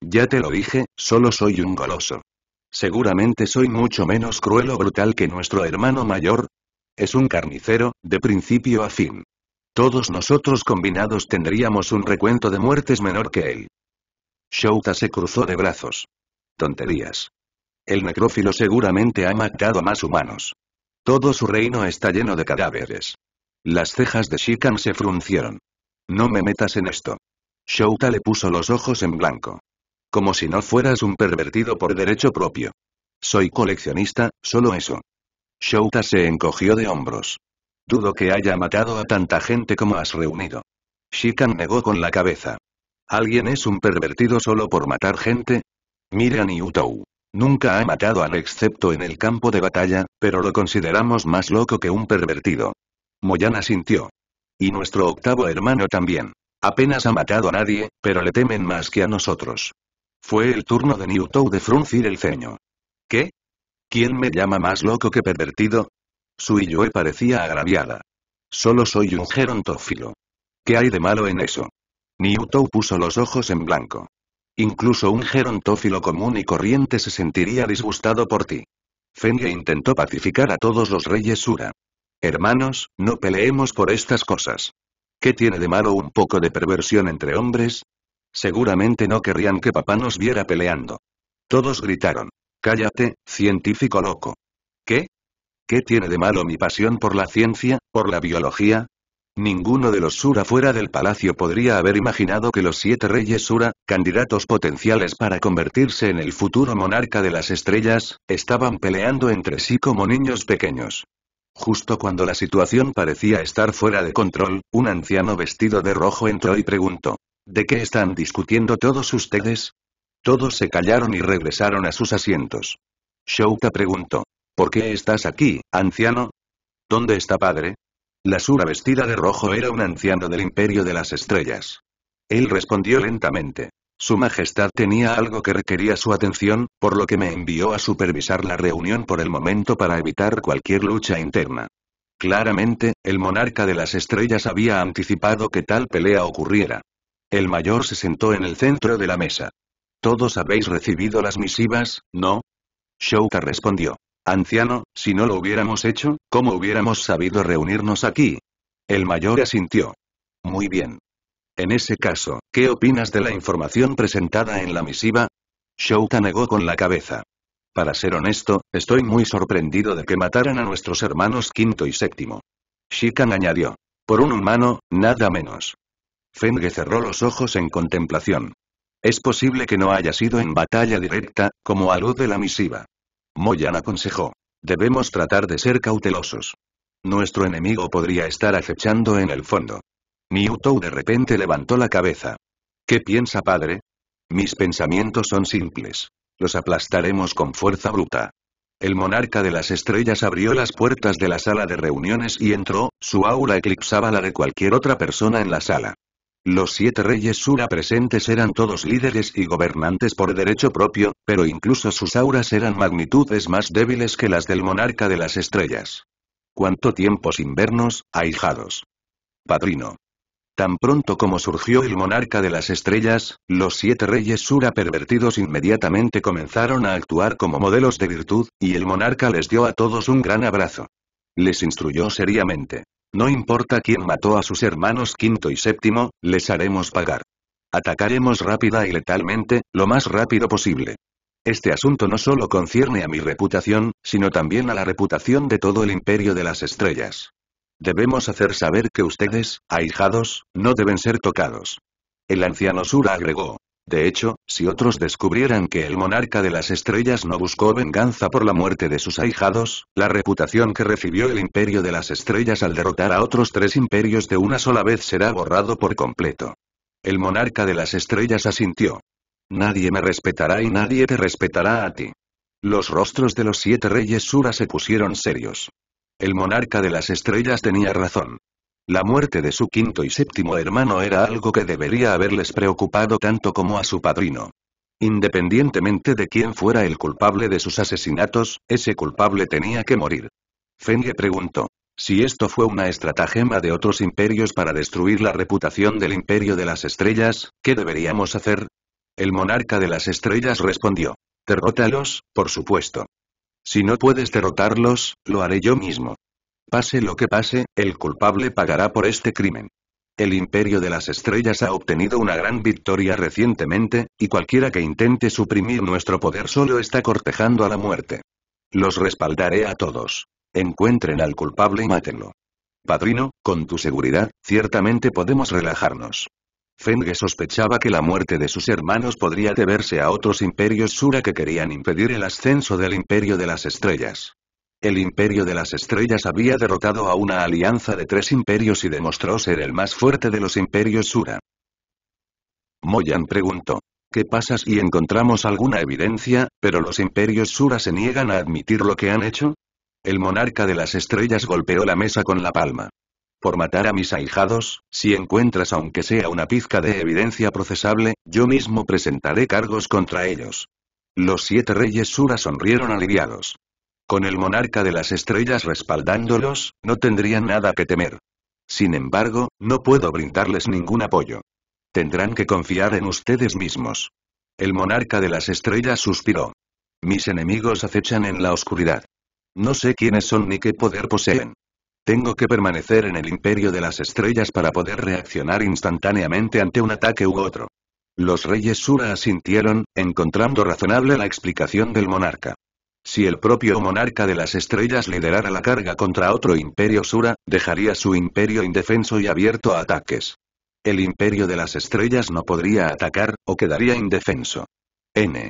Ya te lo dije, solo soy un goloso. Seguramente soy mucho menos cruel o brutal que nuestro hermano mayor. Es un carnicero, de principio a fin. Todos nosotros combinados tendríamos un recuento de muertes menor que él. Shouta se cruzó de brazos. Tonterías. El necrófilo seguramente ha matado a más humanos. Todo su reino está lleno de cadáveres. Las cejas de Shikan se fruncieron. No me metas en esto. Shouta le puso los ojos en blanco. Como si no fueras un pervertido por derecho propio. Soy coleccionista, solo eso. Shouta se encogió de hombros. Dudo que haya matado a tanta gente como has reunido. Shikan negó con la cabeza. ¿Alguien es un pervertido solo por matar gente? Mira a Utou. Nunca ha matado al excepto en el campo de batalla, pero lo consideramos más loco que un pervertido. Moyana sintió. Y nuestro octavo hermano también. Apenas ha matado a nadie, pero le temen más que a nosotros. Fue el turno de Niutou de fruncir el ceño. ¿Qué? ¿Quién me llama más loco que pervertido? yue parecía agraviada. Solo soy un gerontófilo. ¿Qué hay de malo en eso? Niutou puso los ojos en blanco. Incluso un gerontófilo común y corriente se sentiría disgustado por ti. Fengye intentó pacificar a todos los reyes Sura. Hermanos, no peleemos por estas cosas. ¿Qué tiene de malo un poco de perversión entre hombres? Seguramente no querrían que papá nos viera peleando. Todos gritaron. Cállate, científico loco. ¿Qué? ¿Qué tiene de malo mi pasión por la ciencia, por la biología? Ninguno de los Sura fuera del palacio podría haber imaginado que los siete reyes Sura, candidatos potenciales para convertirse en el futuro monarca de las estrellas, estaban peleando entre sí como niños pequeños. Justo cuando la situación parecía estar fuera de control, un anciano vestido de rojo entró y preguntó, ¿De qué están discutiendo todos ustedes? Todos se callaron y regresaron a sus asientos. Shouta preguntó, ¿Por qué estás aquí, anciano? ¿Dónde está padre? La sura vestida de rojo era un anciano del imperio de las estrellas. Él respondió lentamente. Su Majestad tenía algo que requería su atención, por lo que me envió a supervisar la reunión por el momento para evitar cualquier lucha interna. Claramente, el monarca de las estrellas había anticipado que tal pelea ocurriera. El mayor se sentó en el centro de la mesa. Todos habéis recibido las misivas, ¿no? Shouka respondió. Anciano, si no lo hubiéramos hecho, ¿cómo hubiéramos sabido reunirnos aquí? El mayor asintió. Muy bien. En ese caso, ¿qué opinas de la información presentada en la misiva? Shouka negó con la cabeza. Para ser honesto, estoy muy sorprendido de que mataran a nuestros hermanos quinto y séptimo. Shikan añadió. Por un humano, nada menos. Fenge cerró los ojos en contemplación. Es posible que no haya sido en batalla directa, como a de la misiva. Moyan aconsejó. Debemos tratar de ser cautelosos. Nuestro enemigo podría estar acechando en el fondo. Newtou de repente levantó la cabeza. ¿Qué piensa padre? Mis pensamientos son simples. Los aplastaremos con fuerza bruta. El monarca de las estrellas abrió las puertas de la sala de reuniones y entró, su aura eclipsaba la de cualquier otra persona en la sala. Los siete reyes Sura presentes eran todos líderes y gobernantes por derecho propio, pero incluso sus auras eran magnitudes más débiles que las del monarca de las estrellas. Cuánto tiempo sin vernos, ahijados. Padrino. Tan pronto como surgió el monarca de las estrellas, los siete reyes Sura pervertidos inmediatamente comenzaron a actuar como modelos de virtud, y el monarca les dio a todos un gran abrazo. Les instruyó seriamente. No importa quién mató a sus hermanos quinto y séptimo, les haremos pagar. Atacaremos rápida y letalmente, lo más rápido posible. Este asunto no solo concierne a mi reputación, sino también a la reputación de todo el imperio de las estrellas. Debemos hacer saber que ustedes, ahijados, no deben ser tocados. El anciano Sura agregó. De hecho, si otros descubrieran que el monarca de las estrellas no buscó venganza por la muerte de sus ahijados, la reputación que recibió el imperio de las estrellas al derrotar a otros tres imperios de una sola vez será borrado por completo. El monarca de las estrellas asintió. Nadie me respetará y nadie te respetará a ti. Los rostros de los siete reyes Sura se pusieron serios. El monarca de las estrellas tenía razón. La muerte de su quinto y séptimo hermano era algo que debería haberles preocupado tanto como a su padrino. Independientemente de quién fuera el culpable de sus asesinatos, ese culpable tenía que morir. Fenge preguntó. Si esto fue una estratagema de otros imperios para destruir la reputación del imperio de las estrellas, ¿qué deberíamos hacer? El monarca de las estrellas respondió. Derrótalos, por supuesto. Si no puedes derrotarlos, lo haré yo mismo. Pase lo que pase, el culpable pagará por este crimen. El Imperio de las Estrellas ha obtenido una gran victoria recientemente, y cualquiera que intente suprimir nuestro poder solo está cortejando a la muerte. Los respaldaré a todos. Encuentren al culpable y mátenlo. Padrino, con tu seguridad, ciertamente podemos relajarnos. Fenge sospechaba que la muerte de sus hermanos podría deberse a otros imperios Sura que querían impedir el ascenso del Imperio de las Estrellas. El Imperio de las Estrellas había derrotado a una alianza de tres imperios y demostró ser el más fuerte de los imperios Sura. Moyan preguntó. ¿Qué pasa si encontramos alguna evidencia, pero los imperios Sura se niegan a admitir lo que han hecho? El monarca de las estrellas golpeó la mesa con la palma. Por matar a mis ahijados, si encuentras aunque sea una pizca de evidencia procesable, yo mismo presentaré cargos contra ellos. Los siete reyes Sura sonrieron aliviados. Con el monarca de las estrellas respaldándolos, no tendrían nada que temer. Sin embargo, no puedo brindarles ningún apoyo. Tendrán que confiar en ustedes mismos. El monarca de las estrellas suspiró. Mis enemigos acechan en la oscuridad. No sé quiénes son ni qué poder poseen. Tengo que permanecer en el imperio de las estrellas para poder reaccionar instantáneamente ante un ataque u otro. Los reyes Sura asintieron, encontrando razonable la explicación del monarca. Si el propio monarca de las estrellas liderara la carga contra otro imperio Sura, dejaría su imperio indefenso y abierto a ataques. El imperio de las estrellas no podría atacar, o quedaría indefenso. N.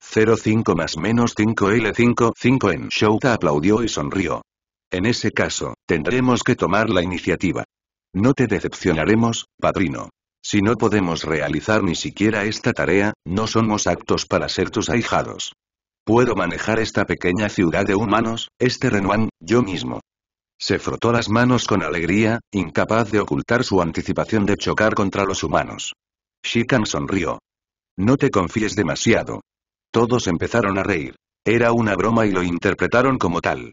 05 más menos 5L5 5 en Shouta aplaudió y sonrió. En ese caso, tendremos que tomar la iniciativa. No te decepcionaremos, padrino. Si no podemos realizar ni siquiera esta tarea, no somos aptos para ser tus ahijados. Puedo manejar esta pequeña ciudad de humanos, este Renuan, yo mismo. Se frotó las manos con alegría, incapaz de ocultar su anticipación de chocar contra los humanos. Shikan sonrió. No te confíes demasiado. Todos empezaron a reír. Era una broma y lo interpretaron como tal.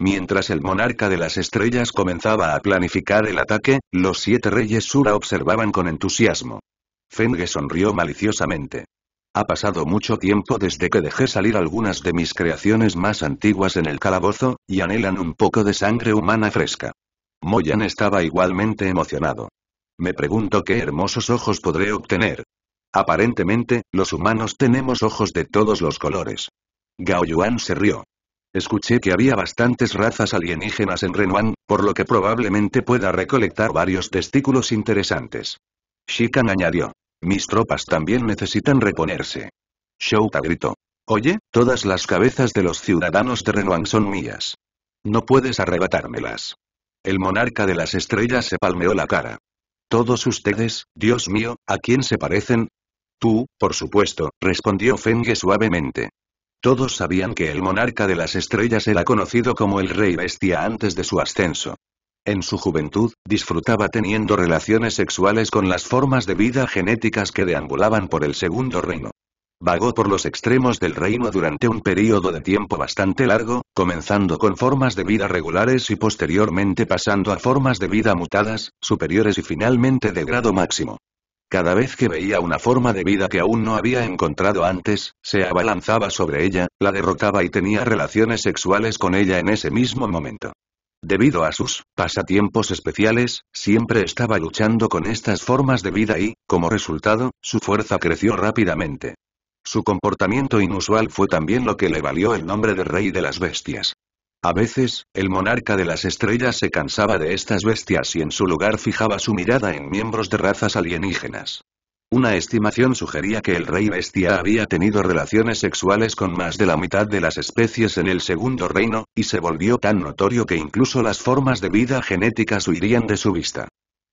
Mientras el monarca de las estrellas comenzaba a planificar el ataque, los siete reyes Sura observaban con entusiasmo. Fenge sonrió maliciosamente. Ha pasado mucho tiempo desde que dejé salir algunas de mis creaciones más antiguas en el calabozo, y anhelan un poco de sangre humana fresca. Moyan estaba igualmente emocionado. Me pregunto qué hermosos ojos podré obtener. Aparentemente, los humanos tenemos ojos de todos los colores. Gao Yuan se rió. Escuché que había bastantes razas alienígenas en Renuan, por lo que probablemente pueda recolectar varios testículos interesantes. Shikan añadió. Mis tropas también necesitan reponerse. Shouta gritó. Oye, todas las cabezas de los ciudadanos de Renwang son mías. No puedes arrebatármelas. El monarca de las estrellas se palmeó la cara. Todos ustedes, Dios mío, ¿a quién se parecen? Tú, por supuesto, respondió Fenge suavemente. Todos sabían que el monarca de las estrellas era conocido como el rey bestia antes de su ascenso. En su juventud, disfrutaba teniendo relaciones sexuales con las formas de vida genéticas que deambulaban por el segundo reino. Vagó por los extremos del reino durante un período de tiempo bastante largo, comenzando con formas de vida regulares y posteriormente pasando a formas de vida mutadas, superiores y finalmente de grado máximo. Cada vez que veía una forma de vida que aún no había encontrado antes, se abalanzaba sobre ella, la derrotaba y tenía relaciones sexuales con ella en ese mismo momento debido a sus pasatiempos especiales, siempre estaba luchando con estas formas de vida y, como resultado, su fuerza creció rápidamente. Su comportamiento inusual fue también lo que le valió el nombre de rey de las bestias. A veces, el monarca de las estrellas se cansaba de estas bestias y en su lugar fijaba su mirada en miembros de razas alienígenas. Una estimación sugería que el rey bestia había tenido relaciones sexuales con más de la mitad de las especies en el segundo reino, y se volvió tan notorio que incluso las formas de vida genéticas huirían de su vista.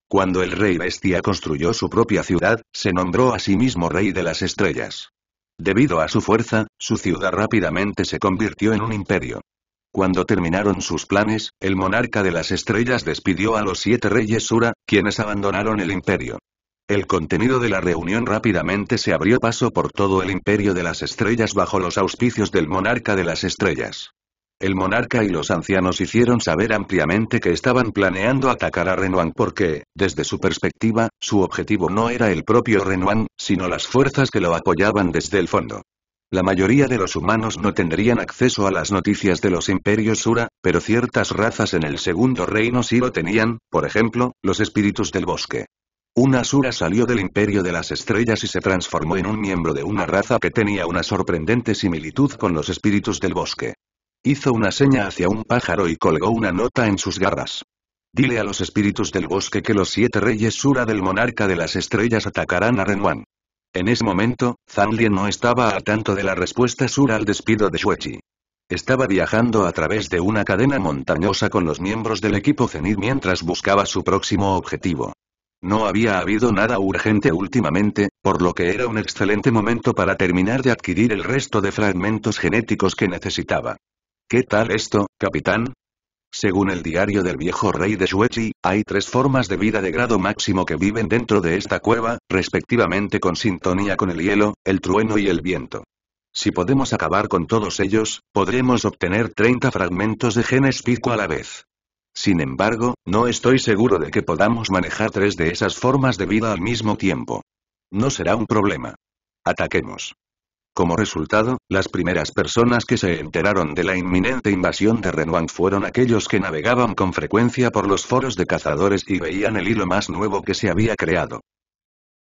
Cuando el rey bestia construyó su propia ciudad, se nombró a sí mismo rey de las estrellas. Debido a su fuerza, su ciudad rápidamente se convirtió en un imperio. Cuando terminaron sus planes, el monarca de las estrellas despidió a los siete reyes Sura, quienes abandonaron el imperio. El contenido de la reunión rápidamente se abrió paso por todo el imperio de las estrellas bajo los auspicios del monarca de las estrellas. El monarca y los ancianos hicieron saber ampliamente que estaban planeando atacar a Renuan porque, desde su perspectiva, su objetivo no era el propio Renuan, sino las fuerzas que lo apoyaban desde el fondo. La mayoría de los humanos no tendrían acceso a las noticias de los imperios Sura, pero ciertas razas en el Segundo Reino sí lo tenían, por ejemplo, los espíritus del bosque. Una Sura salió del imperio de las estrellas y se transformó en un miembro de una raza que tenía una sorprendente similitud con los espíritus del bosque. Hizo una seña hacia un pájaro y colgó una nota en sus garras. Dile a los espíritus del bosque que los siete reyes Sura del monarca de las estrellas atacarán a Renwan. En ese momento, Zanlien no estaba a tanto de la respuesta Sura al despido de Shuechi. Estaba viajando a través de una cadena montañosa con los miembros del equipo Zenith mientras buscaba su próximo objetivo. No había habido nada urgente últimamente, por lo que era un excelente momento para terminar de adquirir el resto de fragmentos genéticos que necesitaba. ¿Qué tal esto, capitán? Según el diario del viejo rey de Shuechi, hay tres formas de vida de grado máximo que viven dentro de esta cueva, respectivamente con sintonía con el hielo, el trueno y el viento. Si podemos acabar con todos ellos, podremos obtener 30 fragmentos de genes pico a la vez. Sin embargo, no estoy seguro de que podamos manejar tres de esas formas de vida al mismo tiempo. No será un problema. Ataquemos. Como resultado, las primeras personas que se enteraron de la inminente invasión de Renwan fueron aquellos que navegaban con frecuencia por los foros de cazadores y veían el hilo más nuevo que se había creado.